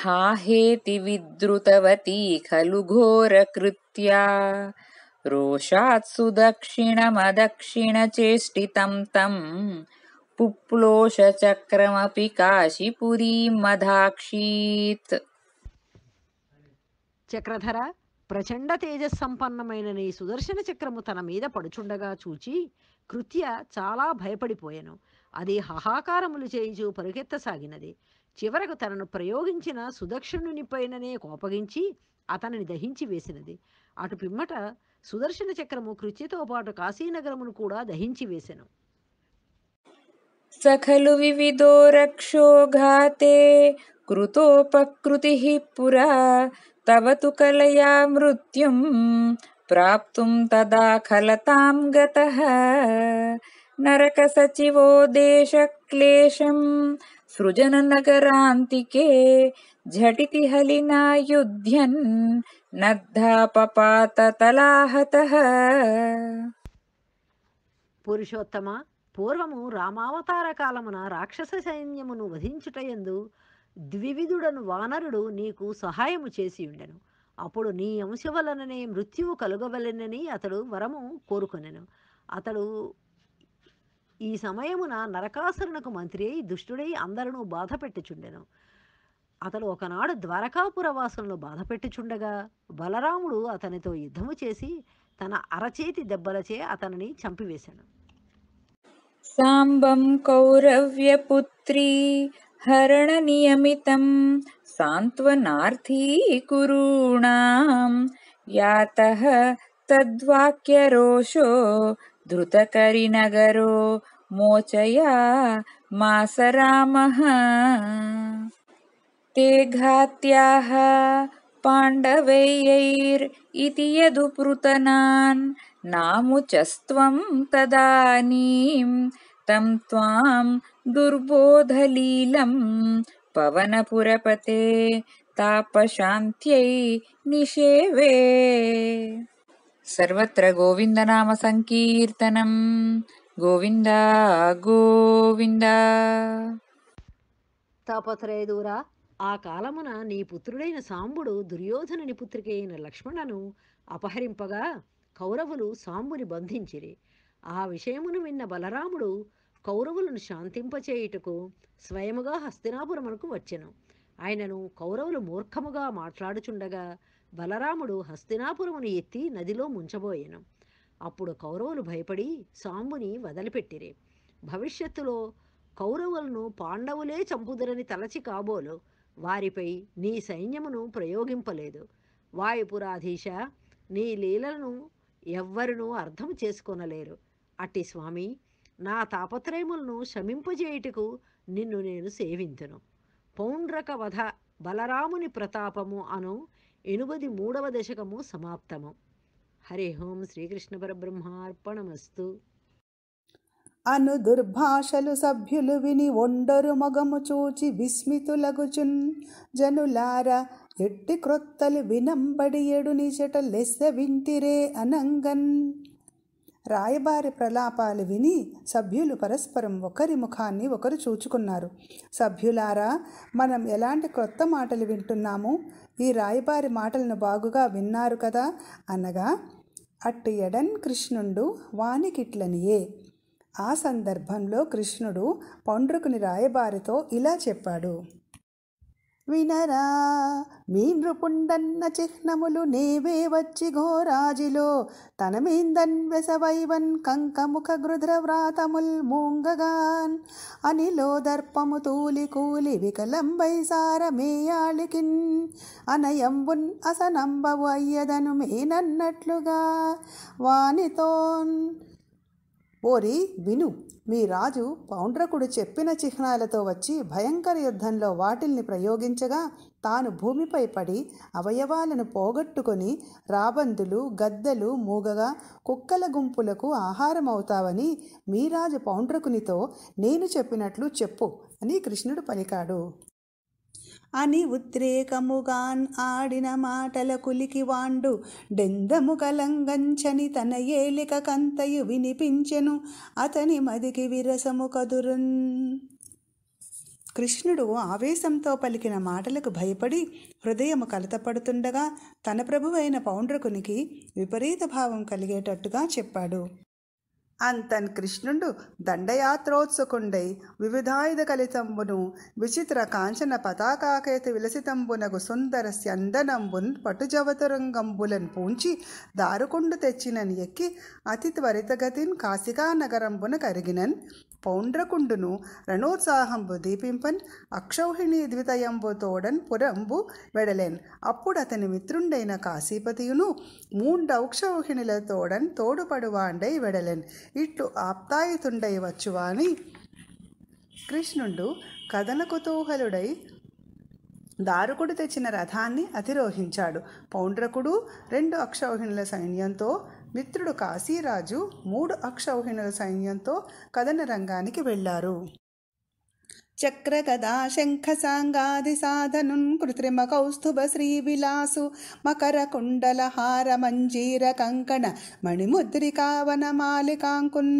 हा हेति विद्रुतवती खलु घोरकृत्या रोषात् पुप्लोषचक्रमपि काशीपुरीं चक्रधरा ప్రచండ తేజస్సంపన్నమైన నీ సుదర్శన చక్రము తన మీద పడుచుండగా చూచి కృత్య చాలా భయపడిపోయాను అది హాహాకారములు చేయిచు పరుగెత్తసాగినది చివరకు తనను ప్రయోగించిన సుదక్షిణునిపైననే కోపగించి అతనిని దహించి వేసినది అటు పిమ్మట సుదర్శన చక్రము కృత్యతో పాటు కాశీనగరమును కూడా దహించి వేసెను సఖలు వివిధో రక్షోఘాతే కృతోపకృతి పురా तव तु कलया मृत्युं प्राप्तुं तदा खलतां गतः नरकसचिवो देशक्लेशं सृजननगरान्तिके झटिति हलिना युध्यन् नद्धापपाततलाहतः పురుషోత్తమ పూర్వము రామావతార కాలమున రాక్షస సైన్యమును వధించుటయందు ద్వివిధుడను వానరుడు నీకు సహాయము చేసి ఉండెను అప్పుడు నీ అంశ వలననే మృత్యువు కలుగవలెనని అతడు వరము కోరుకొనెను అతడు ఈ సమయమున నరకాసురునకు మంత్రి అయి దుష్టుడై అందరూ పెట్టుచుండెను అతడు ఒకనాడు ద్వారకాపుర బాధ బాధపెట్టుచుండగా బలరాముడు అతనితో యుద్ధము చేసి తన అరచేతి దెబ్బలచే అతనిని చంపివేశాడు సాంబం కౌరవ్యపుత్రి रणनियमितं सान्त्वनार्थीकुरूणां यातः तद्वाक्यरोषो धृतकरिनगरो मोचया मासरामः ते घात्याः इतियदु इति नामुचस्त्वं तदानीं तं त्वां దుర్బోధలీలం दुर्बोधलीलं पवनपुरपते तापशान्त्यै निषेवे సంకీర్తనం గోవిందా గోవింద గోవింద తపత్రయదూరా ఆ కాలమున నీ పుత్రుడైన సాంబుడు దుర్యోధనుని పుత్రిక అయిన లక్ష్మణను అపహరింపగా కౌరవులు సాంబుని బంధించిరి ఆ విషయమును విన్న బలరాముడు కౌరవులను శాంతింపచేయుటకు స్వయముగా హస్తినాపురమునకు వచ్చెను ఆయనను కౌరవులు మూర్ఖముగా మాట్లాడుచుండగా బలరాముడు హస్తినాపురమును ఎత్తి నదిలో ముంచబోయెను అప్పుడు కౌరవులు భయపడి సాంబుని వదిలిపెట్టిరి భవిష్యత్తులో కౌరవులను పాండవులే చంపుదరని తలచి కాబోలు వారిపై నీ సైన్యమును ప్రయోగింపలేదు వాయుపురాధీశ నీ లీలలను ఎవ్వరునూ అర్థం చేసుకొనలేరు అట్టి స్వామి నా తాపత్రయములను శమింపజేయుటకు నిన్ను నేను సేవించను పౌండ్రక వధ బలరాముని ప్రతాపము అను ఎనుబది మూడవ దశకము సమాప్తము హరి ఓం శ్రీకృష్ణ పరబ్రహ్మార్పణమస్తు అను దుర్భాషలు సభ్యులు విని ఒండరు మగము చూచి విస్మితులగుచున్ జనులార ఎట్టి క్రొత్తలు వినంబడి ఎడుని చెట లెస్స వింటిరే అనంగన్ రాయబారి ప్రలాపాలు విని సభ్యులు పరస్పరం ఒకరి ముఖాన్ని ఒకరు చూచుకున్నారు సభ్యులారా మనం ఎలాంటి క్రొత్త మాటలు వింటున్నాము ఈ రాయబారి మాటలను బాగుగా విన్నారు కదా అనగా అట్టు ఎడన్ కృష్ణుండు వానికిట్లనియే ఆ సందర్భంలో కృష్ణుడు పండ్రుకుని రాయబారితో ఇలా చెప్పాడు వినరా మీ నృపుండన్న చిహ్నములు నేవే వచ్చి ఘోరాజిలో తనమీందన్ వెసవైవన్ కంకముఖ గృధ్రవ్రాతముల్ మూంగగాన్ అనిలో దర్పము తూలి కూలి వికలంబై సారమేయాళికిన్ అనయంబున్ అసనంబవు అయ్యదను మేనన్నట్లుగా వానితోన్ ఓరి విను మీ రాజు పౌండ్రకుడు చెప్పిన చిహ్నాలతో వచ్చి భయంకర యుద్ధంలో వాటిల్ని ప్రయోగించగా తాను భూమిపై పడి అవయవాలను పోగొట్టుకొని రాబందులు గద్దలు మూగగా కుక్కల గుంపులకు ఆహారం అవుతావని మీ రాజు పౌండ్రకునితో నేను చెప్పినట్లు చెప్పు అని కృష్ణుడు పలికాడు అని ఉద్రేకముగాన్ ఆడిన మాటల కులికి వాండు డెందము కలంగంచని తన ఏలిక కంతయు వినిపించెను అతని మదికి విరసము కదురున్ కృష్ణుడు ఆవేశంతో పలికిన మాటలకు భయపడి హృదయము కలతపడుతుండగా తన ప్రభువైన పౌండ్రకునికి విపరీత భావం కలిగేటట్టుగా చెప్పాడు అంతన్ కృష్ణుడు దండయాత్రోత్సుకుండై వివిధాయుధ కలితంబును విచిత్ర కాంచన పతాకాకేతి విలసితంబునకు సుందర స్యందనంబున్ పటుజవతరంగంబులను పూంచి దారుకుండు తెచ్చినన్ ఎక్కి అతి త్వరితగతిన్ కాశికానగరంబున కరిగినన్ పౌండ్రకుండును రణోత్సాహంబు దీపింపన్ అక్షౌహిణి ద్వితయంబు తోడన్ పురంబు వెడలెన్ అప్పుడు అతని మిత్రుండైన కాశీపతియును తోడన్ తోడుపడువాండై వెడలెన్ ఇట్లు ఆప్తాయుతుండై వచ్చువాని కృష్ణుండు కథన కుతూహలుడై దారుకుడు తెచ్చిన రథాన్ని అధిరోహించాడు పౌండ్రకుడు రెండు అక్షౌహిణుల సైన్యంతో మిత్రుడు కాశీరాజు మూడు అక్షౌహిణుల సైన్యంతో కథన రంగానికి వెళ్ళారు చక్రగదా సాంగాది సాధనున్ కృత్రిమ కౌస్తుభ శ్రీ విలాసు మకర కుండల హార మంజీర కంకణ మణిముద్రికావన మాలికాంకున్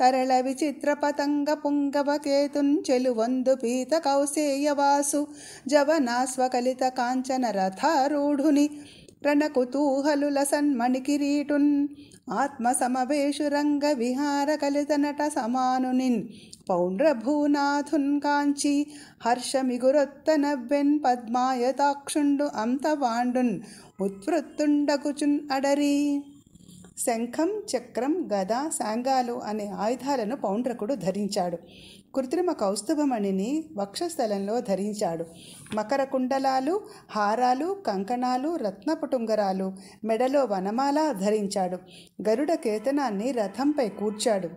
తరళ విచిత్ర పతంగ పుంగవ కేతున్ చెలువొందు పీత కౌసేయవాసు జవనాస్వకలిత కాంచన రథారూఢుని రణకుతూహలుల సన్మణి కిరీటున్ ఆత్మ సమవేశురంగ విహార కలిత నట సమానునిన్ పౌండ్రభూనాథున్ కాంచి హర్షమిగురొత్త నవ్వెన్ పద్మాయతాక్షుండు అంతవాండున్ ఉత్పృత్తుండకుచున్ అడరి శంఖం చక్రం గద సాంగాలు అనే ఆయుధాలను పౌండ్రకుడు ధరించాడు కృత్రిమ కౌస్తుభమణిని వక్షస్థలంలో ధరించాడు మకర కుండలాలు హారాలు కంకణాలు రత్నపుటుంగరాలు మెడలో వనమాల ధరించాడు గరుడ కేతనాన్ని రథంపై కూర్చాడు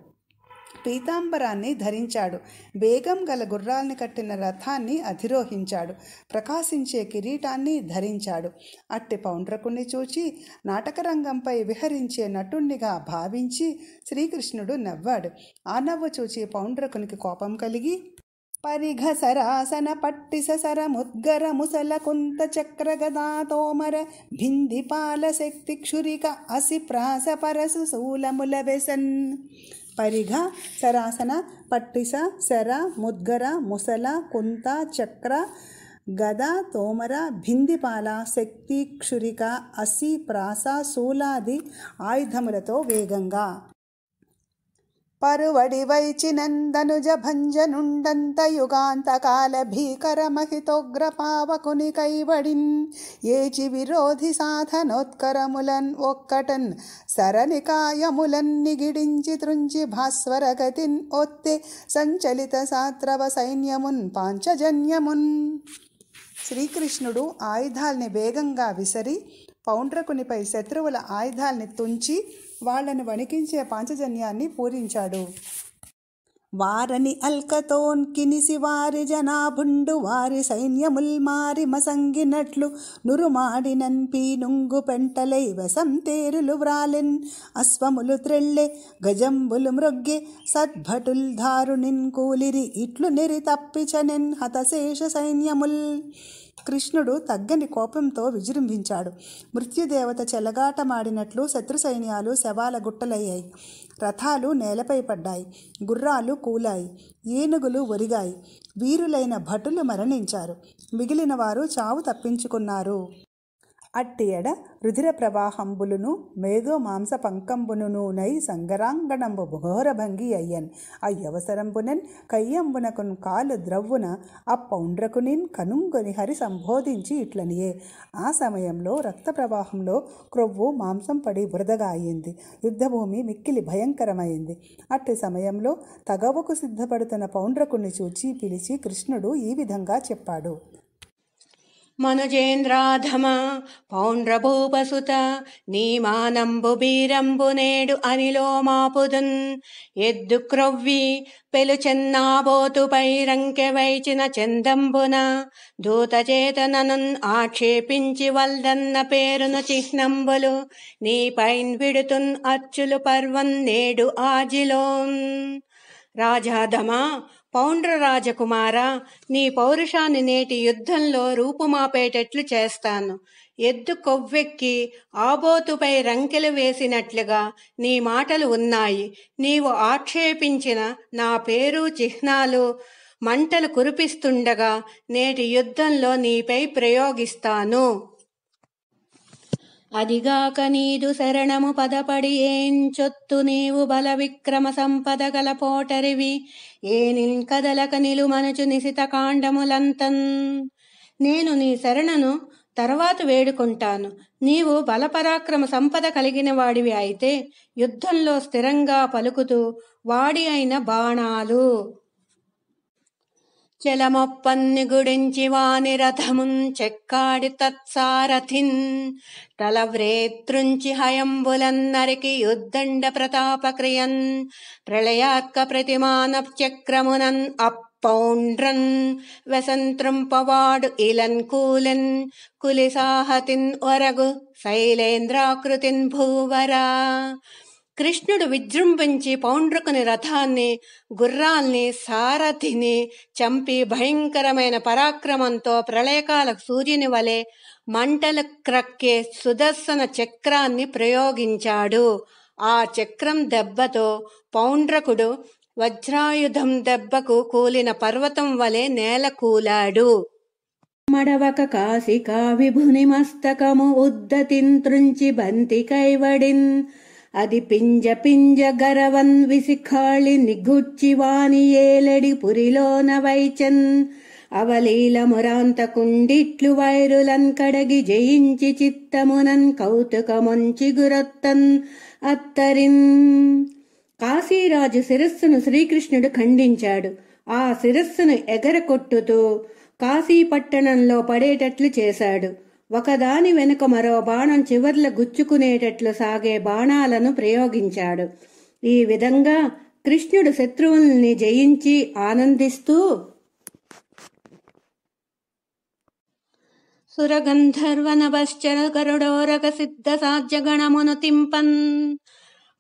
పీతాంబరాన్ని ధరించాడు బేగం గల గుర్రాల్ని కట్టిన రథాన్ని అధిరోహించాడు ప్రకాశించే కిరీటాన్ని ధరించాడు అట్టి పౌండ్రకుణ్ణి చూచి నాటకరంగంపై విహరించే నటుణ్ణిగా భావించి శ్రీకృష్ణుడు నవ్వాడు ఆ నవ్వు చూచి పౌండ్రకునికి కోపం కలిగి పరిఘ సరాసన పట్టిస ముద్గర ముసల కుంత చక్ర తోమర భిందిపాల శక్తి క్షురిక అసి ప్రాస పరసు శూలముల వెసన్ పరిఘ శరాసన పట్టిస శర ముద్గర ముసల కుంత చక్ర గద తోమర భిందిపాల శక్తి క్షురిక అసి ప్రాస శూలాది ఆయుధములతో వేగంగా నందనుజ భంజనుండంత యుగాంతకాల పావకుని కైవడిన్ ఏచి విరోధి సాధనోత్కరములన్ ఒక్కటన్ కాయములన్ నిగిడించి తృంచి భాస్వరగతిన్ ఒత్తే సంచలిత సాత్రవ సైన్యమున్ పాంచజన్యమున్ శ్రీకృష్ణుడు ఆయుధాల్ని వేగంగా విసరి పౌండ్రకునిపై శత్రువుల ఆయుధాల్ని తుంచి వాళ్లను వణికించే పాంచజన్యాన్ని పూరించాడు వారని అల్కతోన్ కినిసి వారి జనాభుండు వారి సైన్యముల్ మారి మసంగినట్లు నురుమాడినన్ పీనుంగు పెంటలై తేరులు వ్రాలిన్ అశ్వములు త్రెళ్ళె గజంబులు మృగ్గె సద్భటుల్ ధారునిన్ కూలిరి ఇట్లు నెరి తప్పిచనెన్ హతశేష సైన్యముల్ కృష్ణుడు తగ్గని కోపంతో విజృంభించాడు మృత్యుదేవత చెలగాటమాడినట్లు శత్రు సైన్యాలు శవాల గుట్టలయ్యాయి రథాలు నేలపై పడ్డాయి గుర్రాలు కూలాయి ఏనుగులు ఒరిగాయి వీరులైన భటులు మరణించారు మిగిలిన వారు చావు తప్పించుకున్నారు అట్టి ఎడ రుధిర ప్రవాహంబులును మేధో మాంస నై సంగరాంగణంబు భంగి అయ్యన్ అయ్యవసరంబునన్ కయ్యంబునకున్ కాలు ద్రవ్వున అప్పౌండ్రకునిన్ కనుంగొని హరి సంబోధించి ఇట్లనియే ఆ సమయంలో రక్త ప్రవాహంలో క్రొవ్వు మాంసం పడి బురదగా అయింది యుద్ధభూమి మిక్కిలి భయంకరమైంది అట్టి సమయంలో తగవకు సిద్ధపడుతున్న పౌండ్రకుణ్ణి చూచి పిలిచి కృష్ణుడు ఈ విధంగా చెప్పాడు మనుజేంద్రాధమ పౌండ్రభూపసుత నీమానంబు బీరంబు నేడు అనిలోమాపుదున్ ఎద్దు క్రొవ్వి చెన్నాబోతు పైరంకె వైచిన చందంబున దూతచేతననున్ ఆక్షేపించి వల్దన్న పేరును చిహ్నంబులు నీపైన్ విడుతున్ అచ్చులు పర్వం నేడు ఆజిలోన్ రాజాధమా పౌండ్రరాజకుమార నీ పౌరుషాన్ని నేటి యుద్ధంలో రూపుమాపేటట్లు చేస్తాను ఎద్దు కొవ్వెక్కి ఆబోతుపై రంకెలు వేసినట్లుగా నీ మాటలు ఉన్నాయి నీవు ఆక్షేపించిన నా పేరు చిహ్నాలు మంటలు కురిపిస్తుండగా నేటి యుద్ధంలో నీపై ప్రయోగిస్తాను అదిగాక నీదు శరణము పదపడి ఏంచొత్తు నీవు బల విక్రమ సంపద గల పోటరివి ఏనిల్ కదలక నిలుమనుచు నిశిత కాండములంతన్ నేను నీ శరణను తర్వాత వేడుకుంటాను నీవు బలపరాక్రమ సంపద కలిగిన వాడివి అయితే యుద్ధంలో స్థిరంగా పలుకుతూ వాడి అయిన బాణాలు చలమొప్పన్నిగుడించివాని రథమున్ చెక్కాడి తత్సారథిన్ తలవ్రేత్రుంచి హయంబులన్నరికి యుద్ధండ ప్రతాపక్రియన్ ప్రళయాత్క ప్రతిమాన చక్రమునన్ అప్పౌండ్రన్ వెసంత్రం పవాడు ఇలన్ కూలన్ కులిసాహతిన్ ఒరగు శైలేంద్రాకృతిన్ భూవరా కృష్ణుడు విజృంభించి పౌండ్రుకుని రథాన్ని గుర్రాల్ని సారథిని చంపి భయంకరమైన పరాక్రమంతో ప్రళయకాల సూర్యుని వలె మంటలు క్రక్కే సుదర్శన చక్రాన్ని ప్రయోగించాడు ఆ చక్రం దెబ్బతో పౌండ్రకుడు వజ్రాయుధం దెబ్బకు కూలిన పర్వతం వలె నేల కూలాడు మడవక కాశికా విభుని మస్తకము ఉద్దతింత్రుంచి బంతి కైవడిన్ అది పింజ పింజ గరవన్విసిఖాళి వాని ఏలడి పురిలోన వైచన్ మురాంత కుండిట్లు వైరులన్ కడగి జయించి చిత్తమునన్ కౌతుకమొంచి గురొత్తన్ అత్తరిన్ కాశీరాజు శిరస్సును శ్రీకృష్ణుడు ఖండించాడు ఆ శిరస్సును ఎగరకొట్టుతూ కాశీపట్టణంలో పడేటట్లు చేశాడు ఒకదాని వెనుక మరో బాణం చివర్ల గుచ్చుకునేటట్లు సాగే బాణాలను ప్రయోగించాడు ఈ విధంగా కృష్ణుడు శత్రువుల్ని జయించి ఆనందిస్తూ సురగంధర్వనభశ్చరగరుడోరగ సిద్ధ సాధ్య తింపన్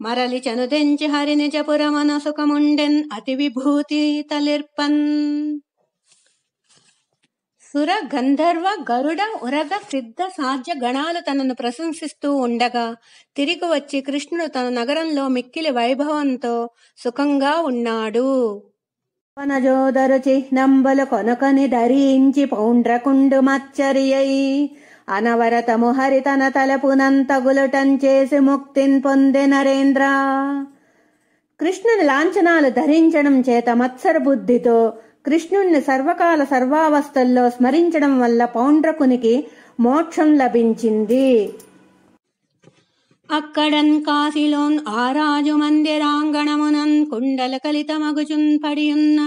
మరలి చనుదెంచి హరి నిజపురమన సుఖముండెన్ అతి విభూతి తలిర్పన్ సుర గంధర్వ గరుడ ఉరగ సిద్ధ సాధ్య గణాలు తనను ప్రశంసిస్తూ ఉండగా తిరిగి వచ్చి కృష్ణుడు తన నగరంలో మిక్కిలి వైభవంతో సుఖంగా ఉన్నాడు వనజోదరు చిహ్నంబలు కొనుకొని ధరించి పౌండ్రకుండు మచ్చరియై అనవరతము హరి తన తలపునంతగులుటం చేసి ముక్తిని పొంది నరేంద్ర కృష్ణుని లాంఛనాలు ధరించడం చేత మత్సర బుద్ధితో కృష్ణుణ్ణి సర్వకాల సర్వావస్థల్లో స్మరించడం వల్ల పౌండ్రకునికి మోక్షం లభించింది అక్కడన్ ఆ ఆరాజు మందిరాంగణమునన్ కుండల కలిత మగుచున్ పడియున్న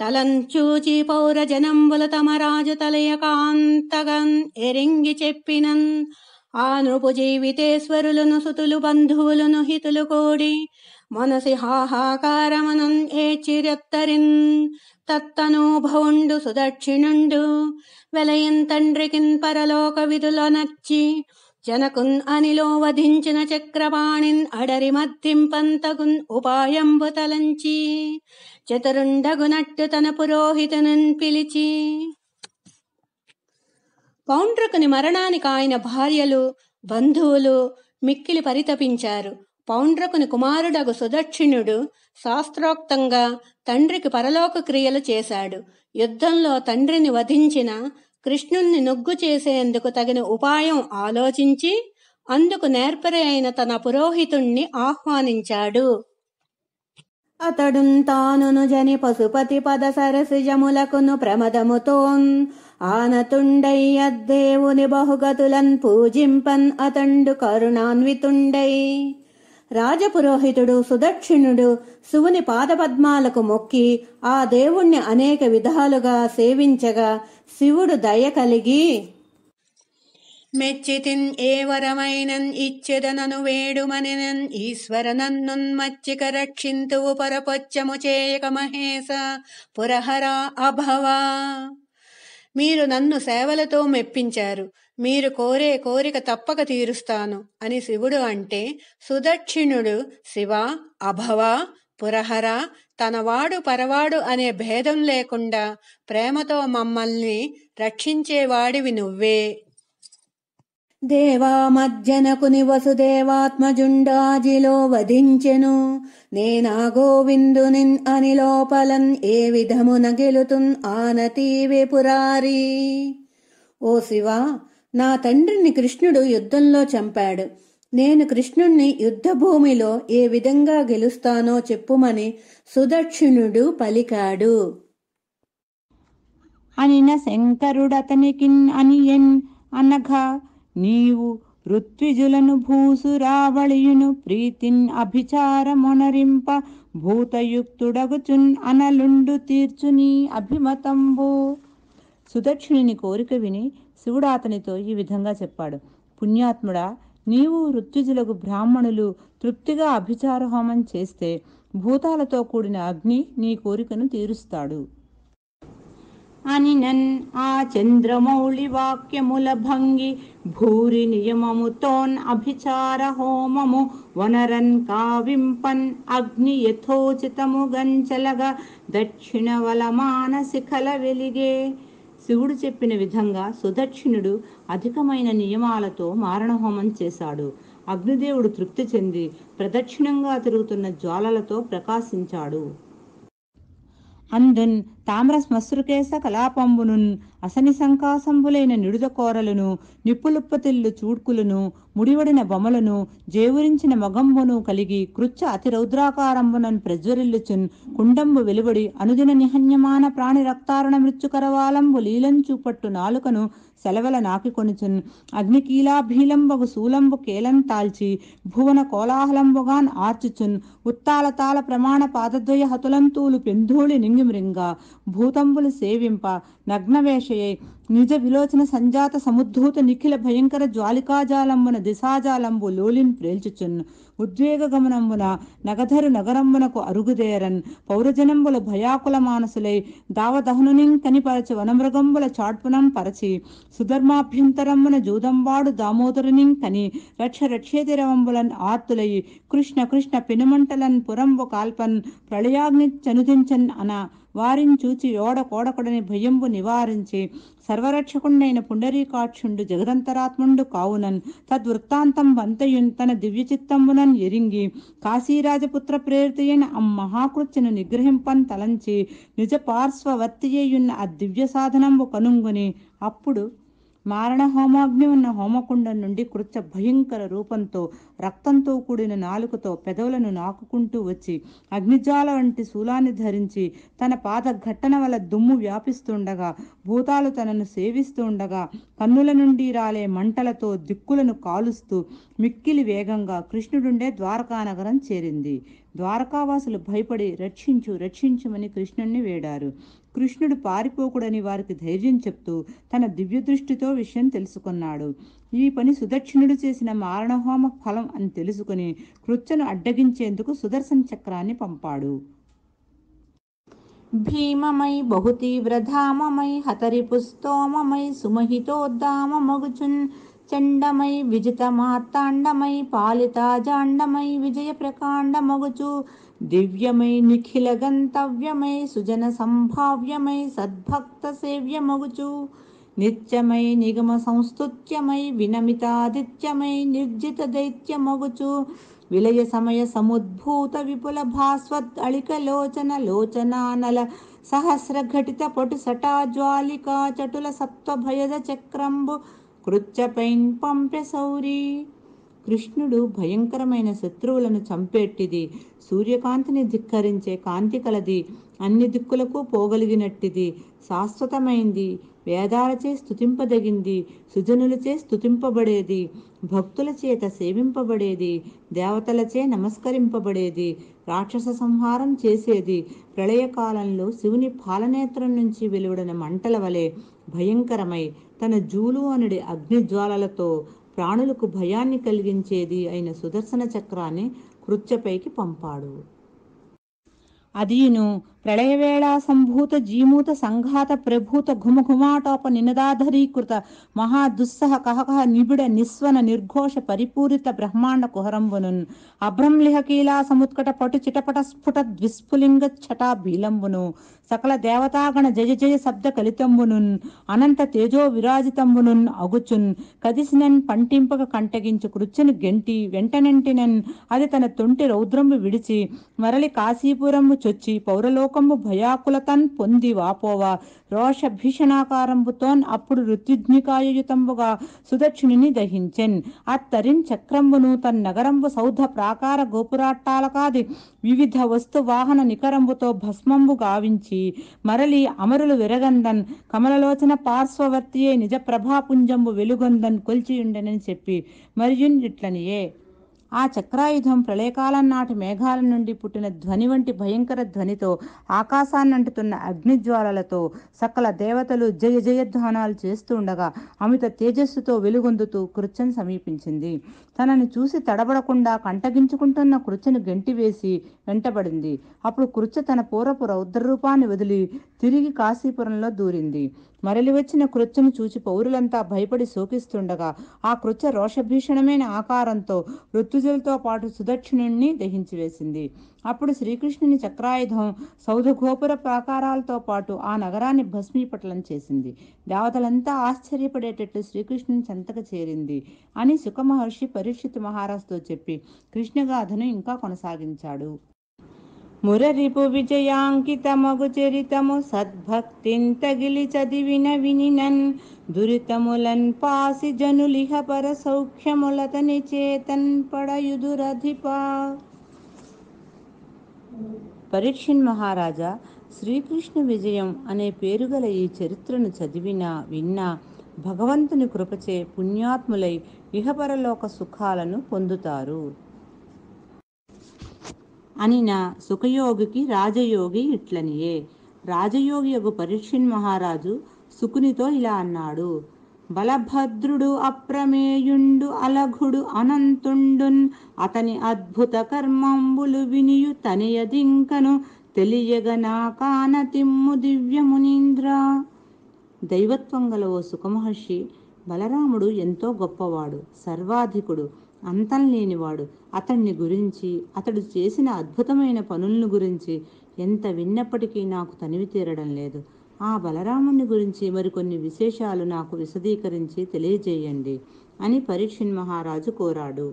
తలంచూచి పౌర జనంబుల తమ రాజు తలయకాంతగన్ ఎరింగి చెప్పినన్ ఆ నృపు జీవితేశ్వరులను సుతులు బంధువులను హితులు కోడి మనసి హాహాకారమునన్ ఏ ఏచిరెత్తరిన్ తత్తనూభవుండు సుదక్షిణుండు వెలయన్ తండ్రికిన్ పరలోక విధుల నచ్చి జనకున్ అనిలో వధించిన చక్రపాణిన్ అడరి మద్దింపంతగున్ ఉపాయంబు తలంచి చతురుండగునట్టు తన పురోహితునున్ పిలిచి పౌండ్రకుని మరణానికి ఆయన భార్యలు బంధువులు మిక్కిలి పరితపించారు పౌండ్రకుని కుమారుడగు సుదక్షిణుడు శాస్త్రోక్తంగా తండ్రికి పరలోక క్రియలు చేశాడు యుద్ధంలో తండ్రిని వధించిన కృష్ణుణ్ణి నొగ్గు చేసేందుకు తగిన ఉపాయం ఆలోచించి అందుకు నేర్పరే అయిన తన పురోహితుణ్ణి ఆహ్వానించాడు అతడుం తానును జని పశుపతి పద సరసి జములకును ప్రమదముతోన్ ఆనతుండయ్యద్దేవుని బహుగతులన్ పూజింపన్ అతండు కరుణాన్వితుండై రాజపురోహితుడు సుదక్షిణుడు శివుని పాదపద్మాలకు మొక్కి ఆ దేవుణ్ణి అనేక విధాలుగా సేవించగా శివుడు దయ కలిగి మెచ్చితిన్ ఏ వరమైనన్ ఇచ్చెదనను వేడుమనినన్ ఈశ్వర మచ్చిక రక్షింతువు పరపొచ్చము చేయక మహేశ పురహరా అభవా మీరు నన్ను సేవలతో మెప్పించారు మీరు కోరే కోరిక తప్పక తీరుస్తాను అని శివుడు అంటే సుదక్షిణుడు శివ అభవ పురహర తనవాడు పరవాడు అనే భేదం లేకుండా ప్రేమతో మమ్మల్ని రక్షించేవాడివి నువ్వే దేవా మజ్జనకుని వసుదేవాత్మజుండాజిలో వధించెను నేనా గోవిందునిన్ అని లోపలన్ ఏ విధమున గెలుతున్ ఆనతీవి పురారీ ఓ శివా నా తండ్రిని కృష్ణుడు యుద్ధంలో చంపాడు నేను కృష్ణుణ్ణి యుద్ధభూమిలో ఏ విధంగా గెలుస్తానో చెప్పుమని సుదక్షిణుడు పలికాడు అనిన శంకరుడు అతనికి ఎన్ అనగా నీవు ఋత్విజులను భూసురావళియును ప్రీతిన్ మొనరింప భూతయుక్తుడగుచున్ అనలుండు తీర్చుని అభిమతంబు సుదక్షిణుని కోరిక విని శివుడు అతనితో ఈ విధంగా చెప్పాడు పుణ్యాత్ముడా నీవు ఋత్విజులకు బ్రాహ్మణులు తృప్తిగా అభిచార హోమం చేస్తే భూతాలతో కూడిన అగ్ని నీ కోరికను తీరుస్తాడు అని నన్ ఆ చంద్రమౌళి వాక్యముల భంగి భూరి నియమముతోన్ అభిచార హోమము వనరన్ కావింపన్ అగ్ని యథోచితము గంచలగా దక్షిణ వలమాన శిఖల వెలిగే శివుడు చెప్పిన విధంగా సుదక్షిణుడు అధికమైన నియమాలతో మారణహోమం చేశాడు అగ్నిదేవుడు తృప్తి చెంది ప్రదక్షిణంగా తిరుగుతున్న జ్వాలలతో ప్రకాశించాడు అందున్ తామ్ర శ్మశ్రుకేశ కళాపంబునున్ అసని సంకాసంబులైన నిడుద కోరలను నిప్పులుప్పతిల్లు చూడ్కులను ముడివడిన బొమలను జేవురించిన మగంబును కలిగి కృచ్చ అతి రౌద్రాకారంబునన్ ప్రజ్వరిల్లుచున్ కుండంబు వెలువడి అనుదిన నిహన్యమాన ప్రాణి రక్తారణ మృత్యుకరవాలంబు లీలంచూపట్టు నాలుకను సెలవల నాకి కొనుచున్ అగ్నికీలాభీలంబగు శూలంబు కేలం తాల్చి భువన కోలాహలంబుగాన్ ఆర్చుచున్ ఉత్తాలతాల ప్రమాణ పాదద్వయ హతులంతూలు పెంధూళి నింగిమృంగ భూతంబులు సేవింప నగ్నవేషయై నిజ విలోచన సంజాత సముద్ధూత నిఖిల భయంకర జ్వాలికాజాలంబున దిశాజాలంబు లోలిన్ ప్రేల్చుచున్ ఉద్వేగ గమనంబున నగధరు నగరంబునకు అరుగుదేరన్ పౌరజనంబుల భయాకుల మానసులై దావదహనునిం కనిపరచు వనమృగంబుల చాట్పునం పరచి సుధర్మాభ్యంతరంబున జూదంబాడు దామోదరునిం కని రక్ష రక్షేతిరవంబులన్ ఆర్తులై కృష్ణ కృష్ణ పినుమంటలన్ పురంబు కాల్పన్ ప్రళయాగ్ని చనుదించన్ అన వారిని చూచి ఓడ కోడకుడని భయంబు నివారించి సర్వరక్షకుణ్ణైన పుండరీకాక్షుండు జగదంతరాత్ముండు కావునన్ తద్వృత్తాంతం వంతయున్ తన దివ్య చిత్తంబునన్ ఎరింగి కాశీరాజపుత్ర ప్రేరితయైన మహాకృత్యను నిగ్రహింపన్ తలంచి నిజ పార్శ్వవర్తియ్యున్న ఆ దివ్య సాధనంబు కనుంగుని అప్పుడు మారణ హోమాగ్ని ఉన్న హోమకుండం నుండి కృత్య భయంకర రూపంతో రక్తంతో కూడిన నాలుకతో పెదవులను నాకుకుంటూ వచ్చి అగ్నిజాల వంటి శూలాన్ని ధరించి తన పాద ఘట్టన వల్ల దుమ్ము వ్యాపిస్తుండగా భూతాలు తనను సేవిస్తుండగా కన్నుల నుండి రాలే మంటలతో దిక్కులను కాలుస్తూ మిక్కిలి వేగంగా కృష్ణుడుండే ద్వారకానగరం చేరింది ద్వారకావాసులు భయపడి రక్షించు రక్షించుమని కృష్ణుణ్ణి వేడారు కృష్ణుడు పారిపోకూడని వారికి ధైర్యం చెప్తూ తన దివ్యదృష్టితో విషయం తెలుసుకున్నాడు ఈ పని సుదక్షిణుడు చేసిన మారణహోమ ఫలం అని తెలుసుకుని కృత్యను అడ్డగించేందుకు సుదర్శన చక్రాన్ని పంపాడు భీమమై బహుతీవ్రధామమై హతరిపుస్తోమమై సుమహితోద్దామమగుచున్ చండమై విజిత మార్తాండమై పాలితాజాండమై విజయ ప్రకాండమగుచు దివ్యమై నిఖిల గంతవ్యమై సుజన సంభావ్యమై సద్భక్త సేవ్యమగుచు నిత్యమై నిగమ సంస్తుత్యమై వినమితాదిత్యమై నిర్జిత దైత్యమగుచు విలయ సమయ సముద్భూత విపుల భాస్వత్ అళికలోచన లోచనానల సహస్ర ఘటిత పటు సటా జ్వాలికా చటుల సప్త భయద చక్రంబు కృచ్చపైన్ పంపెసౌరి కృష్ణుడు భయంకరమైన శత్రువులను చంపేట్టిది సూర్యకాంతిని ధిక్కరించే కాంతి కలది అన్ని దిక్కులకు పోగలిగినట్టిది శాశ్వతమైంది వేదాలచే స్థుతింపదగింది సుజనులచే స్థుతింపబడేది భక్తుల చేత సేవింపబడేది దేవతలచే నమస్కరింపబడేది రాక్షస సంహారం చేసేది ప్రళయకాలంలో శివుని పాలనేత్రం నుంచి వెలువడిన మంటల వలె భయంకరమై తన జూలు అనుడి అగ్నిజ్వాలలతో ప్రాణులకు భయాన్ని కలిగించేది అయిన సుదర్శన చక్రాన్ని కృత్యపైకి పంపాడు అదీను ప్రళయవేళా సంభూత జీమూత సంఘాత ప్రభూత ఘుమఘుమాటోప నినదాధరీకృత మహాదుస్సహ కహకహ నిబిడ నిస్వన నిర్ఘోష పరిపూరిత బ్రహ్మాండ కుహరంబునున్ అభ్రంలిహకీలా సముత్కట పటు చిటపట స్ఫుట ద్విస్ఫులింగ ఛటా బీలంబును సకల దేవతాగణ జయ జయ శబ్ద కలితంబునున్ అనంత తేజో విరాజితంబునున్ అగుచున్ కదిసినన్ పంటింపక కంటగించు కృచ్చును గెంటి వెంటనంటినన్ అది తన తొంటి రౌద్రంబు విడిచి మరలి కాశీపురంబు చొచ్చి పౌరలో శోకము భయాకులతన్ పొంది వాపోవ రోష భీషణాకారంబుతోన్ అప్పుడు ఋత్విజ్ఞికాయుతంబుగా సుదక్షిణిని దహించెన్ అత్తరిన్ చక్రంబును తన్ నగరంబు సౌధ ప్రాకార గోపురాట్టాలకాది వివిధ వస్తు వాహన నికరంబుతో భస్మంబు గావించి మరలి అమరులు విరగందన్ కమలలోచన పార్శ్వవర్తియే నిజ ప్రభాపుంజంబు వెలుగొందన్ కొల్చియుండెనని చెప్పి మరియు ఇట్లనియే ఆ చక్రాయుధం ప్రళయకాలం నాటి మేఘాల నుండి పుట్టిన ధ్వని వంటి భయంకర ధ్వనితో ఆకాశాన్నంటుతున్న అగ్నిజ్వాలలతో సకల దేవతలు జయ జయధ్వానాలు ఉండగా అమిత తేజస్సుతో వెలుగొందుతూ కృత్యన్ సమీపించింది తనని చూసి తడబడకుండా కంటగించుకుంటున్న కృత్యను గెంటివేసి వెంటబడింది అప్పుడు కృత్య తన పూర్వపు రౌద్రరూపాన్ని వదిలి తిరిగి కాశీపురంలో దూరింది మరలి వచ్చిన కృత్యము చూచి పౌరులంతా భయపడి శోకిస్తుండగా ఆ కృత్య రోషభీషణమైన ఆకారంతో ఋత్తుజులతో పాటు సుదక్షిణుణ్ణి దహించివేసింది అప్పుడు శ్రీకృష్ణుని చక్రాయుధం గోపుర ప్రాకారాలతో పాటు ఆ నగరాన్ని భస్మీపటలం చేసింది దేవతలంతా ఆశ్చర్యపడేటట్లు శ్రీకృష్ణుని చెంతక చేరింది అని సుఖమహర్షి పరీక్షిత్ మహారాజుతో చెప్పి కృష్ణగాథను ఇంకా కొనసాగించాడు మురరిపు విజయాంకితమగు చరితము సద్భక్తింతగిలి చదివిన వినినన్ దురితములన్ పాసి జనులిహ పర సౌఖ్యములతని చేతన్ పడయుదురధిపా పరీక్షన్ మహారాజా శ్రీకృష్ణ విజయం అనే పేరుగల ఈ చరిత్రను చదివినా విన్నా భగవంతుని కృపచే పుణ్యాత్ములై ఇహపరలోక సుఖాలను పొందుతారు అనిన సుఖయోగికి రాజయోగి ఇట్లనియే రాజయోగి యొక్క పరీక్షన్ మహారాజు సుకునితో ఇలా అన్నాడు బలభద్రుడు అప్రమేయుండు అలఘుడు అనంతుండున్ అతని అద్భుత కర్మంబులు వినియు తనయదింకను తెలియగనా కానతిమ్ము దివ్యమునీంద్ర దైవత్వం గల ఓ సుఖమహర్షి బలరాముడు ఎంతో గొప్పవాడు సర్వాధికుడు అంతం లేనివాడు అతన్ని గురించి అతడు చేసిన అద్భుతమైన పనులను గురించి ఎంత విన్నప్పటికీ నాకు తనివి తీరడం లేదు ఆ బలరాముని గురించి మరికొన్ని విశేషాలు నాకు విశదీకరించి తెలియజేయండి అని పరీక్షన్ మహారాజు కోరాడు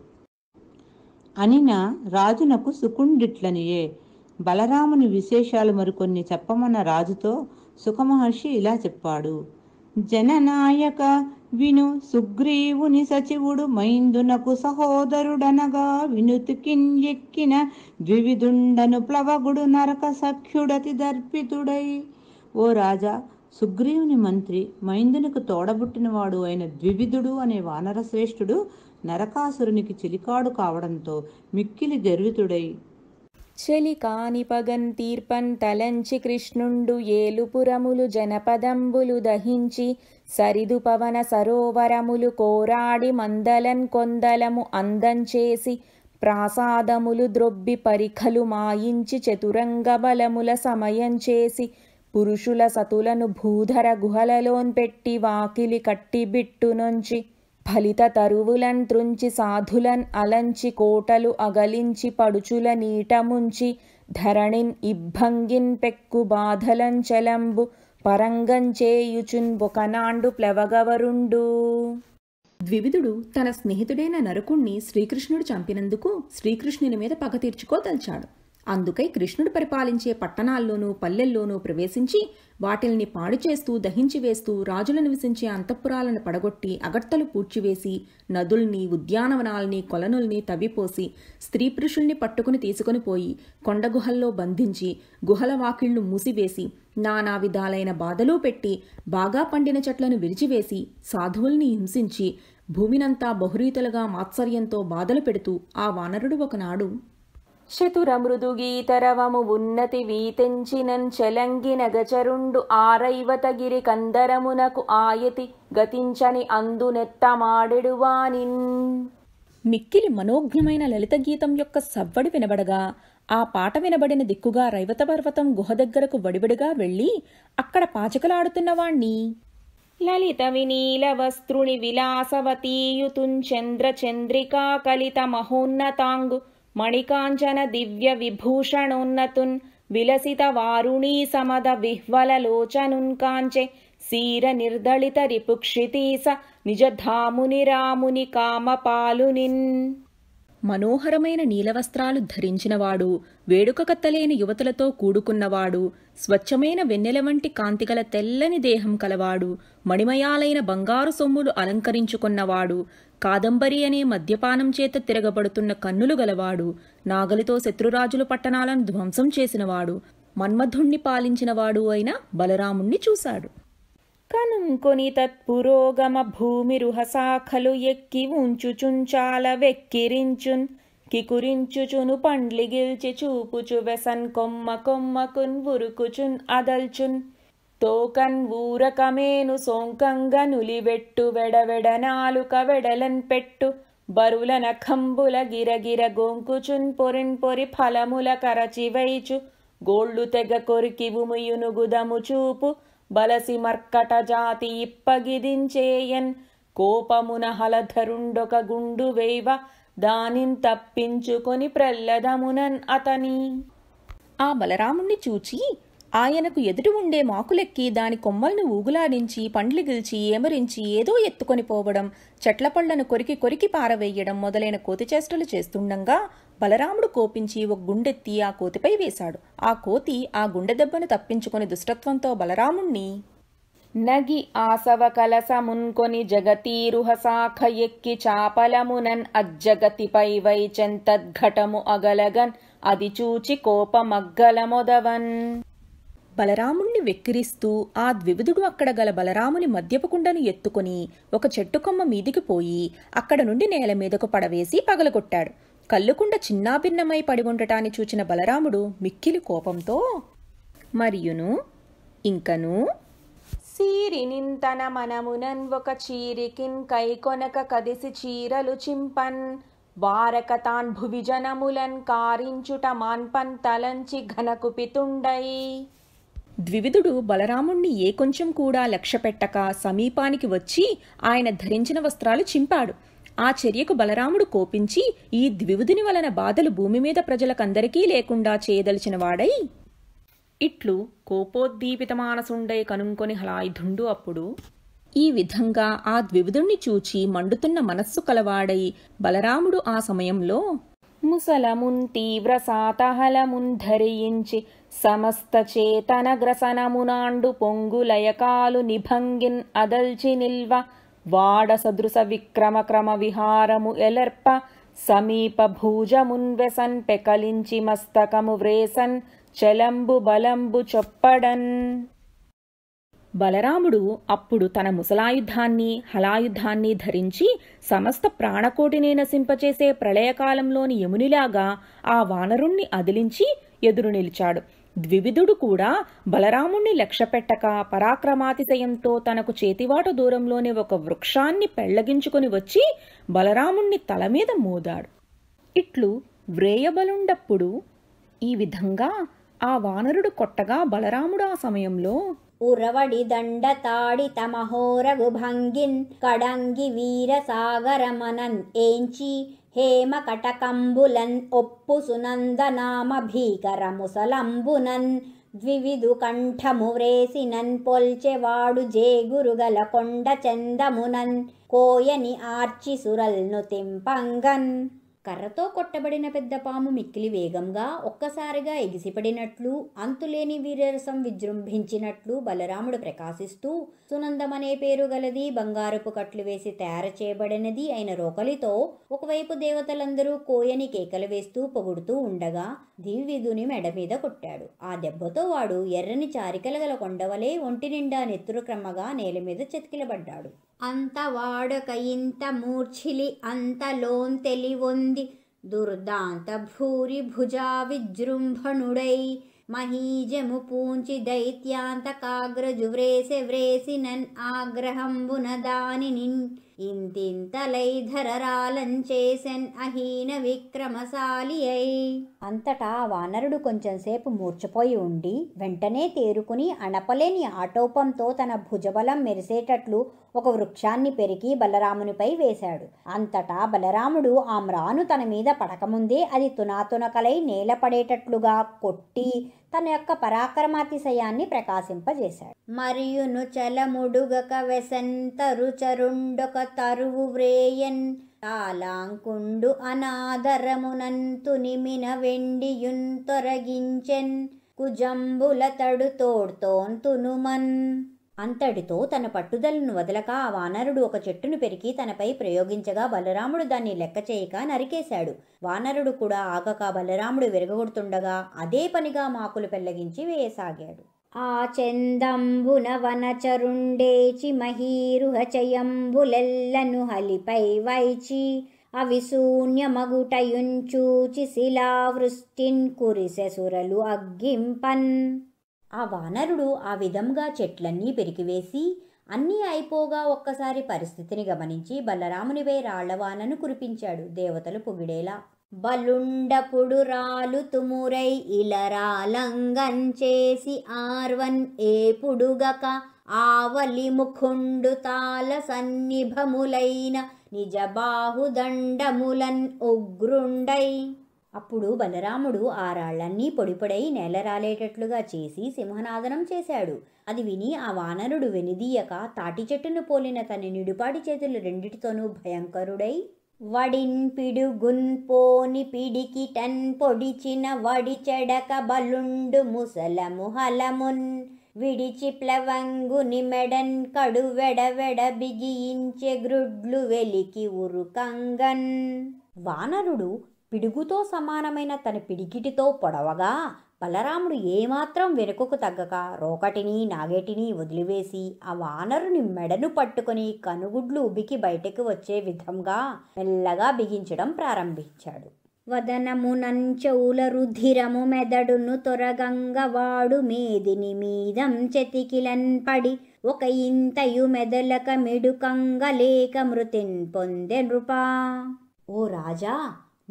అనిన రాజునకు సుకుండిట్లనియే బలరాముని విశేషాలు మరికొన్ని చెప్పమన్న రాజుతో సుఖమహర్షి ఇలా చెప్పాడు జననాయక విను సుగ్రీవుని సచివుడు మైందునకు సహోదరుడనగా ఎక్కిన ద్వివిదుండను ప్లవగుడు నరక సఖ్యుడతి దర్పితుడై ఓ రాజా సుగ్రీవుని మంత్రి మైందునకు తోడబుట్టినవాడు అయిన ద్వివిధుడు అనే వానరశ్రేష్ఠుడు నరకాసురునికి చిలికాడు కావడంతో మిక్కిలి గర్వితుడై చెలి కాని పగన్ తీర్పన్ తలంచి కృష్ణుండు ఏలుపురములు జనపదంబులు దహించి సరిదు పవన సరోవరములు కోరాడి మందలన్ కొందలము అందంచేసి ప్రాసాదములు ద్రొబ్బి పరిఖలు మాయించి చతురంగ బలముల సమయం చేసి పురుషుల సతులను భూధర గుహలలోన్ పెట్టి వాకిలి కట్టి బిట్టునొంచి ఫలిత తరువులన్ త్రుంచి సాధులన్ అలంచి కోటలు అగలించి పడుచుల నీటముంచి ధరణిన్ ఇబ్బంగిన్ పెక్కు బాధలంచలంబు పరంగంచేయుచున్ బొకనాండు ప్లవగవరుండు ద్వివిధుడు తన స్నేహితుడైన నరకుణ్ణి శ్రీకృష్ణుడు చంపినందుకు శ్రీకృష్ణుని మీద పగ తీర్చుకోదలిచాడు అందుకై కృష్ణుడు పరిపాలించే పట్టణాల్లోనూ పల్లెల్లోనూ ప్రవేశించి వాటిల్ని పాడు చేస్తూ దహించి వేస్తూ రాజులు నివసించే అంతఃపురాలను పడగొట్టి అగట్టలు పూడ్చివేసి నదుల్ని ఉద్యానవనాల్ని కొలనుల్ని తవ్విపోసి స్త్రీ పురుషుల్ని పట్టుకుని తీసుకుని పోయి కొండగుహల్లో బంధించి గుహల వాకిళ్లు మూసివేసి నానా విధాలైన బాధలు పెట్టి బాగా పండిన చెట్లను విరిచివేసి సాధువుల్ని హింసించి భూమినంతా బహురీతలుగా మాత్సర్యంతో బాధలు పెడుతూ ఆ వానరుడు ఒకనాడు శతురమృదుగీతరవము ఉన్నతి వీతెంచినన్ చెలంగిన గచరుండు ఆరైవతగిరి కందరమునకు ఆయతి గతించని అందునెత్తమాడెడువానిన్ మిక్కిలి మనోజ్ఞమైన లలిత గీతం యొక్క సవ్వడి వినబడగా ఆ పాట వినబడిన దిక్కుగా రైవత పర్వతం గుహ దగ్గరకు వడివడిగా వెళ్ళి అక్కడ పాచకలాడుతున్నవాణ్ణి లలిత వినీల వస్త్రుని విలాసవతీయుతుం చంద్ర చంద్రికా కలిత మహోన్నతాంగు మణికాంచన దివ్య విభూషణోన్నతున్ విలసిత వారుణీ సమద విహ్వలలోచనున్ కాంచే సీర నిర్దళిత రిపుక్షితీస నిజధాముని రాముని కామపాలునిన్ మనోహరమైన నీలవస్త్రాలు ధరించినవాడు వేడుక కత్తలేని యువతులతో కూడుకున్నవాడు స్వచ్ఛమైన వెన్నెల వంటి కాంతిగల తెల్లని దేహం కలవాడు మణిమయాలైన బంగారు సొమ్ములు అలంకరించుకున్నవాడు కాదంబరి అనే మద్యపానం చేత తిరగబడుతున్న కన్నులు గలవాడు నాగలితో శత్రురాజుల పట్టణాలను ధ్వంసం చేసినవాడు మన్మధుణ్ణి పాలించినవాడు అయిన బలరాముణ్ణి చూశాడు కనుంకొని తత్పురోగమ భూమి రుహశాఖలు ఎక్కి ఉంచుచుంచాల వెక్కిరించున్ కికురించుచును పండ్లిగిల్చి చూపుచు వెసన్ కొమ్మ కొమ్మకున్ ఉరుకుచున్ అదల్చున్ తోకన్ ఊరకమేను సోంకంగ నులివెట్టు వెడవెడనాలుక వెడలన్ పెట్టు బరుల నఖంబుల గిరగిర గోంకుచున్ పొరిన్ పొరి ఫలముల కరచివైచు గోళ్ళు తెగ కొరికి ఉముయునుగుదము చూపు బలసి మర్కట జాతి ఇప్పగిదించేయన్ కోపమున హలధరుండొక గుండు వేవ దానిని తప్పించుకొని ప్రల్లదమునన్ అతని ఆ బలరాముణ్ణి చూచి ఆయనకు ఎదుటి ఉండే మాకులెక్కి దాని కొమ్మలను ఊగులాడించి పండ్లు గిల్చి ఏమరించి ఏదో ఎత్తుకొని పోవడం చెట్ల పళ్లను కొరికి కొరికి పారవేయడం మొదలైన కోతి చేష్టలు చేస్తుండగా బలరాముడు కోపించి ఒక గుండెత్తి ఆ కోతిపై వేశాడు ఆ కోతి ఆ గుండె దెబ్బను తప్పించుకొని దుష్టత్వంతో బలరాముణ్ణి నగి ఆసవ కలసమున్కొని జగతీరుహ శాఖ ఎక్కి చాపలమునన్ అజ్జగతిపై వైచెంతద్ఘటము అగలగన్ అది చూచి కోపమగ్గలమొదవన్ బలరాముణ్ణి వెక్కిరిస్తూ ఆ ద్వివిధుడు అక్కడ గల బలరాముని మద్యపు కుండను ఎత్తుకుని ఒక చెట్టుకొమ్మ మీదికి పోయి అక్కడ నుండి నేల మీదకు పడవేసి పగలగొట్టాడు కళ్ళుకుండ చిన్నాభిన్నమై పడి ఉండటాన్ని చూచిన బలరాముడు మిక్కిలి కోపంతో మరియును ఇంకను సీరినింతన మనమునన్ ఒక చీరికిన్ కైకొనక కదిసి చీరలు చింపన్ వారక తాన్ భువిజనములన్ కారించుట మాన్పన్ తలంచి ఘనకుపితుండై ద్వివిధుడు బలరాముణ్ణి ఏ కొంచెం కూడా లక్ష్యపెట్టక సమీపానికి వచ్చి ఆయన ధరించిన వస్త్రాలు చింపాడు ఆ చర్యకు బలరాముడు కోపించి ఈ ద్వివిధుని వలన బాధలు భూమి మీద ప్రజలకందరికీ లేకుండా చేయదలిచిన వాడై ఇట్లు కోపోద్దీపిత మానసుండై కనుంకొని హలాయుధుండు అప్పుడు ఈ విధంగా ఆ ద్విధుణ్ణి చూచి మండుతున్న మనస్సు కలవాడై బలరాముడు ఆ సమయంలో ముసలమున్ తీవ్ర సాతహలమున్ ధరించి గ్రసనమునాండు పొంగులయకాలు నిభంగిన్ అదల్చి నిల్వ వాడ విక్రమ విక్రమక్రమ విహారము ఎలర్ప సమీప భూజమున్వెసన్ పెకలించి మస్తకము వ్రేసన్ చెలంబు బలంబు చొప్పడన్ బలరాముడు అప్పుడు తన ముసలాయుధాన్ని హలాయుధాన్ని ధరించి సమస్త ప్రాణకోటిని నశింపచేసే ప్రళయకాలంలోని యమునిలాగా ఆ వానరుణ్ణి అదిలించి ఎదురు నిలిచాడు ద్వివిధుడు కూడా బలరాముణ్ణి లక్ష్యపెట్టక పరాక్రమాతిశయంతో తనకు చేతివాటు దూరంలోనే ఒక వృక్షాన్ని పెళ్లగించుకుని వచ్చి బలరాముణ్ణి తల మీద మోదాడు ఇట్లు వ్రేయబలుండప్పుడు ఈ విధంగా ఆ వానరుడు కొట్టగా బలరాముడు ఆ సమయంలో ఉరవడి దండ తాడి తమహోరగు భంగిన్ కడంగి సాగరమనన్ ఏంచి హేమకటకంబులన్ ఒప్పు సునందనామ భీకర ముసలంబునన్ ద్వివిధు కంఠము వ్రేసినన్ పొల్చెవాడు జేగురుగల కొండ చందమునన్ కోయని ఆర్చి సురల్ను తెంపంగన్ కర్రతో కొట్టబడిన పెద్ద పాము మిక్కిలి వేగంగా ఒక్కసారిగా ఎగిసిపడినట్లు అంతులేని వీరరసం విజృంభించినట్లు బలరాముడు ప్రకాశిస్తూ సునందమనే పేరు గలది బంగారపు కట్లు వేసి తయారు చేయబడినది అయిన రోకలితో ఒకవైపు దేవతలందరూ కోయని కేకలు వేస్తూ పొగుడుతూ ఉండగా దివివిధుని మెడ మీద కొట్టాడు ఆ దెబ్బతో వాడు ఎర్రని చారికల గల కొండవలే ఒంటి నిండా నెత్తురు క్రమగా నేల మీద చెతికిలబడ్డాడు అంత వాడక ఇంత మూర్ఛిలి అంత లోన్ తెలివొంది దుర్దాంత భూరి భుజా విజృంభణుడై మహీజము పూంచి దైత్యాంతకాగ్రజు వ్రేసి నన్ ఆగ్రహంబున దానిని ఇంతింతలైధరాలం చేసెన్ అహీన విక్రమశాలి అయి అంతటా వానరుడు కొంచెంసేపు మూర్చపోయి ఉండి వెంటనే తేరుకుని అణపలేని ఆటోపంతో తన భుజబలం మెరిసేటట్లు ఒక వృక్షాన్ని పెరిగి బలరామునిపై వేశాడు అంతటా బలరాముడు ఆ మ్రాను తన మీద పడకముందే అది తునాతునకలై నేలపడేటట్లుగా కొట్టి తన యొక్క పరాక్రమాతిశయాన్ని ప్రకాశింపజేశాడు మరియు చలముడుగక రుచరుండొక తరువు వ్రేయన్ తాలాంకుండు అనాదరమునంతు నిమిన వెండియున్ తొరగించెన్ కుజంబుల తడు తోడ్తోన్ తునుమన్ అంతటితో తన పట్టుదలను వదలక ఆ వానరుడు ఒక చెట్టును పెరికి తనపై ప్రయోగించగా బలరాముడు దాన్ని లెక్క చేయక నరికేశాడు వానరుడు కూడా ఆగక బలరాముడు విరగొడుతుండగా అదే పనిగా మాకులు పెళ్లగించి వేయసాగాడు ఆ చందంబున వనచరుండేచి మహీరుహచయంబులెల్లను హలిపై వైచి అవి శూన్యమగుటయుంచూచి శిలావృష్టిన్ కురిసె సురలు అగ్గింపన్ ఆ వానరుడు ఆ విధంగా చెట్లన్నీ పెరికివేసి అన్నీ అయిపోగా ఒక్కసారి పరిస్థితిని గమనించి బలరామునిపై రాళ్లవానను కురిపించాడు దేవతలు పొగిడేలా బలుండపుడు రాలు తుమురై ఇలరాలంగం చేసి ఆర్వన్ ఏ పుడుగక ఆవలి ముఖుండు తాల సన్నిభములైన నిజ బాహుదండములన్ ఉగ్రుండై అప్పుడు బలరాముడు ఆ రాళ్లన్నీ పొడిపొడై నేల రాలేటట్లుగా చేసి సింహనాదనం చేశాడు అది విని ఆ వానరుడు వెనుదీయక తాటి చెట్టును పోలిన తన నిడుపాటి చేతులు రెండిటితోనూ భయంకరుడై వడిన్ పిడుగున్ పోని పిడికిటన్ పొడిచిన వడి చెడక బలుండు ముసలము హలమున్ విడిచి ప్లవంగు నిమెడన్ కడు వెడవెడ బిగించే గ్రుడ్లు వెలికి ఉరుకంగన్ వానరుడు పిడుగుతో సమానమైన తన పిడికిటితో పొడవగా బలరాముడు ఏమాత్రం వెనుకకు తగ్గక రోకటిని నాగేటిని వదిలివేసి ఆ వానరుని మెడను పట్టుకుని కనుగుడ్లు ఉబికి బయటకు వచ్చే విధంగా మెల్లగా బిగించడం ప్రారంభించాడు వదనము నంచౌల రుధిరము మెదడును తొరగంగ వాడు మేదిని మీదం చెతికిలన్ పడి ఒక ఇంతయు మెదలక మిడుకంగ లేక మృతిన్ పొందె నృపా ఓ రాజా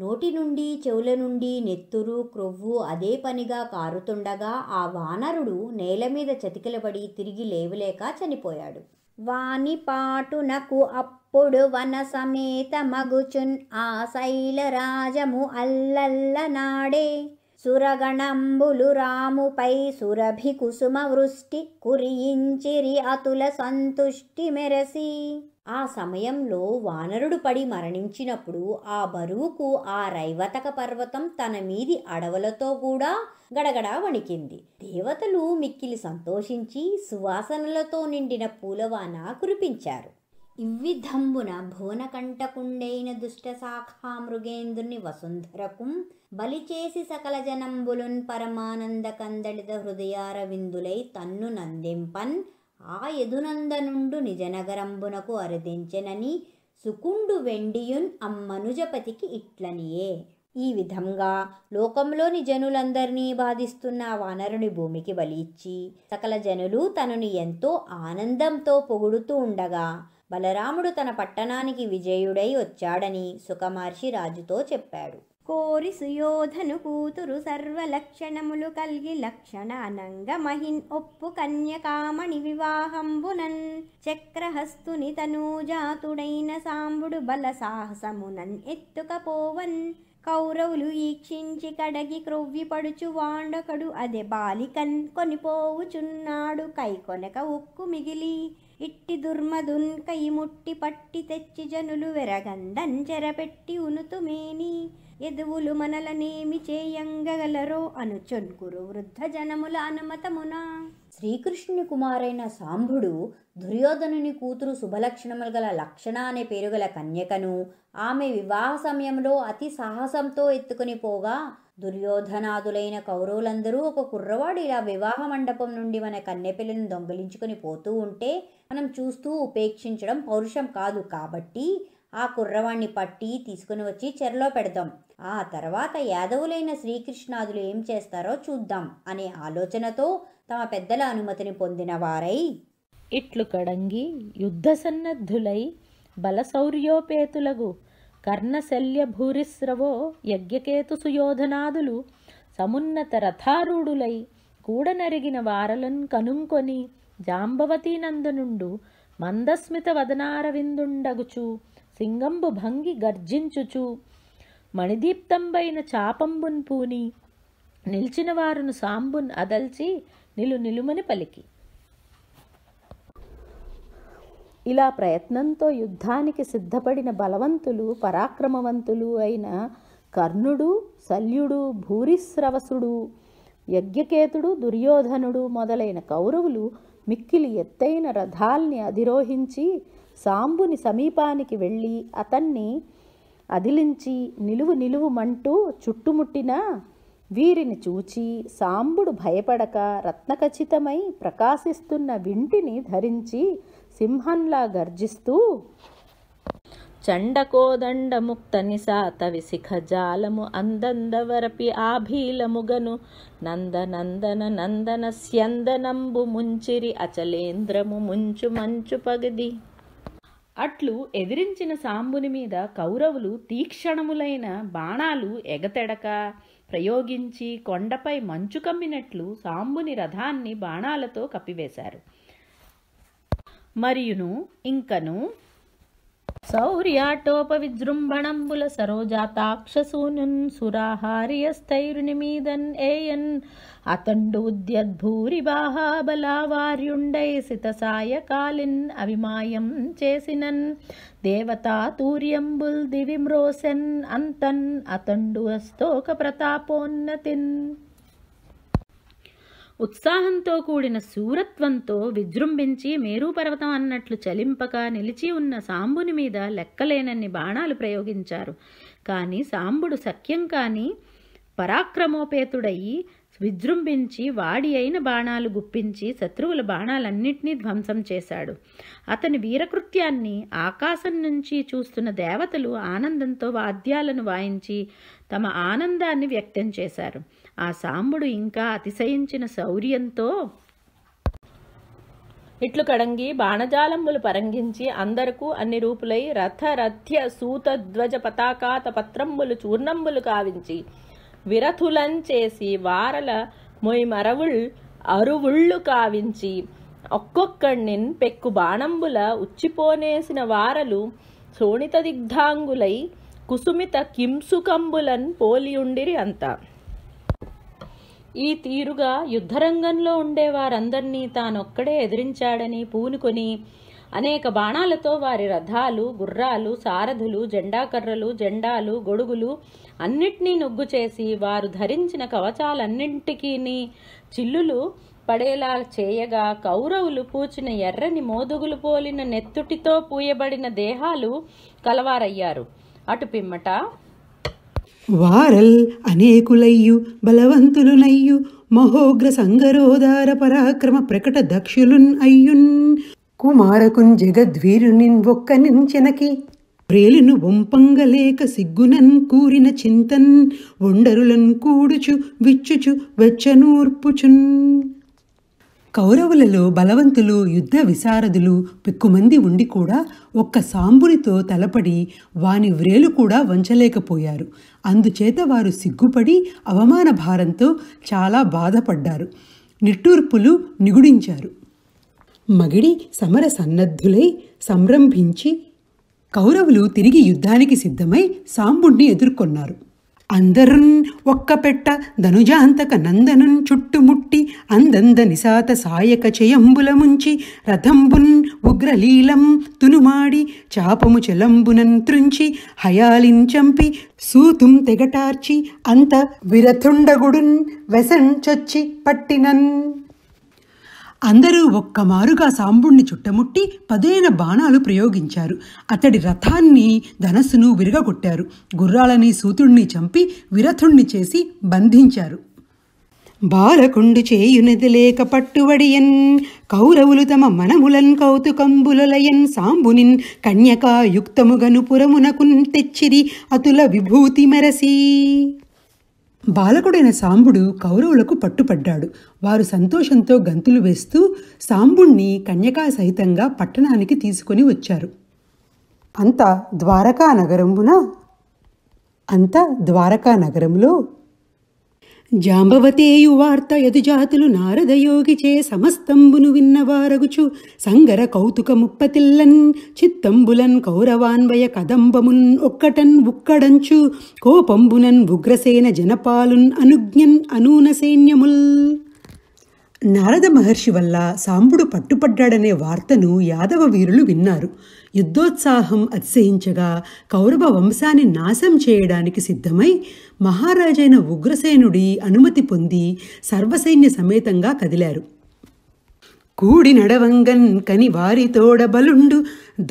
నోటి నుండి చెవుల నుండి నెత్తురు క్రొవ్వు అదే పనిగా కారుతుండగా ఆ వానరుడు నేల మీద చతికిలబడి తిరిగి లేవలేక చనిపోయాడు వాని పాటునకు అప్పుడు వన సమేత మగుచున్ ఆ శైలరాజము అల్లల్ల నాడే సురగణంబులు రాముపై సురభి కుసుమ వృష్టి కురియించిరి అతుల సంతుష్టి మెరసి ఆ సమయంలో వానరుడు పడి మరణించినప్పుడు ఆ బరువుకు ఆ రైవతక పర్వతం తన మీది అడవులతో కూడా గడగడ వణికింది దేవతలు మిక్కిలి సంతోషించి సువాసనలతో నిండిన పూలవాన కురిపించారు ఇవ్విధంబున భువనకంఠకుండైన దుష్టశాఖా మృగేంద్రుని వసుంధరకుం బలిచేసి సకల జనంబులున్ పరమానంద కందళిత హృదయారవిందులై తన్ను నందింపన్ ఆ యదునందనుండు నిజనగరంబునకు అరుదించెనని సుకుండు వెండియున్ అమ్మనుజపతికి ఇట్లనియే ఈ విధంగా లోకంలోని జనులందరినీ బాధిస్తున్న వానరుని భూమికి బలిచ్చి సకల జనులు తనని ఎంతో ఆనందంతో పొగుడుతూ ఉండగా బలరాముడు తన పట్టణానికి విజయుడై వచ్చాడని సుఖమహర్షి రాజుతో చెప్పాడు కోరి సుయోధను కూతురు సర్వలక్షణములు కల్గి లక్షణానంగ మహిన్ ఒప్పు కన్యకామణి వివాహంబునన్ చక్రహస్తుని తనూజాతుడైన సాంబుడు బల సాహసమునన్ ఎత్తుకపోవన్ కౌరవులు ఈక్షించి కడగి క్రొవ్వి పడుచు వాండకడు అదే బాలికన్ కొనిపోవుచున్నాడు కొనక ఉక్కు మిగిలి ఇట్టి దుర్మదున్ కై ముట్టి పట్టి తెచ్చి జనులు వెరగందన్ చెరపెట్టి ఉనుతుమేని ఎదువులు మనలనేమి చేయంగగలరో అను చొన్కురు వృద్ధ జనముల అనుమతమున శ్రీకృష్ణుని కుమారైన సాంభుడు దుర్యోధనుని కూతురు శుభలక్షణములు గల లక్షణ అనే పేరుగల కన్యకను ఆమె వివాహ సమయంలో అతి సాహసంతో ఎత్తుకుని పోగా దుర్యోధనాదులైన కౌరవులందరూ ఒక కుర్రవాడు ఇలా వివాహ మండపం నుండి మన కన్నెపిల్లను దొంగిలించుకుని పోతూ ఉంటే మనం చూస్తూ ఉపేక్షించడం పౌరుషం కాదు కాబట్టి ఆ కుర్రవాణ్ణి పట్టి తీసుకుని వచ్చి చెరలో పెడదాం ఆ తర్వాత యాదవులైన శ్రీకృష్ణాదులు ఏం చేస్తారో చూద్దాం అనే ఆలోచనతో తమ పెద్దల అనుమతిని పొందిన వారై ఇట్లు కడంగి యుద్ధ సన్నద్ధులై బలశౌర్యోపేతులగు కర్ణశల్య భూరిస్రవో యజ్ఞకేతు సుయోధనాదులు సమున్నత రథారూఢులై కూడనరిగిన వారలను కనుంకొని జాంబవతీ నందనుండు మందస్మిత వదనారవిందుండగుచు సింగంబు భంగి గర్జించుచు మణిదీప్తంబైన చాపంబున్ పూని నిలిచిన వారును సాంబున్ అదల్చి నిలు నిలుమని పలికి ఇలా ప్రయత్నంతో యుద్ధానికి సిద్ధపడిన బలవంతులు పరాక్రమవంతులు అయిన కర్ణుడు శల్యుడు భూరిశ్రవసుడు యజ్ఞకేతుడు దుర్యోధనుడు మొదలైన కౌరవులు మిక్కిలి ఎత్తైన రథాల్ని అధిరోహించి సాంబుని సమీపానికి వెళ్ళి అతన్ని అదిలించి నిలువు నిలువుమంటూ చుట్టుముట్టినా వీరిని చూచి సాంబుడు భయపడక రత్నఖచితమై ప్రకాశిస్తున్న వింటిని ధరించి సింహంలా గర్జిస్తూ చండకోదండముక్త నిశాత జాలము అందందవరపి ఆభీలముగను నందనందన నందన స్యందనంబు ముంచిరి అచలేంద్రము ముంచు మంచు పగది అట్లు ఎదిరించిన సాంబుని మీద కౌరవులు తీక్షణములైన బాణాలు ఎగతెడక ప్రయోగించి కొండపై మంచు కమ్మినట్లు సాంబుని రథాన్ని బాణాలతో కప్పివేశారు మరియును ఇంకను శౌర్యాటోపవిజృంభణంబుల సరోజాతాక్షసూనున్ సురాహార్యస్థైరునిమీదన్ ఏయన్ అతండూద్యద్భూరిబాహాబలావార్యుండై సితసాయ కాలిన్ అవిమాయం చేసినన్ దేవతాతూర్యంబుల్ దివిమ్రోసెన్ అంతన్ అతండు అస్తోక ప్రతాపోన్నతిన్ ఉత్సాహంతో కూడిన శూరత్వంతో విజృంభించి మేరుపర్వతం అన్నట్లు చలింపక నిలిచి ఉన్న సాంబుని మీద లెక్కలేనన్ని బాణాలు ప్రయోగించారు కానీ సాంబుడు సఖ్యం కాని పరాక్రమోపేతుడయి విజృంభించి వాడి అయిన బాణాలు గుప్పించి శత్రువుల బాణాలన్నింటినీ ధ్వంసం చేశాడు అతని వీరకృత్యాన్ని ఆకాశం నుంచి చూస్తున్న దేవతలు ఆనందంతో వాద్యాలను వాయించి తమ ఆనందాన్ని వ్యక్తం చేశారు ఆ సాంబుడు ఇంకా అతిశయించిన శౌర్యంతో ఇట్లు కడంగి బాణజాలంబులు పరంగించి అందరకు అన్ని రూపులై రథరథ్య సూతధ్వజ పతాకాత పత్రంబులు చూర్ణంబులు కావించి విరథులం చేసి వారల మొయ్ మరవుళ్ అరువుళ్ళు కావించి ఒక్కొక్కణ్ణిన్ పెక్కు బాణంబుల ఉచ్చిపోనేసిన వారలు శోణిత దిగ్ధాంగులై కుసుమిత కింసుకంబులన్ పోలియుండిరి అంతా ఈ తీరుగా యుద్ధరంగంలో ఉండే వారందరినీ తానొక్కడే ఎదిరించాడని పూనుకొని అనేక బాణాలతో వారి రథాలు గుర్రాలు సారథులు జెండాకర్రలు జెండాలు గొడుగులు అన్నిటినీ నుగ్గు చేసి వారు ధరించిన కవచాలన్నింటికీ చిల్లులు పడేలా చేయగా కౌరవులు పూచిన ఎర్రని మోదుగులు పోలిన నెత్తుటితో పూయబడిన దేహాలు కలవారయ్యారు అటు పిమ్మట వారల్ అనేకులయ్యు బలవంతులునయ్యు మహోగ్ర సంగరోదార పరాక్రమ ప్రకట దక్షులున్ అయ్యున్ కుమారకున్ నిన్ ఒక్క నించెనకి ప్రేలును వంపంగలేక సిగ్గునన్ కూరిన చింతన్ ఒండరులన్ కూడుచు విచ్చుచు వెచ్చనూర్పుచున్ కౌరవులలో బలవంతులు యుద్ధ విశారదులు పిక్కుమంది ఉండి కూడా ఒక్క సాంబునితో తలపడి వాని వ్రేలు కూడా వంచలేకపోయారు అందుచేత వారు సిగ్గుపడి అవమాన భారంతో చాలా బాధపడ్డారు నిట్టూర్పులు నిగుడించారు మగిడి సమర సన్నద్ధులై సంరంభించి కౌరవులు తిరిగి యుద్ధానికి సిద్ధమై సాంబుణ్ణి ఎదుర్కొన్నారు అందరున్ ఒక్కపెట్ట ధనుజాంతక నందనున్ చుట్టుముట్టి నిశాత సాయక చయంబుల ముంచి రథంబున్ ఉగ్రలీలం తునుమాడి చాపము చెలంబునన్ త్రుంచి హయాలిన్ చంపి సూతుం తెగటార్చి అంత విరథుండగుడున్ వెసన్ చొచ్చి పట్టినన్ అందరూ ఒక్కమారుగా సాంబుణ్ణి చుట్టముట్టి పదేన బాణాలు ప్రయోగించారు అతడి రథాన్ని ధనస్సును విరగగొట్టారు గుర్రాలని సూతుణ్ణి చంపి విరథుణ్ణి చేసి బంధించారు బాలకుండు లేక పట్టువడియన్ కౌరవులు తమ మనములన్ కౌతుకంబులలయన్ సాంబునిన్ కన్యకాయుక్తముగను పురమునకున్ తెచ్చిరి అతుల విభూతి మెరసి బాలకుడైన సాంబుడు కౌరవులకు పట్టుపడ్డాడు వారు సంతోషంతో గంతులు వేస్తూ సాంబుణ్ణి కన్యకా సహితంగా పట్టణానికి తీసుకొని వచ్చారు అంతా ద్వారకా నగరమున అంత ద్వారకా నగరంలో జాంబవతేయు వార్త యదుజాతులు నారదయోగిచే సమస్తంబును విన్నవారగుచు సంగర కౌతుక ముప్పతిల్లన్ చిత్తంబులన్ కౌరవాన్వయ కదంబమున్ ఒక్కటన్ ఉక్కడంచు కోపంబునన్ ఉగ్రసేన జనపాలున్ అనుజ్ఞన్ అనూన సైన్యముల్ నారద మహర్షి వల్ల సాంబుడు పట్టుపడ్డాడనే వార్తను యాదవ వీరులు విన్నారు యుద్ధోత్సాహం అతిశయించగా కౌరవ వంశాన్ని నాశం చేయడానికి సిద్ధమై మహారాజైన ఉగ్రసేనుడి అనుమతి పొంది సర్వసైన్య సమేతంగా కదిలారు కూడి నడవంగన్ కని వారితోడ బలుండు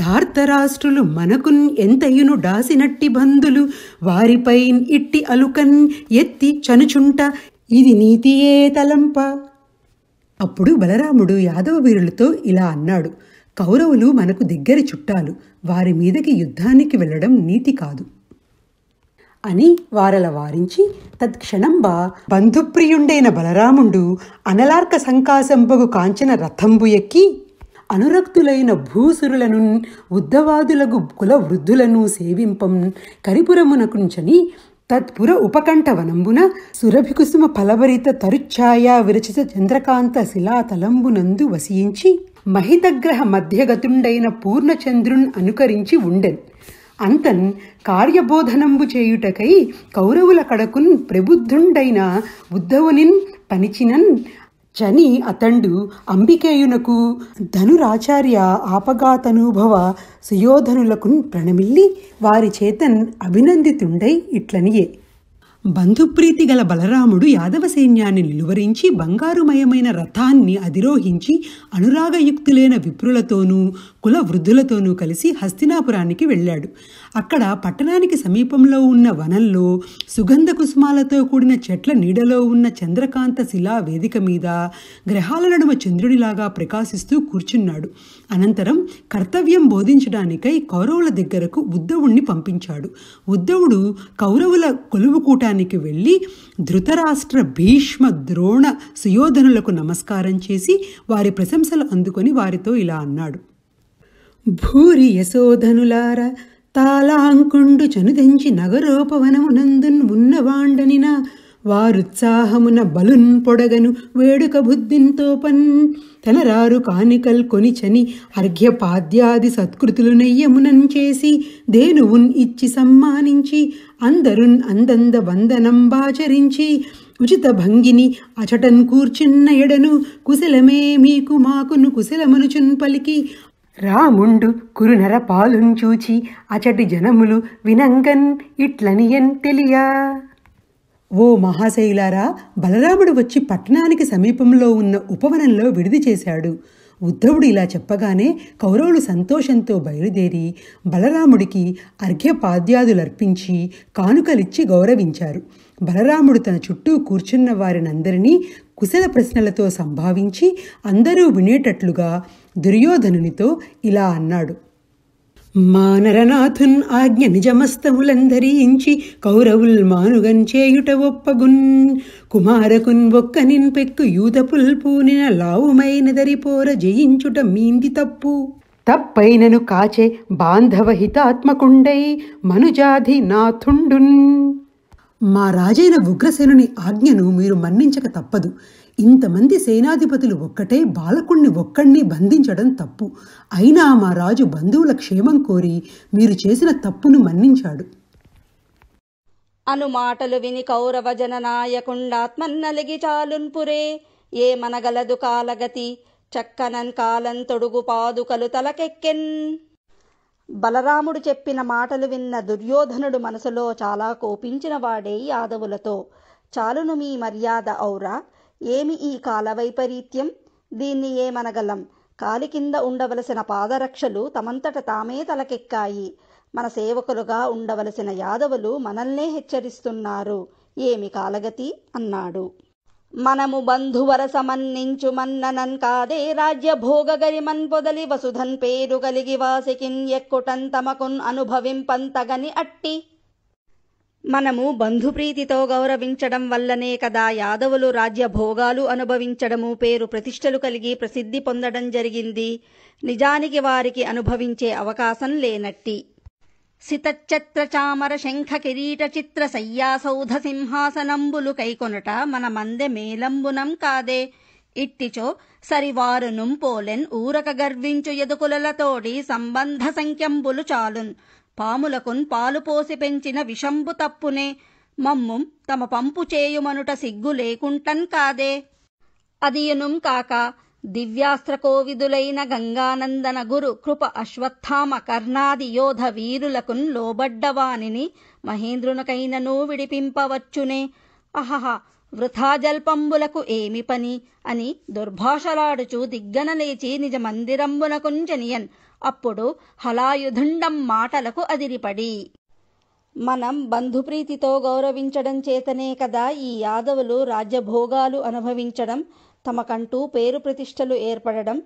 ధార్తరాష్ట్రులు మనకున్ ఎంతయును డాసినట్టి బంధులు వారిపైన్ ఇట్టి అలుకన్ ఎత్తి చనుచుంట ఇది నీతియే తలంప అప్పుడు బలరాముడు యాదవ వీరులతో ఇలా అన్నాడు కౌరవులు మనకు దగ్గర చుట్టాలు వారి మీదకి యుద్ధానికి వెళ్ళడం నీతి కాదు అని వారల వారించి తత్క్షణంబా బంధుప్రియుండైన బలరాముండు అనలార్క సంకాశంపగు కాంచన రథంబు ఎక్కి అనురక్తులైన భూసురులను ఉద్దవాదులకు కుల వృద్ధులను సేవింపం కరిపురమునకుంచని తత్పుర ఉపకంఠవనంబున సురభికుసుమ ఫలభరిత తరుఛాయ విరచిత చంద్రకాంత శిలాతలంబునందు వసించి మహితగ్రహ మధ్యగతుండైన పూర్ణచంద్రున్ అనుకరించి ఉండెన్ అంతన్ కార్యబోధనంబు చేయుటకై కౌరవుల కడకున్ ప్రబుద్ధుండైన ఉద్ధవునిన్ పనిచినన్ చని అతండు అంబికేయునకు ధనురాచార్య ఆపఘాతనుభవ సుయోధనులకు ప్రణమిల్లి వారి చేతన్ అభినందితుండై ఇట్లనియే బంధుప్రీతి గల బలరాముడు యాదవ సైన్యాన్ని నిలువరించి బంగారుమయమైన రథాన్ని అధిరోహించి అనురాగయుక్తులైన విప్రులతోనూ కుల వృద్ధులతోనూ కలిసి హస్తినాపురానికి వెళ్ళాడు అక్కడ పట్టణానికి సమీపంలో ఉన్న వనంలో సుగంధ కుసుమాలతో కూడిన చెట్ల నీడలో ఉన్న చంద్రకాంత శిలా వేదిక మీద గ్రహాల నడుమ చంద్రుడిలాగా ప్రకాశిస్తూ కూర్చున్నాడు అనంతరం కర్తవ్యం బోధించడానికై కౌరవుల దగ్గరకు ఉద్ధవుణ్ణి పంపించాడు ఉద్ధవుడు కౌరవుల కొలువుకూటానికి వెళ్ళి ధృతరాష్ట్ర భీష్మ ద్రోణ సుయోధనులకు నమస్కారం చేసి వారి ప్రశంసలు అందుకొని వారితో ఇలా అన్నాడు భూరి యశోధనులారా తాళాంకుండు చనుదెంచి నగరోపవనమునందున్ ఉన్నవాండనిన వారుత్సాహమున బలున్ పొడగను వేడుక పన్ తెలరారు కానికల్ కొనిచని అర్ఘ్యపాద్యాది సత్కృతులు నెయ్యమునం చేసి దేనువున్ ఇచ్చి సమ్మానించి అందరున్ అందంద వందనంబాచరించి ఉచిత భంగిని అచటన్ కూర్చున్న ఎడను కుశలమే మీకు మాకును కుశలమనుచున్ పలికి రాముండు కురునరపాలున్ చూచి అచటి జనములు వినంగన్ ఇట్లనియన్ తెలియా ఓ మహాశైలారా బలరాముడు వచ్చి పట్టణానికి సమీపంలో ఉన్న ఉపవనంలో విడిది చేశాడు ఉద్ధవుడు ఇలా చెప్పగానే కౌరవులు సంతోషంతో బయలుదేరి బలరాముడికి అర్ఘ్యపాద్యాదులర్పించి కానుకలిచ్చి గౌరవించారు బలరాముడు తన చుట్టూ కూర్చున్న వారినందరినీ కుశల ప్రశ్నలతో సంభావించి అందరూ వినేటట్లుగా దుర్యోధనునితో ఇలా అన్నాడు మానరనాథున్ ఆజ్ఞ నిజమస్తములందరించి కౌరవుల్ మానుగన్ చేయుట ఒప్పగున్ కుమారకున్ ఒక్క నిన్పెక్కు యూతపుల్ పూనిన లావుమైన దరిపోర జయించుట మీంది తప్పు తప్పైనను కాచే బాంధవ హితాత్మకుండై మనుజాధి నాథుండున్ మా రాజైన ఉగ్రసేనుని ఆజ్ఞను మీరు మన్నించక తప్పదు ఇంతమంది సేనాధిపతులు ఒక్కటే బాలకుణ్ణి ఒక్కడిని బంధించడం తప్పు అయినా మా రాజు బంధువుల క్షేమం కోరి మీరు చేసిన తప్పును మన్నించాడు అనుమాటలు విని కౌరవ నాయకుండాత్మన్నలిగి చాలున్పురే ఏమనగలదు కాలగతి చక్కనన్ కాలం తొడుగు పాదుకలు తలకెక్కెన్ బలరాముడు చెప్పిన మాటలు విన్న దుర్యోధనుడు మనసులో చాలా కోపించిన వాడే యాదవులతో చాలును మీ మర్యాద ఔరా ఏమి ఈ కాలవైపరీత్యం దీన్ని ఏమనగలం కాలి కింద ఉండవలసిన పాదరక్షలు తమంతట తామే తలకెక్కాయి మన సేవకులుగా ఉండవలసిన యాదవులు మనల్నే హెచ్చరిస్తున్నారు ఏమి కాలగతి అన్నాడు మనము బంధువర సమన్నించు మన్ననన్ కాదే రాజ్య భోగ గరిమన్ పొదలి వసుధన్ పేరు కలిగి వాసికిన్ ఎక్కుటన్ తమకున్ అనుభవింపంతగని అట్టి మనము బంధుప్రీతితో గౌరవించడం వల్లనే కదా యాదవులు రాజ్య భోగాలు అనుభవించడము పేరు ప్రతిష్టలు కలిగి ప్రసిద్ధి పొందడం జరిగింది నిజానికి వారికి అనుభవించే అవకాశం లేనట్టి సితచ్చత్ర చామర శంఖ కిరీట చిత్ర సయ్యాసౌధ సింహాసనంబులు కైకొనట మన మందె మేలంబునం కాదే ఇట్టిచో సరివారునుం పోలెన్ ఊరక గర్వించు ఎదుకులతోడి సంబంధ సంఖ్యంబులు చాలున్ పాములకున్ పోసి పెంచిన విషంబు తప్పునే మమ్ముం తమ పంపు చేయుమనుట సిగ్గు లేకుంటన్ కాదే అదియునుం కాక దివ్యాస్త్ర కోవిదులైన గంగానందన గురు కృప అశ్వత్థామ కర్ణాది యోధ వీరులకున్ లోబడ్డవానిని మహేంద్రునకైనను విడిపింపవచ్చునే అహహ వృథాజల్పంబులకు ఏమి పని అని దుర్భాషలాడుచు దిగ్గనలేచి నిజ మందిరంబునకుంజనియన్ అప్పుడు హలాయుధుండం మాటలకు అదిరిపడి మనం బంధుప్రీతితో గౌరవించడం చేతనే కదా ఈ యాదవులు రాజ్యభోగాలు అనుభవించడం తమకంటూ పేరు ప్రతిష్టలు ఏర్పడడం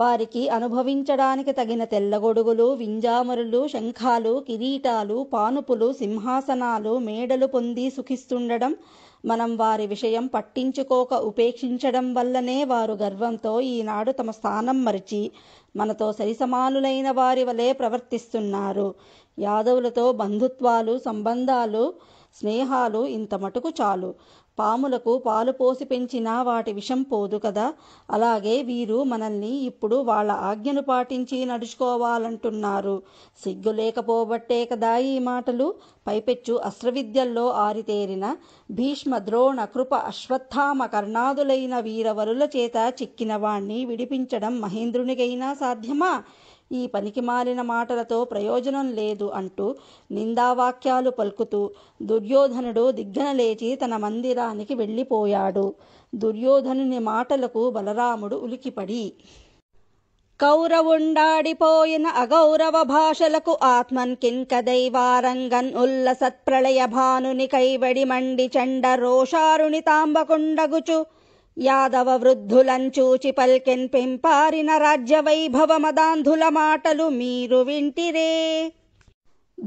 వారికి అనుభవించడానికి తగిన తెల్లగొడుగులు వింజామరులు శంఖాలు కిరీటాలు పానుపులు సింహాసనాలు మేడలు పొంది సుఖిస్తుండడం మనం వారి విషయం పట్టించుకోక ఉపేక్షించడం వల్లనే వారు గర్వంతో ఈనాడు తమ స్థానం మరిచి మనతో సరిసమానులైన వారి వలె ప్రవర్తిస్తున్నారు యాదవులతో బంధుత్వాలు సంబంధాలు స్నేహాలు ఇంత మటుకు చాలు పాములకు పాలు పోసి పెంచినా వాటి విషం పోదు కదా అలాగే వీరు మనల్ని ఇప్పుడు వాళ్ళ ఆజ్ఞను పాటించి నడుచుకోవాలంటున్నారు సిగ్గు లేకపోబట్టే కదా ఈ మాటలు పైపెచ్చు అశ్రవిద్యల్లో ఆరితేరిన భీష్మ ద్రోణ కృప అశ్వత్థామ కర్ణాదులైన వీరవరుల చేత చిక్కినవాణ్ణి విడిపించడం మహేంద్రునికైనా సాధ్యమా ఈ పనికి మాలిన మాటలతో ప్రయోజనం లేదు అంటూ నిందావాక్యాలు పలుకుతూ దుర్యోధనుడు దిగ్గన లేచి తన మందిరానికి వెళ్ళిపోయాడు దుర్యోధనుని మాటలకు బలరాముడు ఉలికిపడి కౌరవుండాడిపోయిన అగౌరవ భాషలకు ఆత్మన్ కింక దైవారంగన్ సత్ప్రళయ భానుని కైబడి మండి చండ రోషారుని తాంబకుండగుచు యాదవ వృద్ధులంచూచి పల్కెన్ పెంపారిన మదాంధుల మాటలు మీరు వింటిరే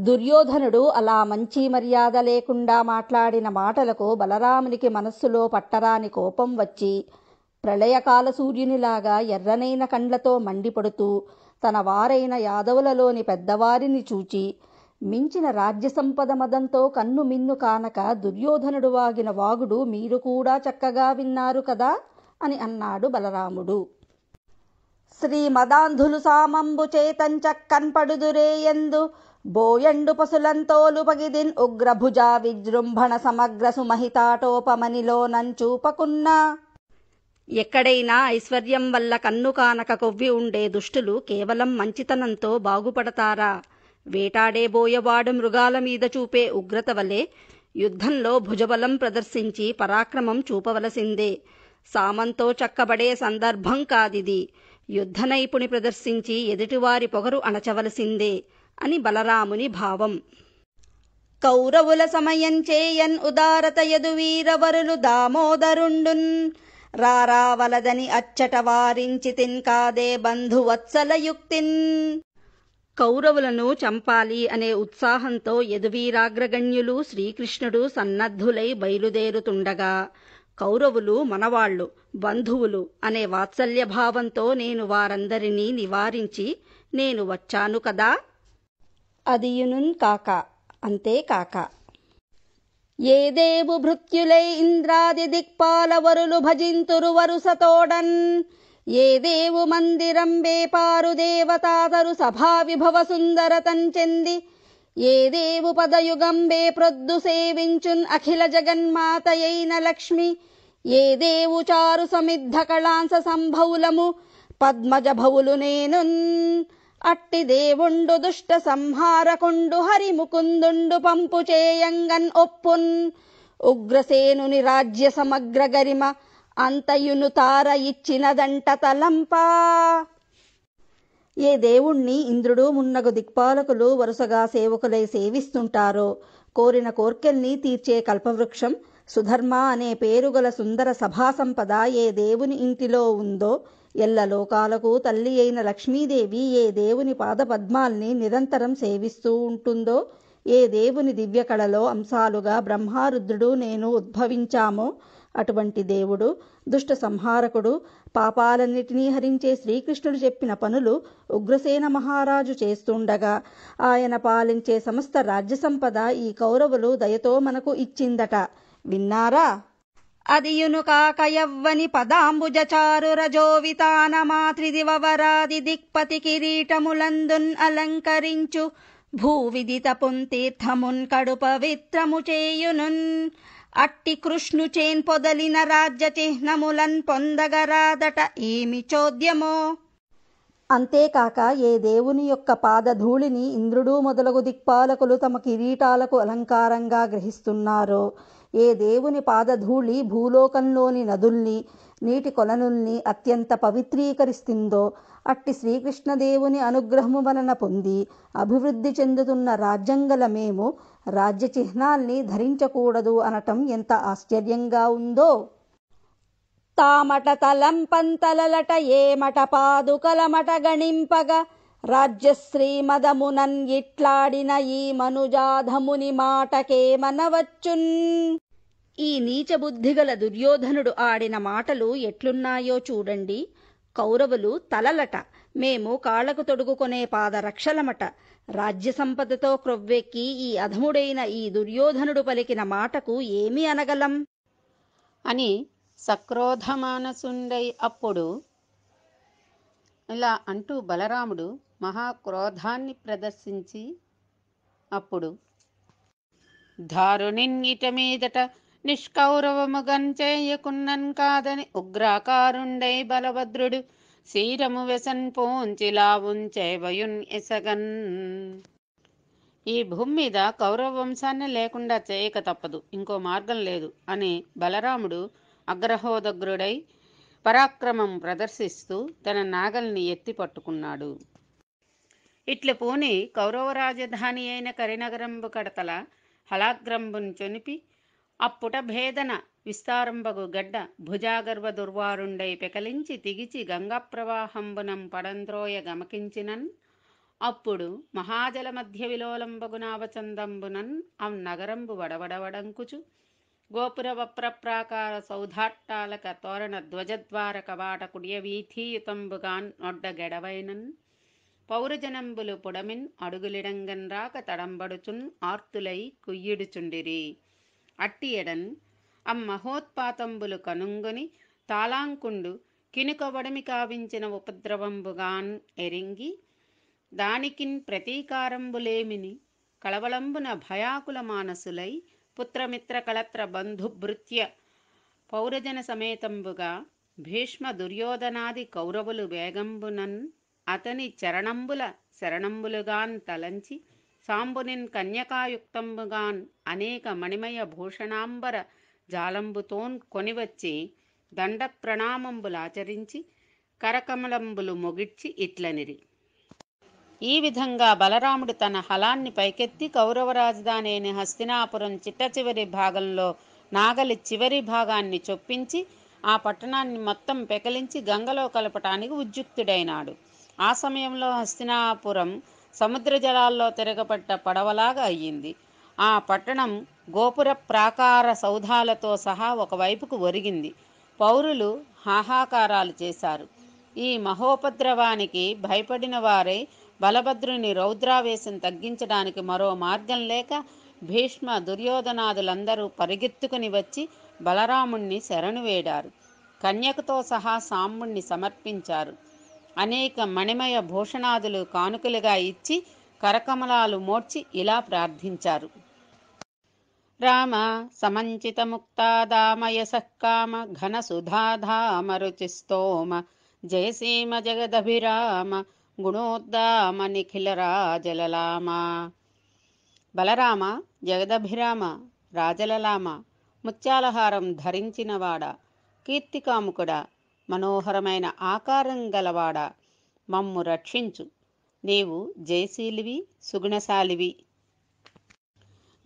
దుర్యోధనుడు అలా మంచి మర్యాద లేకుండా మాట్లాడిన మాటలకు బలరామునికి మనస్సులో పట్టరాని కోపం వచ్చి ప్రళయకాల సూర్యునిలాగా ఎర్రనైన కండ్లతో మండిపడుతూ తన వారైన యాదవులలోని పెద్దవారిని చూచి మించిన రాజ్య సంపద మదంతో కన్ను మిన్ను కానక దుర్యోధనుడు వాగిన వాగుడు మీరు కూడా చక్కగా విన్నారు కదా అని అన్నాడు బలరాముడు శ్రీ మదాంధులు సామంబు చేతంచ కన్పడుదురేయందు బోయండు పసులంతోలు పగిదిన్ ఉగ్రభుజ విజృంభణ సమగ్ర సుమహితాటోపమనిలో నంచూపకున్నా ఎక్కడైనా ఐశ్వర్యం వల్ల కన్ను కానక కొవ్వి ఉండే దుష్టులు కేవలం మంచితనంతో బాగుపడతారా వేటాడేబోయేవాడు మృగాల మీద చూపే ఉగ్రత వలె యుద్ధంలో భుజబలం ప్రదర్శించి పరాక్రమం చూపవలసిందే సామంతో చక్కబడే సందర్భం కాదిది యుద్ధ నైపుణి ప్రదర్శించి ఎదుటివారి పొగరు అణచవలసిందే అని బలరాముని భావం కౌరవుల సమయం చేయన్ ఉదారత వీరవరులు దామోదరుండున్ రారావలదని అచ్చట వారించితిన్ కాదే బంధువత్సల యుక్తిన్ కౌరవులను చంపాలి అనే ఉత్సాహంతో యదువీరాగ్రగణ్యులు శ్రీకృష్ణుడు సన్నద్ధులై బయలుదేరుతుండగా కౌరవులు మనవాళ్లు బంధువులు అనే వాత్సల్యభావంతో నేను వారందరినీ నివారించి నేను వచ్చాను కదా అదియునున్ కాక అంతేకాక దేవు భృత్యులై ఇంద్రాది దిక్పాలవరులు భజింతురు వరుసతోడన్ ఏ దేవు మందిరం మందిరంబే పారుదేవతాదరు సభా విభవ సుందర తంచెంది ఏ దేవు పదయుగం పదయుగంబే ప్రొద్దు సేవించున్ అఖిల జగన్మాతయైన లక్ష్మి ఏ దేవు చారు సమిద్ధ కళాంస సంభౌలము పద్మజభవులు నేను అట్టి దేవుండు దుష్ట సంహారకుండు హరిముకుందుండు పంపు చేయంగన్ ఒప్పున్ ఉగ్రసేనుని రాజ్య సమగ్ర గరిమ అంతయును తార ఇచ్చినదంట తలంపా ఏ దేవుణ్ణి ఇంద్రుడు మున్నగు దిక్పాలకులు వరుసగా సేవకులై సేవిస్తుంటారో కోరిన కోర్కెల్ని తీర్చే కల్పవృక్షం సుధర్మ అనే పేరుగల సుందర సభాసంపద ఏ దేవుని ఇంటిలో ఉందో ఎల్ల లోకాలకు తల్లి అయిన లక్ష్మీదేవి ఏ దేవుని పాదపద్మాల్ని నిరంతరం సేవిస్తూ ఉంటుందో ఏ దేవుని దివ్యకళలో అంశాలుగా బ్రహ్మారుద్రుడు నేను ఉద్భవించామో అటువంటి దేవుడు దుష్ట సంహారకుడు పాపాలన్నిటినీ హరించే శ్రీకృష్ణుడు చెప్పిన పనులు ఉగ్రసేన మహారాజు చేస్తుండగా ఆయన పాలించే సమస్త రాజ్య సంపద ఈ కౌరవులు దయతో మనకు ఇచ్చిందట విన్నారా అదియును కాక యవ్వని పదాంబుజ చారు రజోవితాన మాతృదివరాది దిక్పతి కిరీటములందున్ అలంకరించు భూవిదిత తీర్థమున్ కడు పవిత్రము చేయునున్ అట్టి కృష్ణు చేన్ పొదలిన రాజ్య చిహ్నములన్ పొందగరాదట ఏమి చోద్యమో అంతేకాక ఏ దేవుని యొక్క పాదధూళిని ఇంద్రుడు మొదలగు దిక్పాలకులు తమ కిరీటాలకు అలంకారంగా గ్రహిస్తున్నారో ఏ దేవుని పాదధూళి భూలోకంలోని నదుల్ని నీటి కొలనుల్ని అత్యంత పవిత్రీకరిస్తుందో అట్టి శ్రీకృష్ణదేవుని అనుగ్రహము వలన పొంది అభివృద్ధి చెందుతున్న రాజ్యంగల మేము రాజ్య చిహ్నాల్ని ధరించకూడదు అనటం ఎంత ఆశ్చర్యంగా ఉందో తామట తలం పంతలలట ఏమట పాదుకలమట రాజ్యశ్రీ రాజ్యశ్రీమదమునన్ ఇట్లాడిన ఈ మనుజాధముని మాటకేమనవచ్చున్ ఈ బుద్ధిగల దుర్యోధనుడు ఆడిన మాటలు ఎట్లున్నాయో చూడండి కౌరవులు తలలట మేము కాళ్లకు తొడుగుకొనే పాదరక్షలమట రాజ్య సంపదతో క్రొవ్వెక్కి ఈ అధముడైన ఈ దుర్యోధనుడు పలికిన మాటకు ఏమి అనగలం అని సక్రోధమానసుండై అప్పుడు ఇలా అంటూ బలరాముడు మహాక్రోధాన్ని ప్రదర్శించి అప్పుడు దారుణిన్నిట మీదట నిష్కౌరవముగం గంచేయకున్నన్ కాదని ఉగ్రాకారుండై బలభద్రుడు పోంచిలా ఉంచే చేవయున్ ఎసగన్ ఈ భూమి మీద కౌరవ వంశాన్ని లేకుండా చేయక తప్పదు ఇంకో మార్గం లేదు అని బలరాముడు అగ్రహోదగ్రుడై పరాక్రమం ప్రదర్శిస్తూ తన నాగల్ని ఎత్తి పట్టుకున్నాడు ఇట్లు పూని కౌరవ రాజధాని అయిన కరినగరంబు కడతల హలాగ్రంబును చొనిపి అప్పుట భేదన విస్తారంబగు గడ్డ భుజాగర్వ దుర్వారుండై పెకలించి తిగిచి ప్రవాహంబునం పడంద్రోయ గమకించినన్ అప్పుడు మహాజల మధ్య విలోలంబగు నావచందంబునన్ అం నగరంబు వడవడవడంకుచు గోపుర వప్రప్రాకార సౌధాట్టాలక తోరణ ధ్వజద్వార కవాట కుడియ వీథీయుతంబుగాన్ నొడ్డ గెడవైనన్ పౌరజనంబులు పుడమిన్ అడుగులిడంగన్ రాక తడంబడుచున్ ఆర్తులై కుయ్యుడుచుండిరి అట్టియడన్ అమ్మహోత్పాతంబులు కనుంగుని తాళాంకుండు కినుకవడమి కావించిన ఉపద్రవంబుగాన్ ఎరింగి దానికిన్ ప్రతీకారంబులేమిని కళవలంబున భయాకుల మానసులై పుత్రమిత్ర కళత్ర బంధుభృత్య పౌరజన సమేతంబుగా భీష్మ దుర్యోధనాది కౌరవులు వేగంబునన్ అతని చరణంబుల శరణంబులుగాన్ తలంచి సాంబునిన్ కన్యకాయుక్తంబుగాన్ అనేక మణిమయ భూషణాంబర జాలంబుతోన్ కొనివచ్చి దండ ప్రణామంబులాచరించి కరకమలంబులు మొగిడ్చి ఇట్లనిరి ఈ విధంగా బలరాముడు తన హలాన్ని పైకెత్తి కౌరవ రాజధాని హస్తినాపురం చిట్ట చివరి భాగంలో నాగలి చివరి భాగాన్ని చొప్పించి ఆ పట్టణాన్ని మొత్తం పెకలించి గంగలో కలపటానికి ఉద్యుక్తుడైనాడు ఆ సమయంలో హస్తినాపురం సముద్ర జలాల్లో తిరగబడ్డ పడవలాగా అయ్యింది ఆ పట్టణం గోపుర ప్రాకార సౌధాలతో సహా ఒకవైపుకు ఒరిగింది పౌరులు హాహాకారాలు చేశారు ఈ మహోపద్రవానికి భయపడిన వారై బలభద్రుని రౌద్రావేశం తగ్గించడానికి మరో మార్గం లేక భీష్మ దుర్యోధనాదులందరూ పరిగెత్తుకుని వచ్చి బలరాముణ్ణి శరణు వేడారు కన్యకతో సహా సాంబుణ్ణి సమర్పించారు అనేక మణిమయ భూషణాదులు కానుకలుగా ఇచ్చి కరకమలాలు మోడ్చి ఇలా ప్రార్థించారు రామ సమంచిత సమంచితముక్తాదామయసః కామ ఘనసుధాధామరుచిస్తోమ జయసీమ జగదభిరామ గుణోద్దామ నిఖిల రాజలలామ బలరామ జగదభిరామ రాజలలామ ముత్యాలహారం ధరించినవాడ కీర్తికాముకుడ మనోహరమైన ఆకారం గలవాడ మమ్ము రక్షించు నీవు జయశీలివి సుగుణశాలివి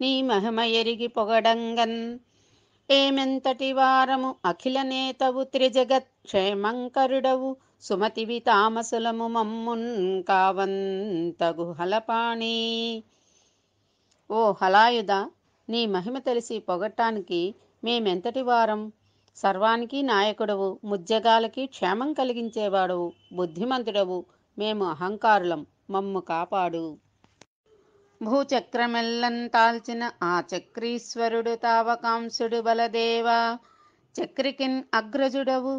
నీ మహిమ ఎరిగి పొగడంగన్ ఏమెంతటి వారము అఖిల నేతవు త్రిజగత్ క్షేమంకరుడవు సుమతివి తామసులము మమ్మున్ కావంతగు హలపాణి ఓ హలాయుధ నీ మహిమ తెలిసి పొగట్టానికి మేమెంతటి వారం సర్వానికి నాయకుడవు ముజ్జగాలకి క్షేమం కలిగించేవాడవు బుద్ధిమంతుడవు మేము అహంకారులం మమ్ము కాపాడు భూచక్రమెల్లం తాల్చిన ఆ చక్రీశ్వరుడు తావకాంసుడు బలదేవా చక్రికిన్ అగ్రజుడవు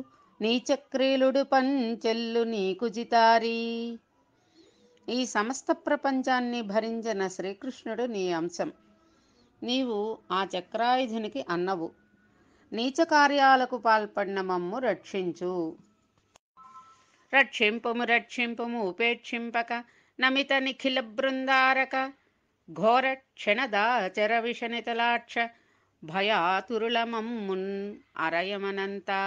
నీ చక్రీలుడు పంచెల్లు నీకు జితారీ ఈ సమస్త ప్రపంచాన్ని భరించిన శ్రీకృష్ణుడు నీ అంశం నీవు ఆ చక్రాయుధునికి అన్నవు నీచ కార్యాలకు పాల్పడిన మమ్ము రక్షించు రక్షింపుము రక్షింపుము ఉపేక్షింపక నమిత నిఖిల బృందారక ఘోర క్షణదాచర విషనితలాక్ష భయాతురులమమ్మున్ అరయమనంతా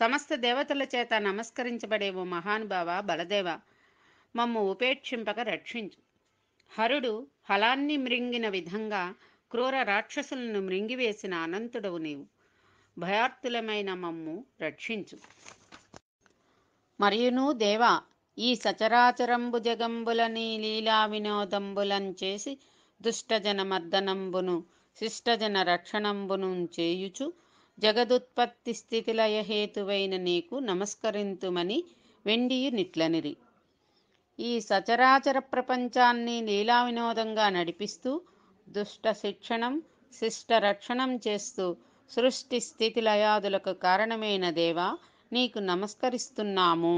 సమస్త దేవతల చేత నమస్కరించబడే ఓ మహానుభావ బలదేవ మమ్ము ఉపేక్షింపక రక్షించు హరుడు హలాన్ని మృంగిన విధంగా క్రూర రాక్షసులను మృంగివేసిన అనంతుడవు నీవు భయార్థులమైన మమ్ము రక్షించు మరియును దేవా ఈ సచరాచరంబు జగంబులని లీలా వినోదంబులం చేసి దుష్టజన మర్దనంబును శిష్టజన రక్షణంబును చేయుచు జగదుత్పత్తి స్థితిలయ హేతువైన నీకు నమస్కరింతుమని నిట్లనిరి ఈ సచరాచర ప్రపంచాన్ని లీలా వినోదంగా నడిపిస్తూ దుష్ట శిక్షణం శిష్ట రక్షణం చేస్తూ సృష్టి స్థితి లయాదులకు కారణమైన దేవా నీకు నమస్కరిస్తున్నాము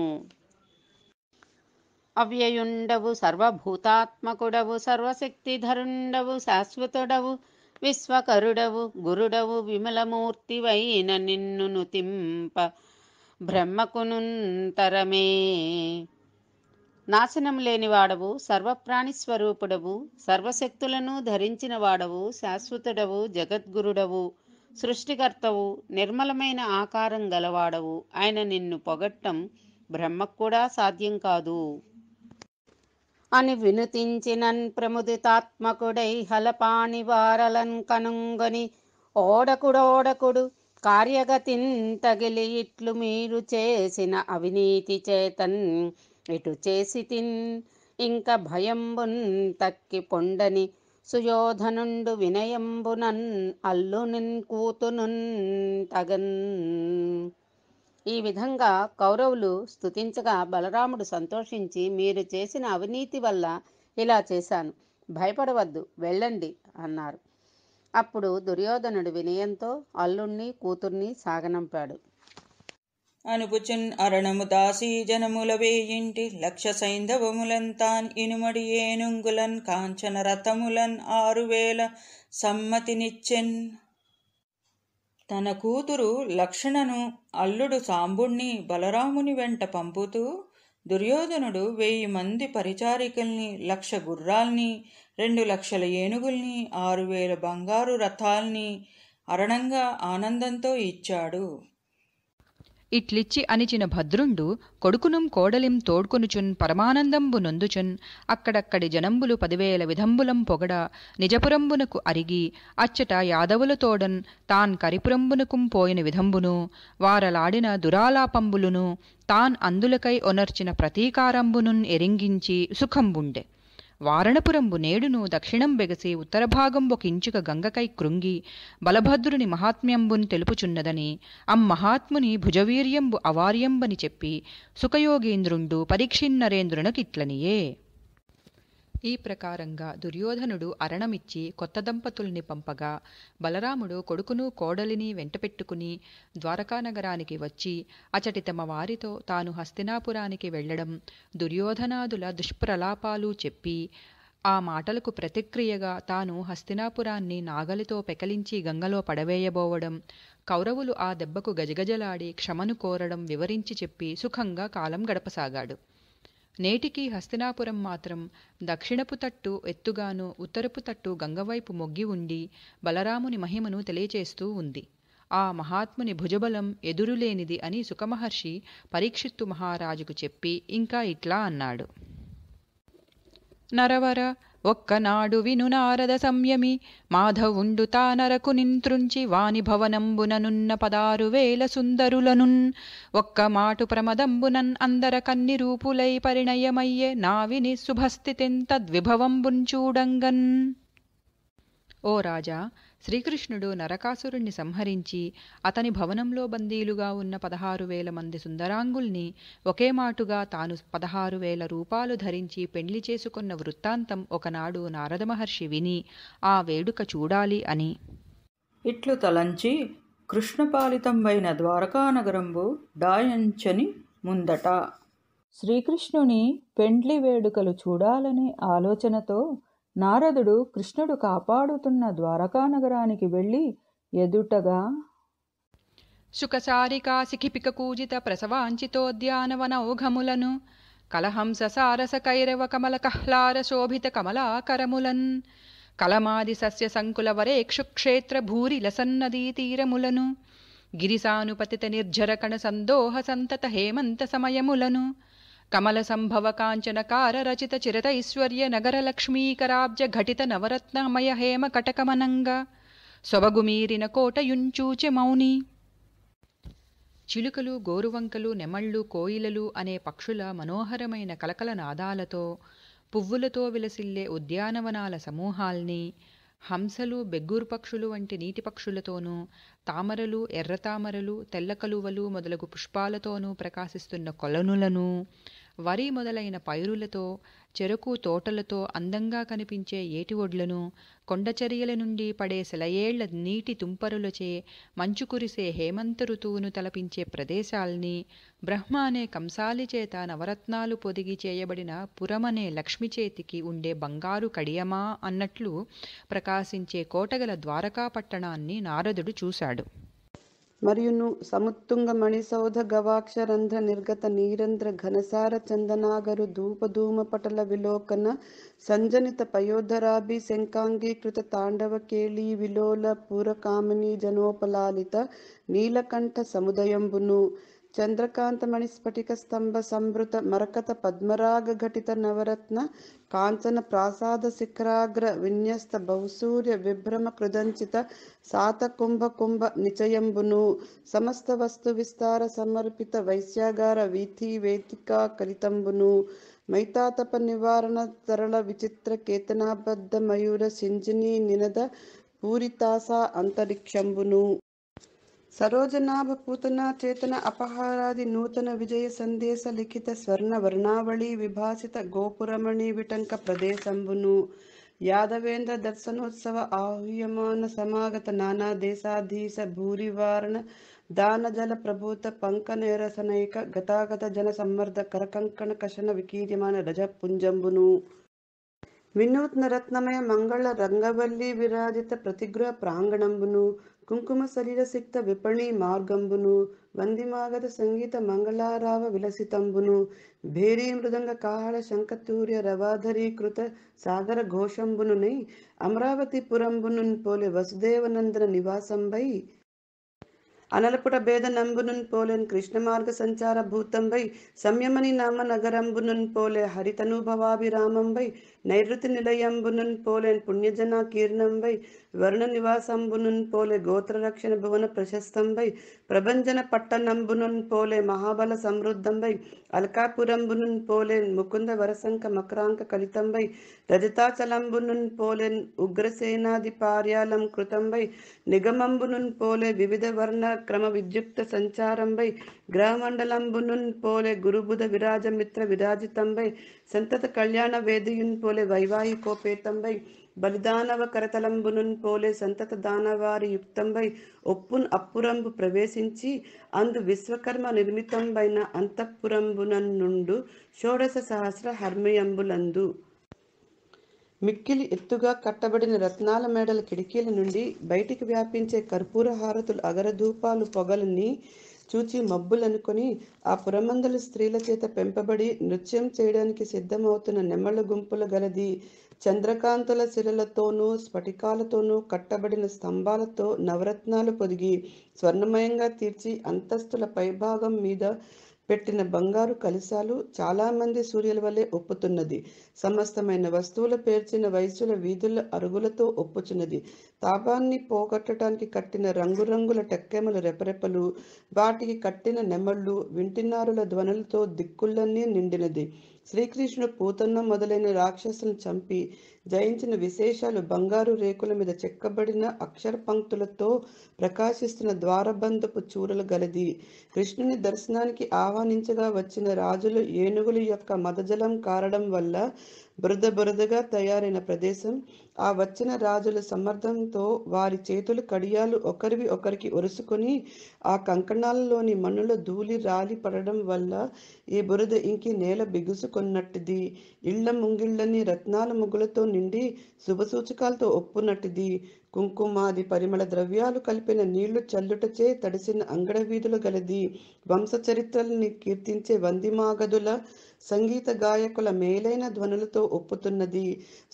అవ్యయుండవు సర్వభూతాత్మకుడవు సర్వశక్తిధరుండవు శాశ్వతుడవు విశ్వకరుడవు గురుడవు విమలమూర్తివైన నిన్ను నుతింప బ్రహ్మకునుంతరమే నాశనం లేనివాడవు సర్వప్రాణిస్వరూపుడవు సర్వశక్తులను ధరించిన వాడవు శాశ్వతుడవు జగద్గురుడవు సృష్టికర్తవు నిర్మలమైన ఆకారం గలవాడవు ఆయన నిన్ను పొగట్టం బ్రహ్మకు కూడా సాధ్యం కాదు అని వినుతించినన్ ప్రముదితాత్మకుడై హలపాణి వారలన్ కనుంగని ఓడకుడోడకుడు కార్యగతిన్ తగిలి ఇట్లు మీరు చేసిన అవినీతి చేతన్ ఇటు చేసి తిన్ ఇంకా భయంబున్ తక్కి పొండని సుయోధనుండు వినయంబునన్ అల్లునిన్ కూతునున్ తగన్ ఈ విధంగా కౌరవులు స్థుతించగా బలరాముడు సంతోషించి మీరు చేసిన అవినీతి వల్ల ఇలా చేశాను భయపడవద్దు వెళ్ళండి అన్నారు అప్పుడు దుర్యోధనుడు వినయంతో అల్లుణ్ణి కూతుర్ని సాగనంపాడు అనుపుచున్ అరణము దాసీ జనముల వేయింటి లక్ష సైంధవములంతాన్ ఇనుమడి ఏనుంగులన్ కాంచన రథములన్ వేల సమ్మతినిచ్చెన్ తన కూతురు లక్షణను అల్లుడు సాంబుణ్ణి బలరాముని వెంట పంపుతూ దుర్యోధనుడు వెయ్యి మంది పరిచారికల్ని లక్ష గుర్రాల్ని రెండు లక్షల ఏనుగుల్ని ఆరు వేల బంగారు రథాల్ని అరణంగా ఆనందంతో ఇచ్చాడు ఇట్లిచ్చి అనిచిన భద్రుండు కొడుకునుం కోడలిం తోడ్కొనుచున్ పరమానందంబు నొందుచున్ అక్కడక్కడి జనంబులు పదివేల విధంబులం పొగడ నిజపురంబునకు అరిగి అచ్చట యాదవులతోడన్ తాన్ కరిపురంబునకుం పోయిన విధంబును వారలాడిన దురాలాపంబులును తాన్ అందులకై ఒనర్చిన ప్రతీకారంబునున్ ఎరింగించి సుఖంబుండె వారణపురంబు నేడును దక్షిణం బెగసి ఉత్తరభాగంబు కించుక గంగకై కృంగి బలభద్రుని మహాత్మ్యంబుని తెలుపుచున్నదని అమ్మహాత్ముని భుజవీర్యంబు అవార్యంబని చెప్పి సుఖయోగేంద్రుండు పరీక్షిన్నరేంద్రునకిట్లనియే ఈ ప్రకారంగా దుర్యోధనుడు అరణమిచ్చి కొత్త దంపతుల్ని పంపగా బలరాముడు కొడుకును కోడలిని వెంటపెట్టుకుని ద్వారకానగరానికి వచ్చి అచటి తమ వారితో తాను హస్తినాపురానికి వెళ్లడం దుర్యోధనాదుల దుష్ప్రలాపాలు చెప్పి ఆ మాటలకు ప్రతిక్రియగా తాను హస్తినాపురాన్ని నాగలితో పెకలించి గంగలో పడవేయబోవడం కౌరవులు ఆ దెబ్బకు గజగజలాడి క్షమను కోరడం వివరించి చెప్పి సుఖంగా కాలం గడపసాగాడు నేటికీ హస్తినాపురం మాత్రం దక్షిణపు తట్టు ఎత్తుగాను ఉత్తరపు తట్టు గంగవైపు మొగ్గి ఉండి బలరాముని మహిమను తెలియచేస్తూ ఉంది ఆ మహాత్ముని భుజబలం ఎదురులేనిది అని సుఖమహర్షి పరీక్షిత్తు మహారాజుకు చెప్పి ఇంకా ఇట్లా అన్నాడు నరవర ఒక్కనాడు విను నారద సంయమి మాధవుండు తానరకు నింత్రుంచి వాని భవనంబుననున్న పదారు వేల సుందరులనున్ ఒక్క మాటు ప్రమదంబునన్ అందర కన్ని రూపులై పరిణయమయ్యే నావిని శుభస్థితిన్ తద్విభవంబున్ చూడంగన్ ఓ రాజా శ్రీకృష్ణుడు నరకాసురుణ్ణి సంహరించి అతని భవనంలో బందీలుగా ఉన్న పదహారు వేల మంది సుందరాంగుల్ని ఒకే మాటుగా తాను పదహారు వేల రూపాలు ధరించి పెండ్లి చేసుకున్న వృత్తాంతం ఒకనాడు నారద మహర్షి విని ఆ వేడుక చూడాలి అని ఇట్లు తలంచి కృష్ణపాలితంబైన ద్వారకానగరంబు డాయంచని ముందట శ్రీకృష్ణుని పెండ్లి వేడుకలు చూడాలనే ఆలోచనతో నారదుడు కృష్ణుడు కాపాడుతున్న ద్వారకా నగరానికి వెళ్ళి ఎదుటగా సుఖసారికా సిఖిపిక కూజిత ప్రసవాంచితోద్యానవనౌఘములను కలహంస సారస కైరవ కమల కహ్లార శోభిత కమలాకరములన్ కలమాది సస్య సంకుల వరేక్షుక్షేత్ర భూరి లసన్నదీ తీరములను గిరిసానుపతిత నిర్జర కణ సందోహ సంతత హేమంత సమయములను కమల నవరత్నమయ హేమ కటకమనంగ సొబగుమీరిన కోటయుంచూచె మౌని చిలుకలు గోరువంకలు నెమళ్ళు కోయిలలు అనే పక్షుల మనోహరమైన కలకల నాదాలతో పువ్వులతో విలసిల్లే ఉద్యానవనాల సమూహాల్ని హంసలు బెగ్గూరు పక్షులు వంటి నీటి పక్షులతోనూ తామరలు ఎర్రతామరలు తెల్ల కలువలు మొదలగు పుష్పాలతోనూ ప్రకాశిస్తున్న కొలనులను వరి మొదలైన పైరులతో చెరకు తోటలతో అందంగా కనిపించే ఏటి ఒడ్లను కొండచరియల నుండి పడే సెలయేళ్ల నీటి తుంపరులచే మంచు కురిసే హేమంత ఋతువును తలపించే ప్రదేశాల్ని బ్రహ్మ అనే కంసాలి చేత నవరత్నాలు పొదిగి చేయబడిన పురమనే లక్ష్మి చేతికి ఉండే బంగారు కడియమా అన్నట్లు ప్రకాశించే కోటగల ద్వారకా పట్టణాన్ని నారదుడు చూశాడు మరియును సముత్తుంగ మణిసౌధ గవాక్షరంధ్ర నిర్గత నీరంధ్ర ఘనసార చందనాగరు ధూపధూమ పటల విలోకన సంజనిత పయోధరాభి శంకాంగీకృత తాండవ కేళీ విలోల పూరకామిని జనోపలాలిత నీలకంఠ సముదయంబును చంద్రకాంతమణి స్ఫటిక స్తంభ సంభృత మరకత పద్మరాగ ఘటిత నవరత్న కాంచన ప్రాసాద శిఖరాగ్ర విన్యస్త బహుసూర్య విభ్రమ కృదంచిత సాత కుంభ కుంభ నిచయంబును సమస్త వస్తు విస్తార సమర్పిత వైశ్యాగార వీథి వేదికా కలితంబును మైతాతప నివారణ తరళ విచిత్ర కేతనాబద్ధ మయూర సింజిని నినద పూరితాస అంతరిక్షంబును ಸರೋಜನಾಭ ಚೇತನ ಅಪಹಾರಾದಿ ನೂತನ ವಿಜಯ ಸಂದೇಶ ಲಿಖಿತ ಸ್ವರ್ಣ ವರ್ಣಾವಳಿ ವಿಭಾಸಿತ ಗೋಪುರಮಣಿ ವಿಟಂಕ ಪ್ರದೇಶಂಬುನು ಯಾದವೇಂದ್ರ ದರ್ಶನೋತ್ಸವ ಆಹ್ವಯಮಾನ ಸಮಾಗತ ನಾನಾ ದೇಶಾಧೀಶ ಭೂರಿವಾರಣ ದಾನ ಜಲ ಪ್ರಭೂತ ಪಂಕನೇರಸನೈಕ ಗತಾಗತ ಜನ ಸಮ್ಮರ್ದ ಕರಕಂಕಣ ಕಶನ ವಿಕೀರ್ಯಮಾನ ರಜ ಪುಂಜಂಬುನು ವಿನೂತ್ನ ರತ್ನಮಯ ಮಂಗಳ ರಂಗವಲ್ಲಿ ವಿರಾಜಿತ ಪ್ರತಿಗ್ರಹ ಪ್ರಾಂಗಣಂಬುನು కుంకుమ శరీర సిక్త విపణి మార్గంబును వందిమాగత సంగీత మంగళారావ విలసితంబును భేరీ మృదంగ కాహళ శంకతూర్య రవాధరీకృత సాగర ఘోషంబునునై అమరావతి పురంబును పోలే వసుదేవనందన నివాసంబై అనలపుట భేద నంబునున్ పోలెన్ కృష్ణ మార్గ సంచార భూతంబై సంయమని నామ నగరంబునున్ పోలే హరితనుభవాభిరామంబై నైరుతి నిలయంబునున్ పోలెన్ పుణ్యజనా కీర్ణంబై వరుణ నివాసంబునున్ పోలే గోత్ర రక్షణ భువన ప్రశస్తంబై ప్రభంజన పట్టణంబునున్ పోలే మహాబల సమృద్ధంబై అల్కాపురంబునున్ పోలే ముకుంద వరసంక మకరాంక కలితంబై రజతాచలంబునున్ పోలే ఉగ్రసేనాది పార్యాలం కృతంబై నిగమంబునున్ పోలే వివిధ వర్ణ క్రమ విద్యుక్త సంచారంబై గ్రహమండలంబునున్ పోలే గురుబుధ విరాజమిత్ర విరాజితంబై సంతత కళ్యాణ వేదియున్ పోలే వైవాహికోపేతంబై బలిదానవ కరతలంబునున్ పోలే సంతత దానవారి యుక్తంబై ఒప్పున్ అప్పురంబు ప్రవేశించి అందు విశ్వకర్మ నిర్మితంబైన అంతఃపురంబునన్ నుండు షోడశ సహస్ర హర్మయంబులందు మిక్కిలి ఎత్తుగా కట్టబడిన రత్నాల మేడల కిటికీల నుండి బయటికి వ్యాపించే కర్పూర హారతులు అగరధూపాలు పొగలని చూచి మబ్బులనుకొని ఆ పురమందలు స్త్రీల చేత పెంపబడి నృత్యం చేయడానికి సిద్ధమవుతున్న నెమళ్ళ గుంపులు గలది చంద్రకాంతుల శిరలతోనూ స్ఫటికాలతోనూ కట్టబడిన స్తంభాలతో నవరత్నాలు పొదిగి స్వర్ణమయంగా తీర్చి అంతస్తుల పైభాగం మీద పెట్టిన బంగారు కలిశాలు చాలామంది సూర్యుల వలె ఒప్పుతున్నది సమస్తమైన వస్తువుల పేర్చిన వయసుల వీధుల అరుగులతో ఒప్పుచున్నది తాపాన్ని పోగొట్టడానికి కట్టిన రంగురంగుల టెక్కెమల రెపరెపలు వాటికి కట్టిన నెమళ్ళు వింటినారుల ధ్వనులతో దిక్కులన్నీ నిండినది శ్రీకృష్ణుడు పూతన్న మొదలైన రాక్షసులను చంపి జయించిన విశేషాలు బంగారు రేకుల మీద చెక్కబడిన అక్షర పంక్తులతో ప్రకాశిస్తున్న ద్వారబంధపు చూరలు గలది కృష్ణుని దర్శనానికి ఆహ్వానించగా వచ్చిన రాజులు ఏనుగుల యొక్క మదజలం కారడం వల్ల బురద బురదగా తయారైన ప్రదేశం ఆ వచ్చిన రాజుల సమర్థంతో వారి చేతులు కడియాలు ఒకరివి ఒకరికి ఒరుసుకొని ఆ కంకణాలలోని మన్నుల ధూళి రాలి పడడం వల్ల ఈ బురద ఇంకి నేల బిగుసుకున్నట్టుది ఇళ్ల ముంగిళ్ళని రత్నాల ముగ్గులతో నిండి శుభసూచకాలతో ఒప్పునట్టుది కుంకుమాది పరిమళ ద్రవ్యాలు కలిపిన నీళ్లు చల్లుటచే తడిసిన అంగడవీధులు గలది వంశ చరిత్రల్ని కీర్తించే వందిమాగదుల సంగీత గాయకుల మేలైన ధ్వనులతో ఒప్పుతున్నది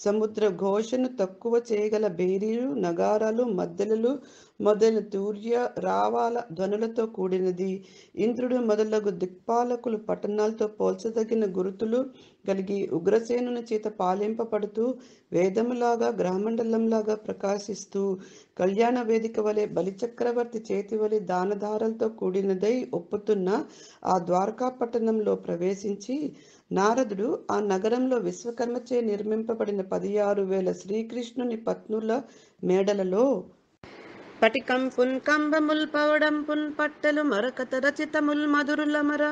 సముద్ర ఘోషను తక్కువ చేయగల బేరీలు నగారాలు మద్దెలలు మొదలైన తూర్య రావాల ధ్వనులతో కూడినది ఇంద్రుడు మొదలగు దిక్పాలకులు పట్టణాలతో పోల్చదగిన గురుతులు కలిగి ఉగ్రసేను చేత పాలింపబడుతూ వేదములాగా గ్రామండలంలాగా ప్రకాశిస్తూ కళ్యాణ వేదిక వలె బలిచక్రవర్తి చేతి వలె దానధారలతో కూడినదై ఒప్పుతున్న ఆ ద్వారకా పట్టణంలో ప్రవేశించి నారదుడు ఆ నగరంలో విశ్వకర్మచే నిర్మింపబడిన పదియారు వేల శ్రీకృష్ణుని పత్నుల మేడలలో పటికం కంబముల్ పవడం పున్ పట్టలు మరకత రచితముల్ మర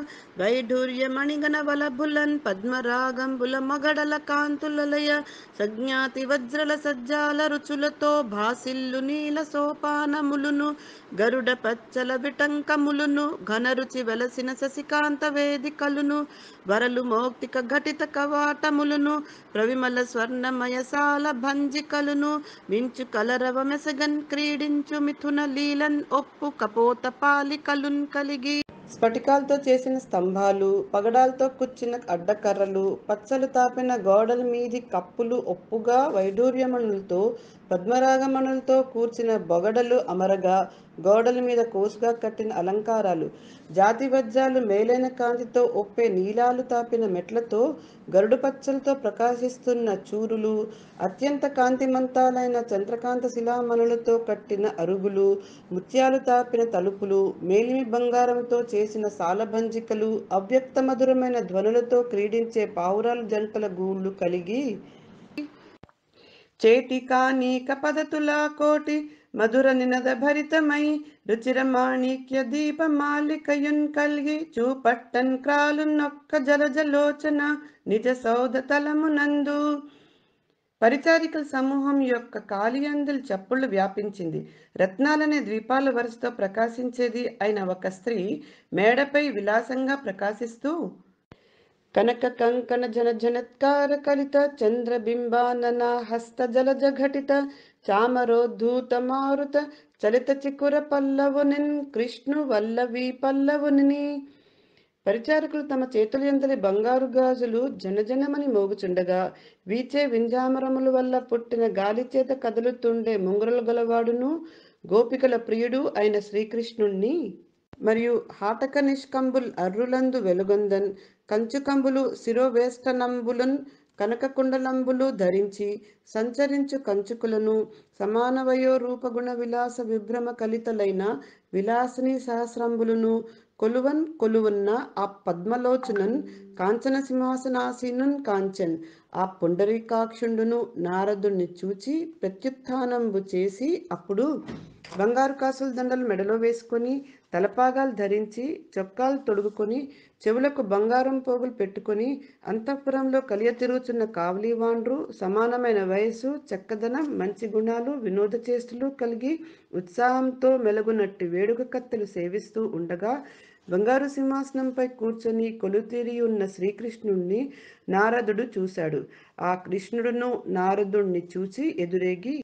వైఢూర్య మణిగణ వలభులన్ పద్మరాగంబుల మగడల కాంతులలయ సజ్ఞాతి వజ్రల సజ్జాల రుచులతో భాసిల్లు నీల సోపానములును గరుడ పచ్చల విటంకములును ఘనరుచి వెలసిన శశికాంత వేదికలును వరలు మౌక్తిక ఘటిత కవాటములను ప్రవిమల స్వర్ణమయసాల భంజికలును మించు కలరవ మెసగన్ క్రీడించు మిథున లీలన్ ఒప్పు కపోత పాలికలున్ కలిగి స్ఫటికాలతో చేసిన స్తంభాలు పగడాలతో కుచ్చిన అడ్డకర్రలు పచ్చలు తాపిన గోడల మీది కప్పులు ఒప్పుగా వైడూర్యమణులతో పద్మరాగమణులతో కూర్చిన బొగడలు అమరగా గోడల మీద కోసుగా కట్టిన అలంకారాలు జాతి వజ్రాలు మేలైన కాంతితో ఒప్పే నీలాలు తాపిన మెట్లతో గరుడు పచ్చలతో ప్రకాశిస్తున్న చూరులు అత్యంత కాంతిమంతాలైన చంద్రకాంత శిలామణులతో కట్టిన అరుగులు ముత్యాలు తాపిన తలుపులు మేలిమి బంగారంతో చేసిన సాలభంజికలు అవ్యక్త మధురమైన ధ్వనులతో క్రీడించే పావురాలు జంటల గూళ్ళు కలిగి చేతి కానీ కపదతులా కోటి మధుర నినద భరితమై రుచిర మాణిక్య దీప మాలికయున్ కల్గి చూపట్టన్ క్రాలున్నొక్క జలజలోచన నిజ సౌధ తలమునందు పరిచారికల సమూహం యొక్క కాలియందులు చప్పుళ్ళు వ్యాపించింది రత్నాలనే ద్వీపాల వరుసతో ప్రకాశించేది అయిన ఒక స్త్రీ మేడపై విలాసంగా ప్రకాశిస్తూ కనక కంకణ జన జనత్కార కలిత చంద్రబింబానన హస్త జల జఘటిత చామరోద్ధూతమారుత చలిత చికుర పల్లవునిన్ కృష్ణు వల్లవి పల్లవునిని పరిచారకులు తమ చేతుల ఎంతలి బంగారు గాజులు జనజనమని మోగుచుండగా వీచే వింజామరముల వల్ల పుట్టిన గాలి చేత కదులుతుండే ముంగురలు గలవాడును గోపికల ప్రియుడు అయిన శ్రీకృష్ణుణ్ణి మరియు హాటక నిష్కంబుల్ అర్రులందు వెలుగొందన్ కంచుకంబులు శిరోవేష్టనంబులన్ కనకకుండలంబులు ధరించి సంచరించు కంచుకులను సమానవయో రూపగుణ విలాస విభ్రమ కలితలైన విలాసిని సహస్రంబులను కొలువన్ కొలువున్న ఆ పద్మలోచనన్ కాంచన సింహాసనాసీనున్ కాంచన్ ఆ పుండరీకాక్షుండును నారదుణ్ణి చూచి ప్రత్యుత్నంబు చేసి అప్పుడు బంగారు కాసుల దండలు మెడలో వేసుకొని తలపాగాలు ధరించి చొక్కాలు తొడుగుకొని చెవులకు బంగారం పోగులు పెట్టుకుని అంతఃపురంలో కలియ తిరుగుతున్న కావలివాండ్రు సమానమైన వయస్సు చక్కదనం మంచి గుణాలు వినోద చేష్టలు కలిగి ఉత్సాహంతో మెలుగునట్టు వేడుక కత్తెలు సేవిస్తూ ఉండగా బంగారు సింహాసనంపై కూర్చొని కొలుతీరి ఉన్న శ్రీకృష్ణుణ్ణి నారదుడు చూశాడు ఆ కృష్ణుడును నారదుణ్ణి చూచి ఎదురేగి